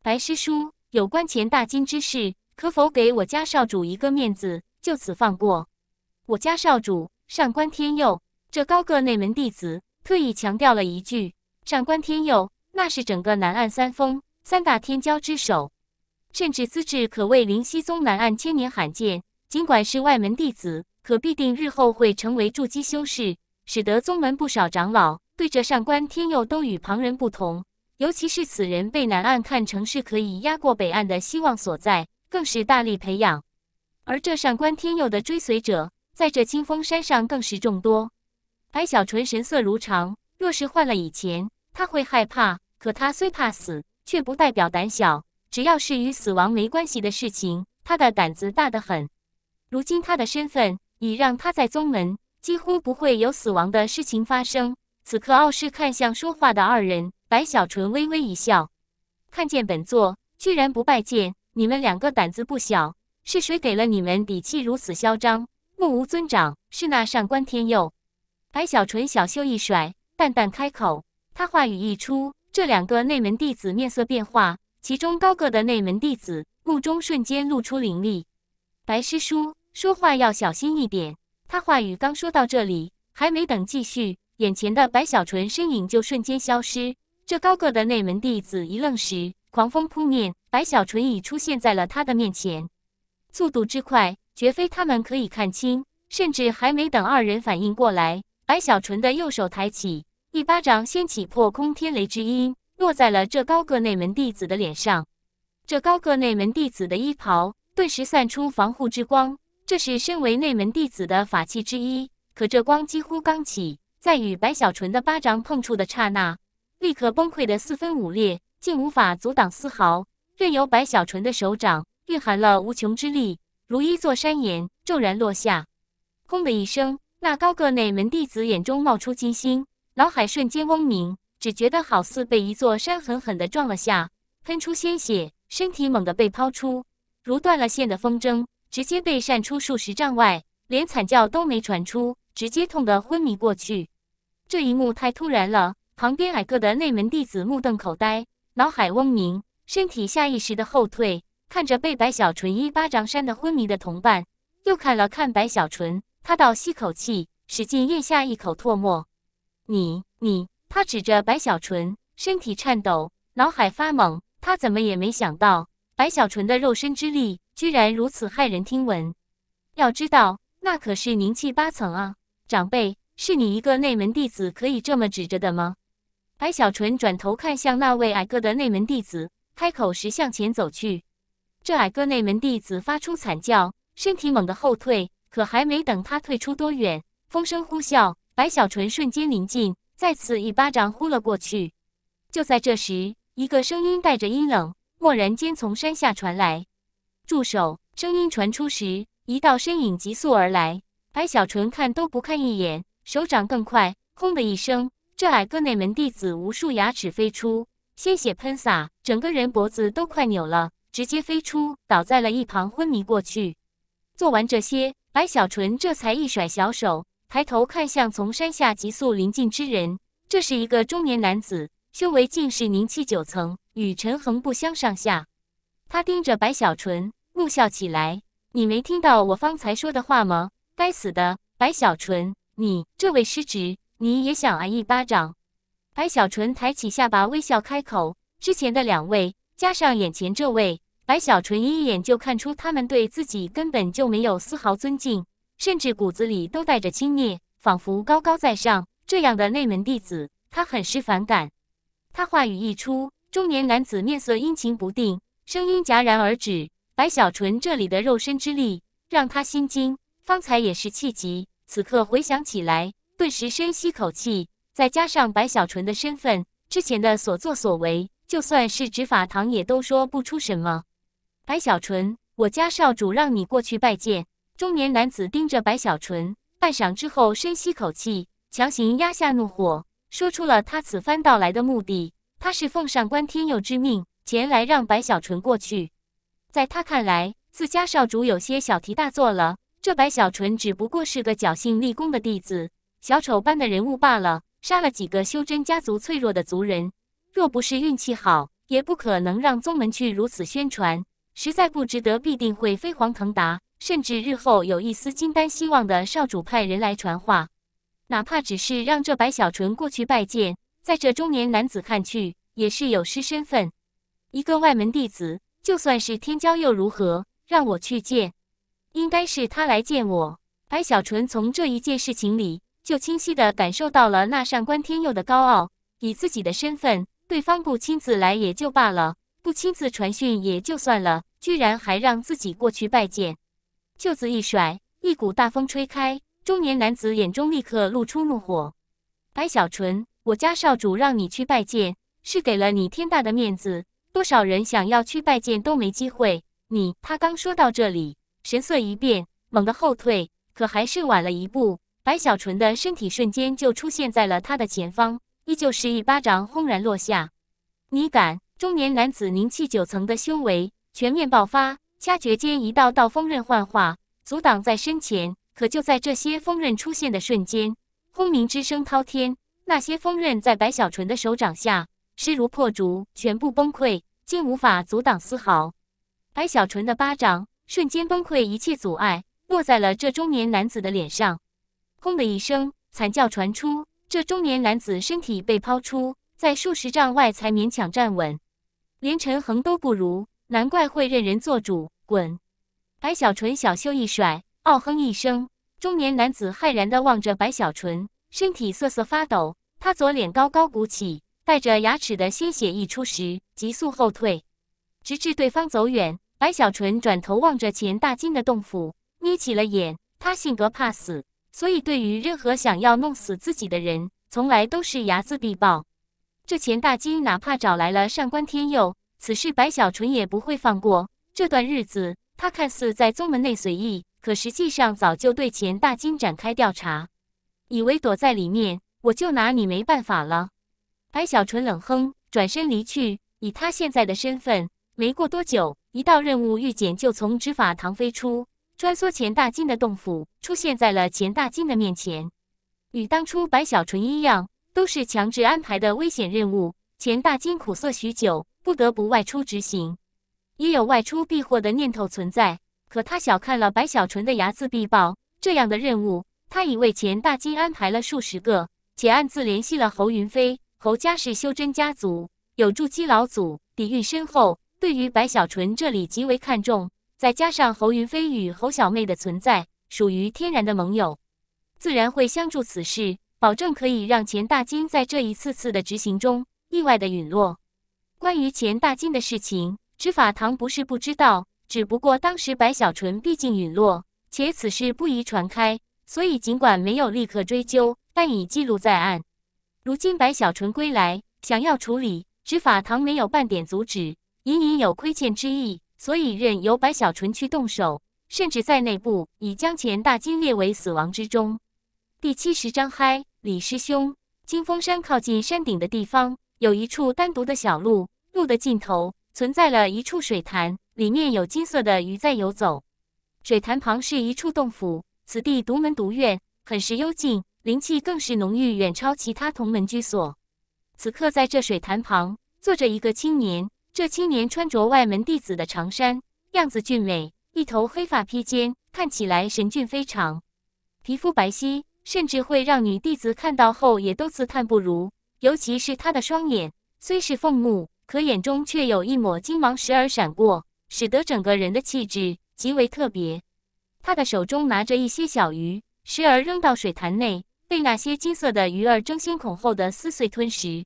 白师叔，有关钱大金之事，可否给我家少主一个面子，就此放过我家少主上官天佑？这高个内门弟子。”特意强调了一句：“上官天佑，那是整个南岸三峰三大天骄之首，甚至资质可谓灵溪宗南岸千年罕见。尽管是外门弟子，可必定日后会成为筑基修士，使得宗门不少长老对着上官天佑都与旁人不同。尤其是此人被南岸看成是可以压过北岸的希望所在，更是大力培养。而这上官天佑的追随者，在这清风山上更是众多。”白小纯神色如常，若是换了以前，他会害怕。可他虽怕死，却不代表胆小。只要是与死亡没关系的事情，他的胆子大得很。如今他的身份已让他在宗门几乎不会有死亡的事情发生。此刻傲视看向说话的二人，白小纯微微一笑，看见本座居然不拜见，你们两个胆子不小，是谁给了你们底气如此嚣张，目无尊长？是那上官天佑。白小纯小袖一甩，淡淡开口。他话语一出，这两个内门弟子面色变化，其中高个的内门弟子目中瞬间露出凌厉。白师叔说话要小心一点。他话语刚说到这里，还没等继续，眼前的白小纯身影就瞬间消失。这高个的内门弟子一愣时，狂风扑面，白小纯已出现在了他的面前，速度之快，绝非他们可以看清。甚至还没等二人反应过来。白小纯的右手抬起，一巴掌掀起破空天雷之音，落在了这高个内门弟子的脸上。这高个内门弟子的衣袍顿时散出防护之光，这是身为内门弟子的法器之一。可这光几乎刚起，在与白小纯的巴掌碰触的刹那，立刻崩溃的四分五裂，竟无法阻挡丝毫，任由白小纯的手掌蕴含了无穷之力，如一座山岩骤然落下，轰的一声。那高个内门弟子眼中冒出金星，脑海瞬间嗡鸣，只觉得好似被一座山狠狠地撞了下，喷出鲜血，身体猛地被抛出，如断了线的风筝，直接被扇出数十丈外，连惨叫都没传出，直接痛得昏迷过去。这一幕太突然了，旁边矮个的内门弟子目瞪口呆，脑海嗡鸣，身体下意识地后退，看着被白小纯一巴掌扇得昏迷的同伴，又看了看白小纯。他倒吸口气，使劲咽下一口唾沫。你、你……他指着白小纯，身体颤抖，脑海发懵。他怎么也没想到，白小纯的肉身之力居然如此骇人听闻。要知道，那可是灵气八层啊！长辈，是你一个内门弟子可以这么指着的吗？白小纯转头看向那位矮个的内门弟子，开口时向前走去。这矮个内门弟子发出惨叫，身体猛地后退。可还没等他退出多远，风声呼啸，白小纯瞬间临近，再次一巴掌呼了过去。就在这时，一个声音带着阴冷，蓦然间从山下传来：“住手！”声音传出时，一道身影急速而来。白小纯看都不看一眼，手掌更快，轰的一声，这矮个内门弟子无数牙齿飞出，鲜血喷洒，整个人脖子都快扭了，直接飞出，倒在了一旁昏迷过去。做完这些。白小纯这才一甩小手，抬头看向从山下急速临近之人。这是一个中年男子，修为竟是凝气九层，与陈恒不相上下。他盯着白小纯，怒笑起来：“你没听到我方才说的话吗？该死的白小纯，你这位师侄，你也想挨一巴掌？”白小纯抬起下巴，微笑开口：“之前的两位，加上眼前这位。”白小纯一眼就看出他们对自己根本就没有丝毫尊敬，甚至骨子里都带着轻蔑，仿佛高高在上。这样的内门弟子，他很是反感。他话语一出，中年男子面色阴晴不定，声音戛然而止。白小纯这里的肉身之力让他心惊，方才也是气急，此刻回想起来，顿时深吸口气。再加上白小纯的身份，之前的所作所为，就算是执法堂也都说不出什么。白小纯，我家少主让你过去拜见。中年男子盯着白小纯，半晌之后深吸口气，强行压下怒火，说出了他此番到来的目的。他是奉上官天佑之命前来让白小纯过去。在他看来，自家少主有些小题大做了。这白小纯只不过是个侥幸立功的弟子，小丑般的人物罢了。杀了几个修真家族脆弱的族人，若不是运气好，也不可能让宗门去如此宣传。实在不值得，必定会飞黄腾达，甚至日后有一丝金丹希望的少主派人来传话，哪怕只是让这白小纯过去拜见，在这中年男子看去也是有失身份。一个外门弟子，就算是天骄又如何？让我去见，应该是他来见我。白小纯从这一件事情里就清晰的感受到了那上官天佑的高傲。以自己的身份，对方不亲自来也就罢了，不亲自传讯也就算了。居然还让自己过去拜见，袖子一甩，一股大风吹开。中年男子眼中立刻露出怒火：“白小纯，我家少主让你去拜见，是给了你天大的面子。多少人想要去拜见都没机会。”你他刚说到这里，神色一变，猛地后退，可还是晚了一步。白小纯的身体瞬间就出现在了他的前方，依旧是一巴掌轰然落下。“你敢！”中年男子凝气九层的修为。全面爆发，掐诀间，一道道锋刃幻化，阻挡在身前。可就在这些锋刃出现的瞬间，轰鸣之声滔天。那些锋刃在白小纯的手掌下势如破竹，全部崩溃，竟无法阻挡丝毫。白小纯的巴掌瞬间崩溃一切阻碍，落在了这中年男子的脸上。轰的一声，惨叫传出，这中年男子身体被抛出，在数十丈外才勉强站稳，连陈恒都不如。难怪会任人做主，滚！白小纯小袖一甩，傲哼一声。中年男子骇然地望着白小纯，身体瑟瑟发抖。他左脸高高鼓起，带着牙齿的鲜血溢出时，急速后退，直至对方走远。白小纯转头望着钱大金的洞府，眯起了眼。他性格怕死，所以对于任何想要弄死自己的人，从来都是睚眦必报。这钱大金哪怕找来了上官天佑。此事白小纯也不会放过。这段日子，他看似在宗门内随意，可实际上早就对钱大金展开调查。以为躲在里面，我就拿你没办法了。白小纯冷哼，转身离去。以他现在的身份，没过多久，一道任务预检就从执法堂飞出，穿梭钱大金的洞府，出现在了钱大金的面前。与当初白小纯一样，都是强制安排的危险任务。钱大金苦涩许久。不得不外出执行，也有外出避祸的念头存在。可他小看了白小纯的睚眦必报。这样的任务，他已为钱大金安排了数十个，且暗自联系了侯云飞。侯家是修真家族，有筑基老祖，底蕴深厚，对于白小纯这里极为看重。再加上侯云飞与侯小妹的存在，属于天然的盟友，自然会相助此事，保证可以让钱大金在这一次次的执行中意外的陨落。关于钱大金的事情，执法堂不是不知道，只不过当时白小纯毕竟陨落，且此事不宜传开，所以尽管没有立刻追究，但已记录在案。如今白小纯归来，想要处理，执法堂没有半点阻止，隐隐有亏欠之意，所以任由白小纯去动手，甚至在内部已将钱大金列为死亡之中。第七十章嗨，李师兄，金峰山靠近山顶的地方。有一处单独的小路，路的尽头存在了一处水潭，里面有金色的鱼在游走。水潭旁是一处洞府，此地独门独院，很是幽静，灵气更是浓郁，远超其他同门居所。此刻在这水潭旁坐着一个青年，这青年穿着外门弟子的长衫，样子俊美，一头黑发披肩，看起来神俊非常，皮肤白皙，甚至会让女弟子看到后也都自叹不如。尤其是他的双眼，虽是凤目，可眼中却有一抹金芒时而闪过，使得整个人的气质极为特别。他的手中拿着一些小鱼，时而扔到水潭内，被那些金色的鱼儿争先恐后的撕碎吞食。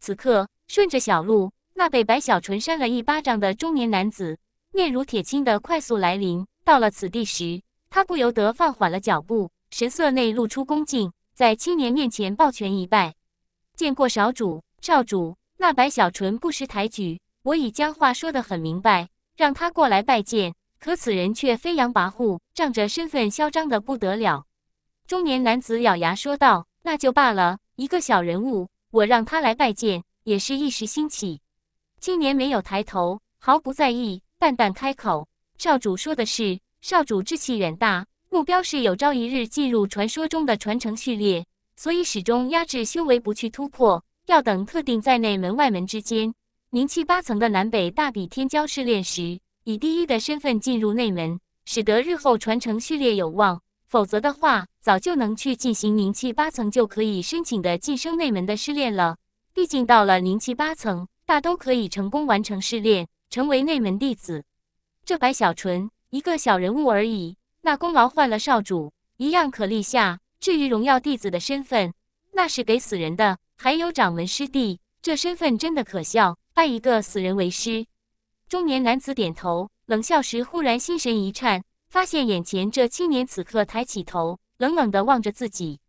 此刻，顺着小路，那被白小纯扇了一巴掌的中年男子，面如铁青的快速来临。到了此地时，他不由得放缓了脚步，神色内露出恭敬，在青年面前抱拳一拜。见过少主，少主，那白小纯不识抬举，我已将话说得很明白，让他过来拜见，可此人却飞扬跋扈，仗着身份嚣张的不得了。中年男子咬牙说道：“那就罢了，一个小人物，我让他来拜见，也是一时兴起。”青年没有抬头，毫不在意，淡淡开口：“少主说的是，少主志气远大，目标是有朝一日进入传说中的传承序列。”所以始终压制修为不去突破，要等特定在内门外门之间凝气八层的南北大比天骄试炼时，以第一的身份进入内门，使得日后传承序列有望。否则的话，早就能去进行凝气八层就可以申请的晋升内门的试炼了。毕竟到了凝气八层，大都可以成功完成试炼，成为内门弟子。这白小纯一个小人物而已，那功劳换了少主一样可立下。至于荣耀弟子的身份，那是给死人的。还有掌门师弟，这身份真的可笑，拜一个死人为师。中年男子点头冷笑时，忽然心神一颤，发现眼前这青年此刻抬起头，冷冷的望着自己。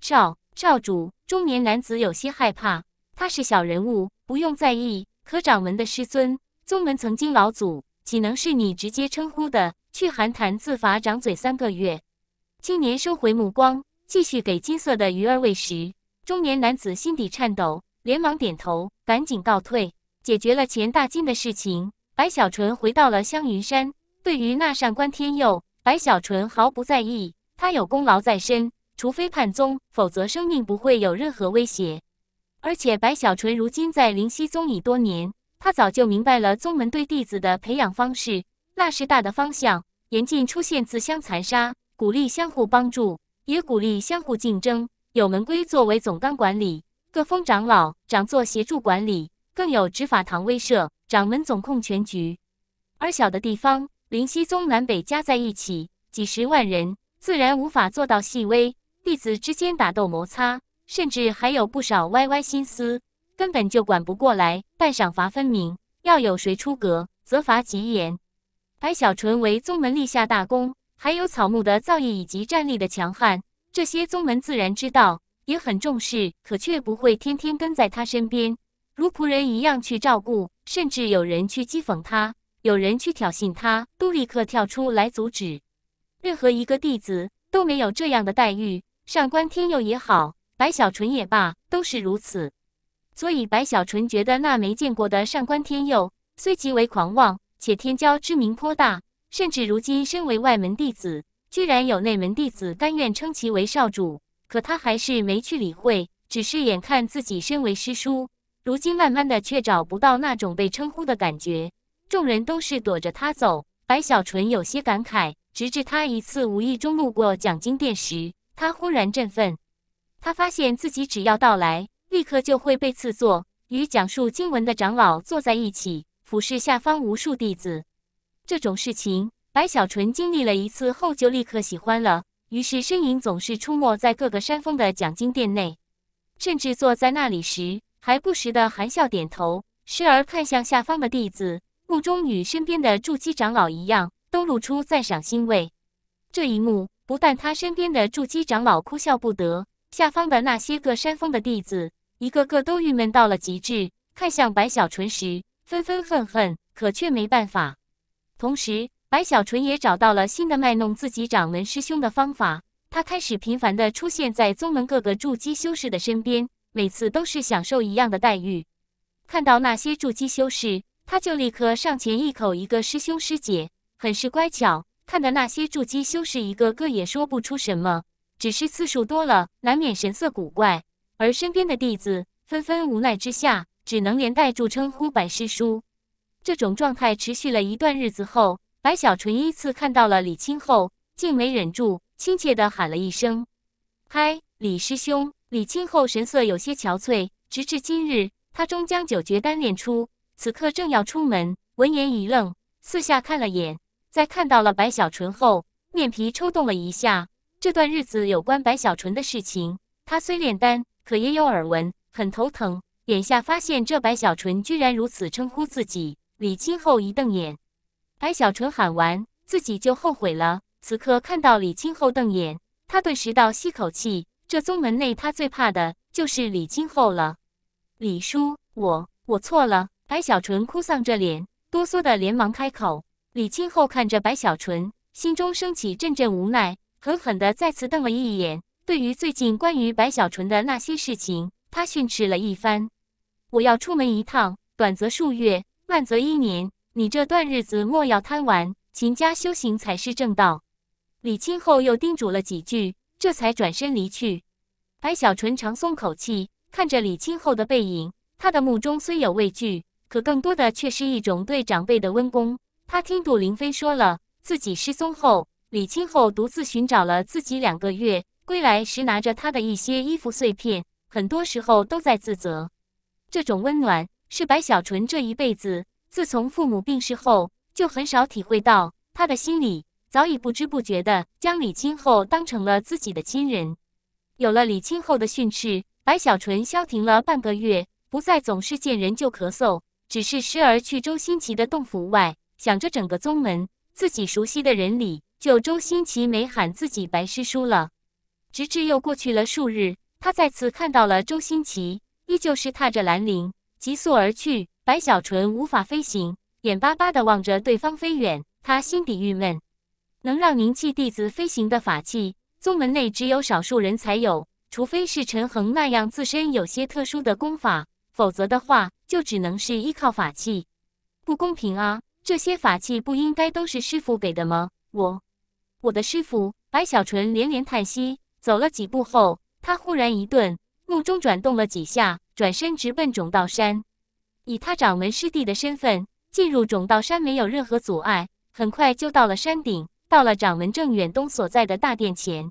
赵少主，中年男子有些害怕。他是小人物，不用在意。可掌门的师尊，宗门曾经老祖，岂能是你直接称呼的？去寒潭自罚掌嘴三个月。青年收回目光。继续给金色的鱼儿喂食，中年男子心底颤抖，连忙点头，赶紧告退。解决了钱大金的事情，白小纯回到了香云山。对于那上官天佑，白小纯毫不在意。他有功劳在身，除非叛宗，否则生命不会有任何威胁。而且白小纯如今在灵溪宗已多年，他早就明白了宗门对弟子的培养方式，那是大的方向，严禁出现自相残杀，鼓励相互帮助。也鼓励相互竞争，有门规作为总纲管理，各峰长老掌座协助管理，更有执法堂威慑，掌门总控全局。而小的地方，灵溪宗南北加在一起几十万人，自然无法做到细微。弟子之间打斗摩擦，甚至还有不少歪歪心思，根本就管不过来，但赏罚分明，要有谁出格，则罚极严。白小纯为宗门立下大功。还有草木的造诣以及战力的强悍，这些宗门自然知道，也很重视，可却不会天天跟在他身边，如仆人一样去照顾。甚至有人去讥讽他，有人去挑衅他，都立刻跳出来阻止。任何一个弟子都没有这样的待遇。上官天佑也好，白小纯也罢，都是如此。所以白小纯觉得那没见过的上官天佑，虽极为狂妄，且天骄之名颇大。甚至如今身为外门弟子，居然有内门弟子甘愿称其为少主，可他还是没去理会，只是眼看自己身为师叔，如今慢慢的却找不到那种被称呼的感觉，众人都是躲着他走。白小纯有些感慨，直至他一次无意中路过讲经殿时，他忽然振奋，他发现自己只要到来，立刻就会被赐座，与讲述经文的长老坐在一起，俯视下方无数弟子。这种事情，白小纯经历了一次后就立刻喜欢了。于是身影总是出没在各个山峰的讲经殿内，甚至坐在那里时，还不时的含笑点头，时而看向下方的弟子，目中与身边的筑基长老一样，都露出赞赏欣慰。这一幕不但他身边的筑基长老哭笑不得，下方的那些个山峰的弟子一个个都郁闷到了极致，看向白小纯时纷纷愤恨，可却没办法。同时，白小纯也找到了新的卖弄自己掌门师兄的方法。他开始频繁地出现在宗门各个筑基修士的身边，每次都是享受一样的待遇。看到那些筑基修士，他就立刻上前，一口一个师兄师姐，很是乖巧。看的那些筑基修士一个个也说不出什么，只是次数多了，难免神色古怪。而身边的弟子纷纷无奈之下，只能连带住称呼白师叔。这种状态持续了一段日子后，白小纯依次看到了李青后，竟没忍住，亲切地喊了一声：“嗨，李师兄！”李青后神色有些憔悴，直至今日，他终将九绝丹练出，此刻正要出门，闻言一愣，四下看了眼，在看到了白小纯后，面皮抽动了一下。这段日子有关白小纯的事情，他虽炼丹，可也有耳闻，很头疼。眼下发现这白小纯居然如此称呼自己。李清后一瞪眼，白小纯喊完自己就后悔了。此刻看到李清后瞪眼，他顿时倒吸口气。这宗门内，他最怕的就是李清后了。李叔，我我错了。白小纯哭丧着脸，哆嗦的连忙开口。李清后看着白小纯，心中升起阵阵无奈，狠狠的再次瞪了一眼。对于最近关于白小纯的那些事情，他训斥了一番。我要出门一趟，短则数月。万泽一年，你这段日子莫要贪玩，勤加修行才是正道。李清后又叮嘱了几句，这才转身离去。白小纯长松口气，看着李清后的背影，他的目中虽有畏惧，可更多的却是一种对长辈的温恭。他听杜林飞说了，自己失踪后，李清后独自寻找了自己两个月，归来时拿着他的一些衣服碎片，很多时候都在自责。这种温暖。是白小纯这一辈子，自从父母病逝后，就很少体会到。他的心里早已不知不觉地将李清后当成了自己的亲人。有了李清后的训斥，白小纯消停了半个月，不再总是见人就咳嗽，只是时而去周新奇的洞府外，想着整个宗门自己熟悉的人里，就周新奇没喊自己白师叔了。直至又过去了数日，他再次看到了周新奇，依旧是踏着兰陵。急速而去，白小纯无法飞行，眼巴巴地望着对方飞远。他心底郁闷，能让凝气弟子飞行的法器，宗门内只有少数人才有，除非是陈恒那样自身有些特殊的功法，否则的话就只能是依靠法器。不公平啊！这些法器不应该都是师傅给的吗？我，我的师傅……白小纯连连叹息。走了几步后，他忽然一顿，目中转动了几下。转身直奔种道山，以他掌门师弟的身份进入种道山没有任何阻碍，很快就到了山顶，到了掌门郑远东所在的大殿前。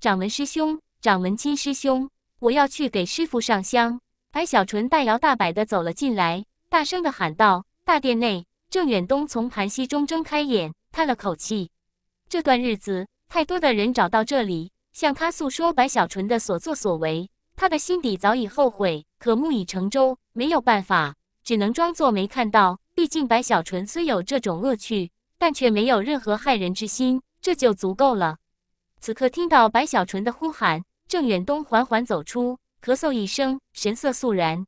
掌门师兄，掌门亲师兄，我要去给师傅上香。白小纯大摇大摆地走了进来，大声地喊道。大殿内，郑远东从盘膝中睁开眼，叹了口气。这段日子，太多的人找到这里，向他诉说白小纯的所作所为。他的心底早已后悔，可木已成舟，没有办法，只能装作没看到。毕竟白小纯虽有这种恶趣，但却没有任何害人之心，这就足够了。此刻听到白小纯的呼喊，郑远东缓缓走出，咳嗽一声，神色肃然：“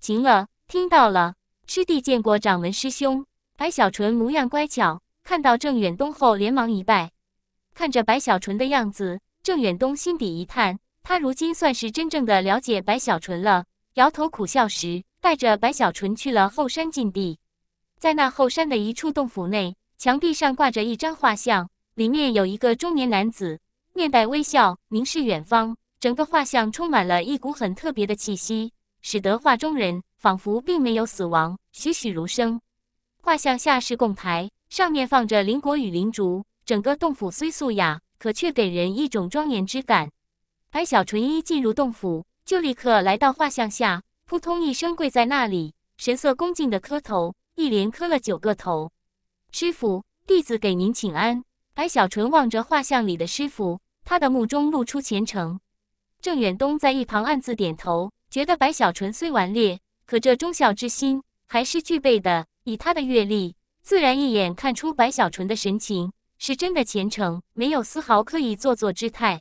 行了，听到了，师弟见过掌门师兄。”白小纯模样乖巧，看到郑远东后连忙一拜。看着白小纯的样子，郑远东心底一叹。他如今算是真正的了解白小纯了。摇头苦笑时，带着白小纯去了后山禁地。在那后山的一处洞府内，墙壁上挂着一张画像，里面有一个中年男子，面带微笑，凝视远方。整个画像充满了一股很特别的气息，使得画中人仿佛并没有死亡，栩栩如生。画像下是供台，上面放着灵果与灵竹，整个洞府虽素雅，可却给人一种庄严之感。白小纯一进入洞府，就立刻来到画像下，扑通一声跪在那里，神色恭敬地磕头，一连磕了九个头。师傅，弟子给您请安。白小纯望着画像里的师傅，他的目中露出虔诚。郑远东在一旁暗自点头，觉得白小纯虽顽劣，可这忠孝之心还是具备的。以他的阅历，自然一眼看出白小纯的神情是真的虔诚，没有丝毫刻意做作之态。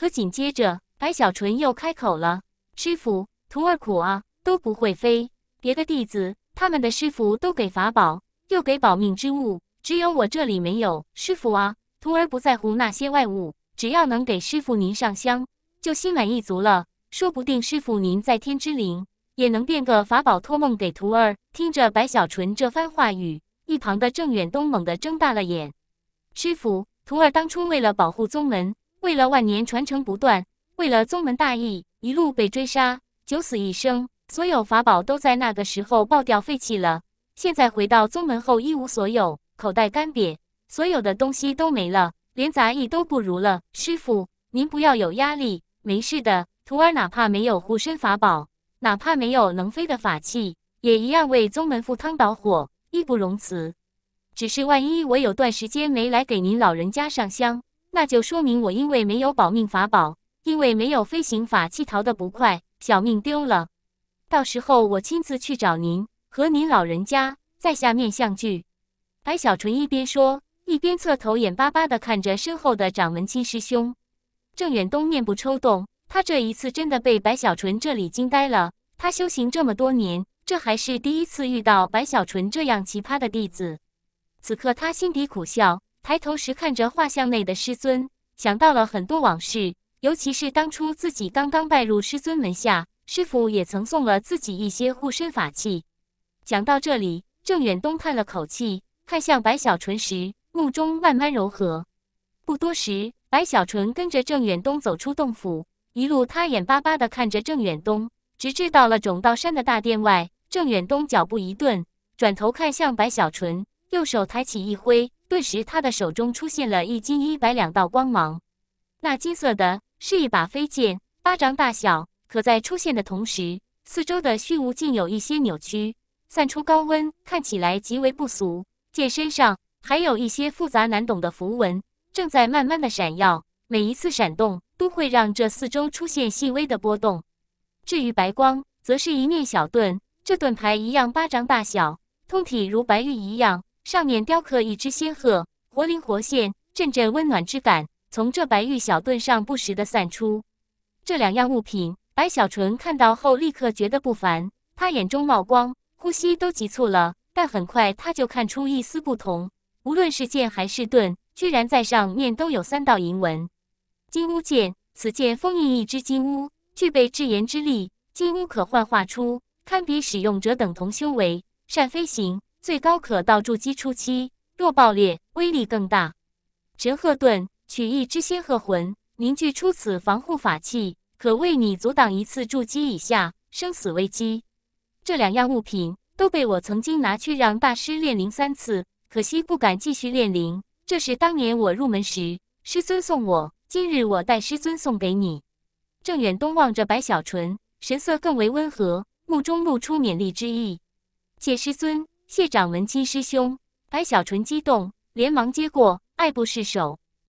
可紧接着，白小纯又开口了：“师傅，徒儿苦啊，都不会飞。别的弟子，他们的师傅都给法宝，又给保命之物，只有我这里没有。师傅啊，徒儿不在乎那些外物，只要能给师傅您上香，就心满意足了。说不定师傅您在天之灵，也能变个法宝托梦给徒儿。”听着白小纯这番话语，一旁的郑远东猛地睁大了眼：“师傅，徒儿当初为了保护宗门。”为了万年传承不断，为了宗门大义，一路被追杀，九死一生，所有法宝都在那个时候爆掉废弃了。现在回到宗门后一无所有，口袋干瘪，所有的东西都没了，连杂役都不如了。师傅，您不要有压力，没事的。徒儿哪怕没有护身法宝，哪怕没有能飞的法器，也一样为宗门赴汤蹈火，义不容辞。只是万一我有段时间没来给您老人家上香。那就说明我因为没有保命法宝，因为没有飞行法器逃得不快，小命丢了。到时候我亲自去找您和您老人家在下面相聚。白小纯一边说，一边侧头，眼巴巴地看着身后的掌门亲师兄郑远东，面部抽动。他这一次真的被白小纯这里惊呆了。他修行这么多年，这还是第一次遇到白小纯这样奇葩的弟子。此刻他心底苦笑。抬头时，看着画像内的师尊，想到了很多往事，尤其是当初自己刚刚拜入师尊门下，师傅也曾送了自己一些护身法器。讲到这里，郑远东叹了口气，看向白小纯时，目中慢慢柔和。不多时，白小纯跟着郑远东走出洞府，一路他眼巴巴地看着郑远东，直至到了种道山的大殿外，郑远东脚步一顿，转头看向白小纯，右手抬起一挥。顿时，他的手中出现了一金一白两道光芒。那金色的是一把飞剑，巴掌大小，可在出现的同时，四周的虚无竟有一些扭曲，散出高温，看起来极为不俗。剑身上还有一些复杂难懂的符文，正在慢慢的闪耀，每一次闪动都会让这四周出现细微的波动。至于白光，则是一面小盾，这盾牌一样巴掌大小，通体如白玉一样。上面雕刻一只仙鹤，活灵活现，阵阵温暖之感从这白玉小盾上不时地散出。这两样物品，白小纯看到后立刻觉得不凡，他眼中冒光，呼吸都急促了。但很快他就看出一丝不同，无论是剑还是盾，居然在上面都有三道银纹。金乌剑，此剑封印一只金乌，具备至炎之力，金乌可幻化出堪比使用者等同修为，善飞行。最高可到筑基初期，若爆裂，威力更大。神鹤盾，取一只仙鹤魂，凝聚出此防护法器，可为你阻挡一次筑基以下生死危机。这两样物品都被我曾经拿去让大师炼灵三次，可惜不敢继续炼灵。这是当年我入门时，师尊送我。今日我代师尊送给你。郑远东望着白小纯，神色更为温和，目中露出勉励之意。谢师尊。谢掌门七师兄，白小纯激动，连忙接过，爱不释手。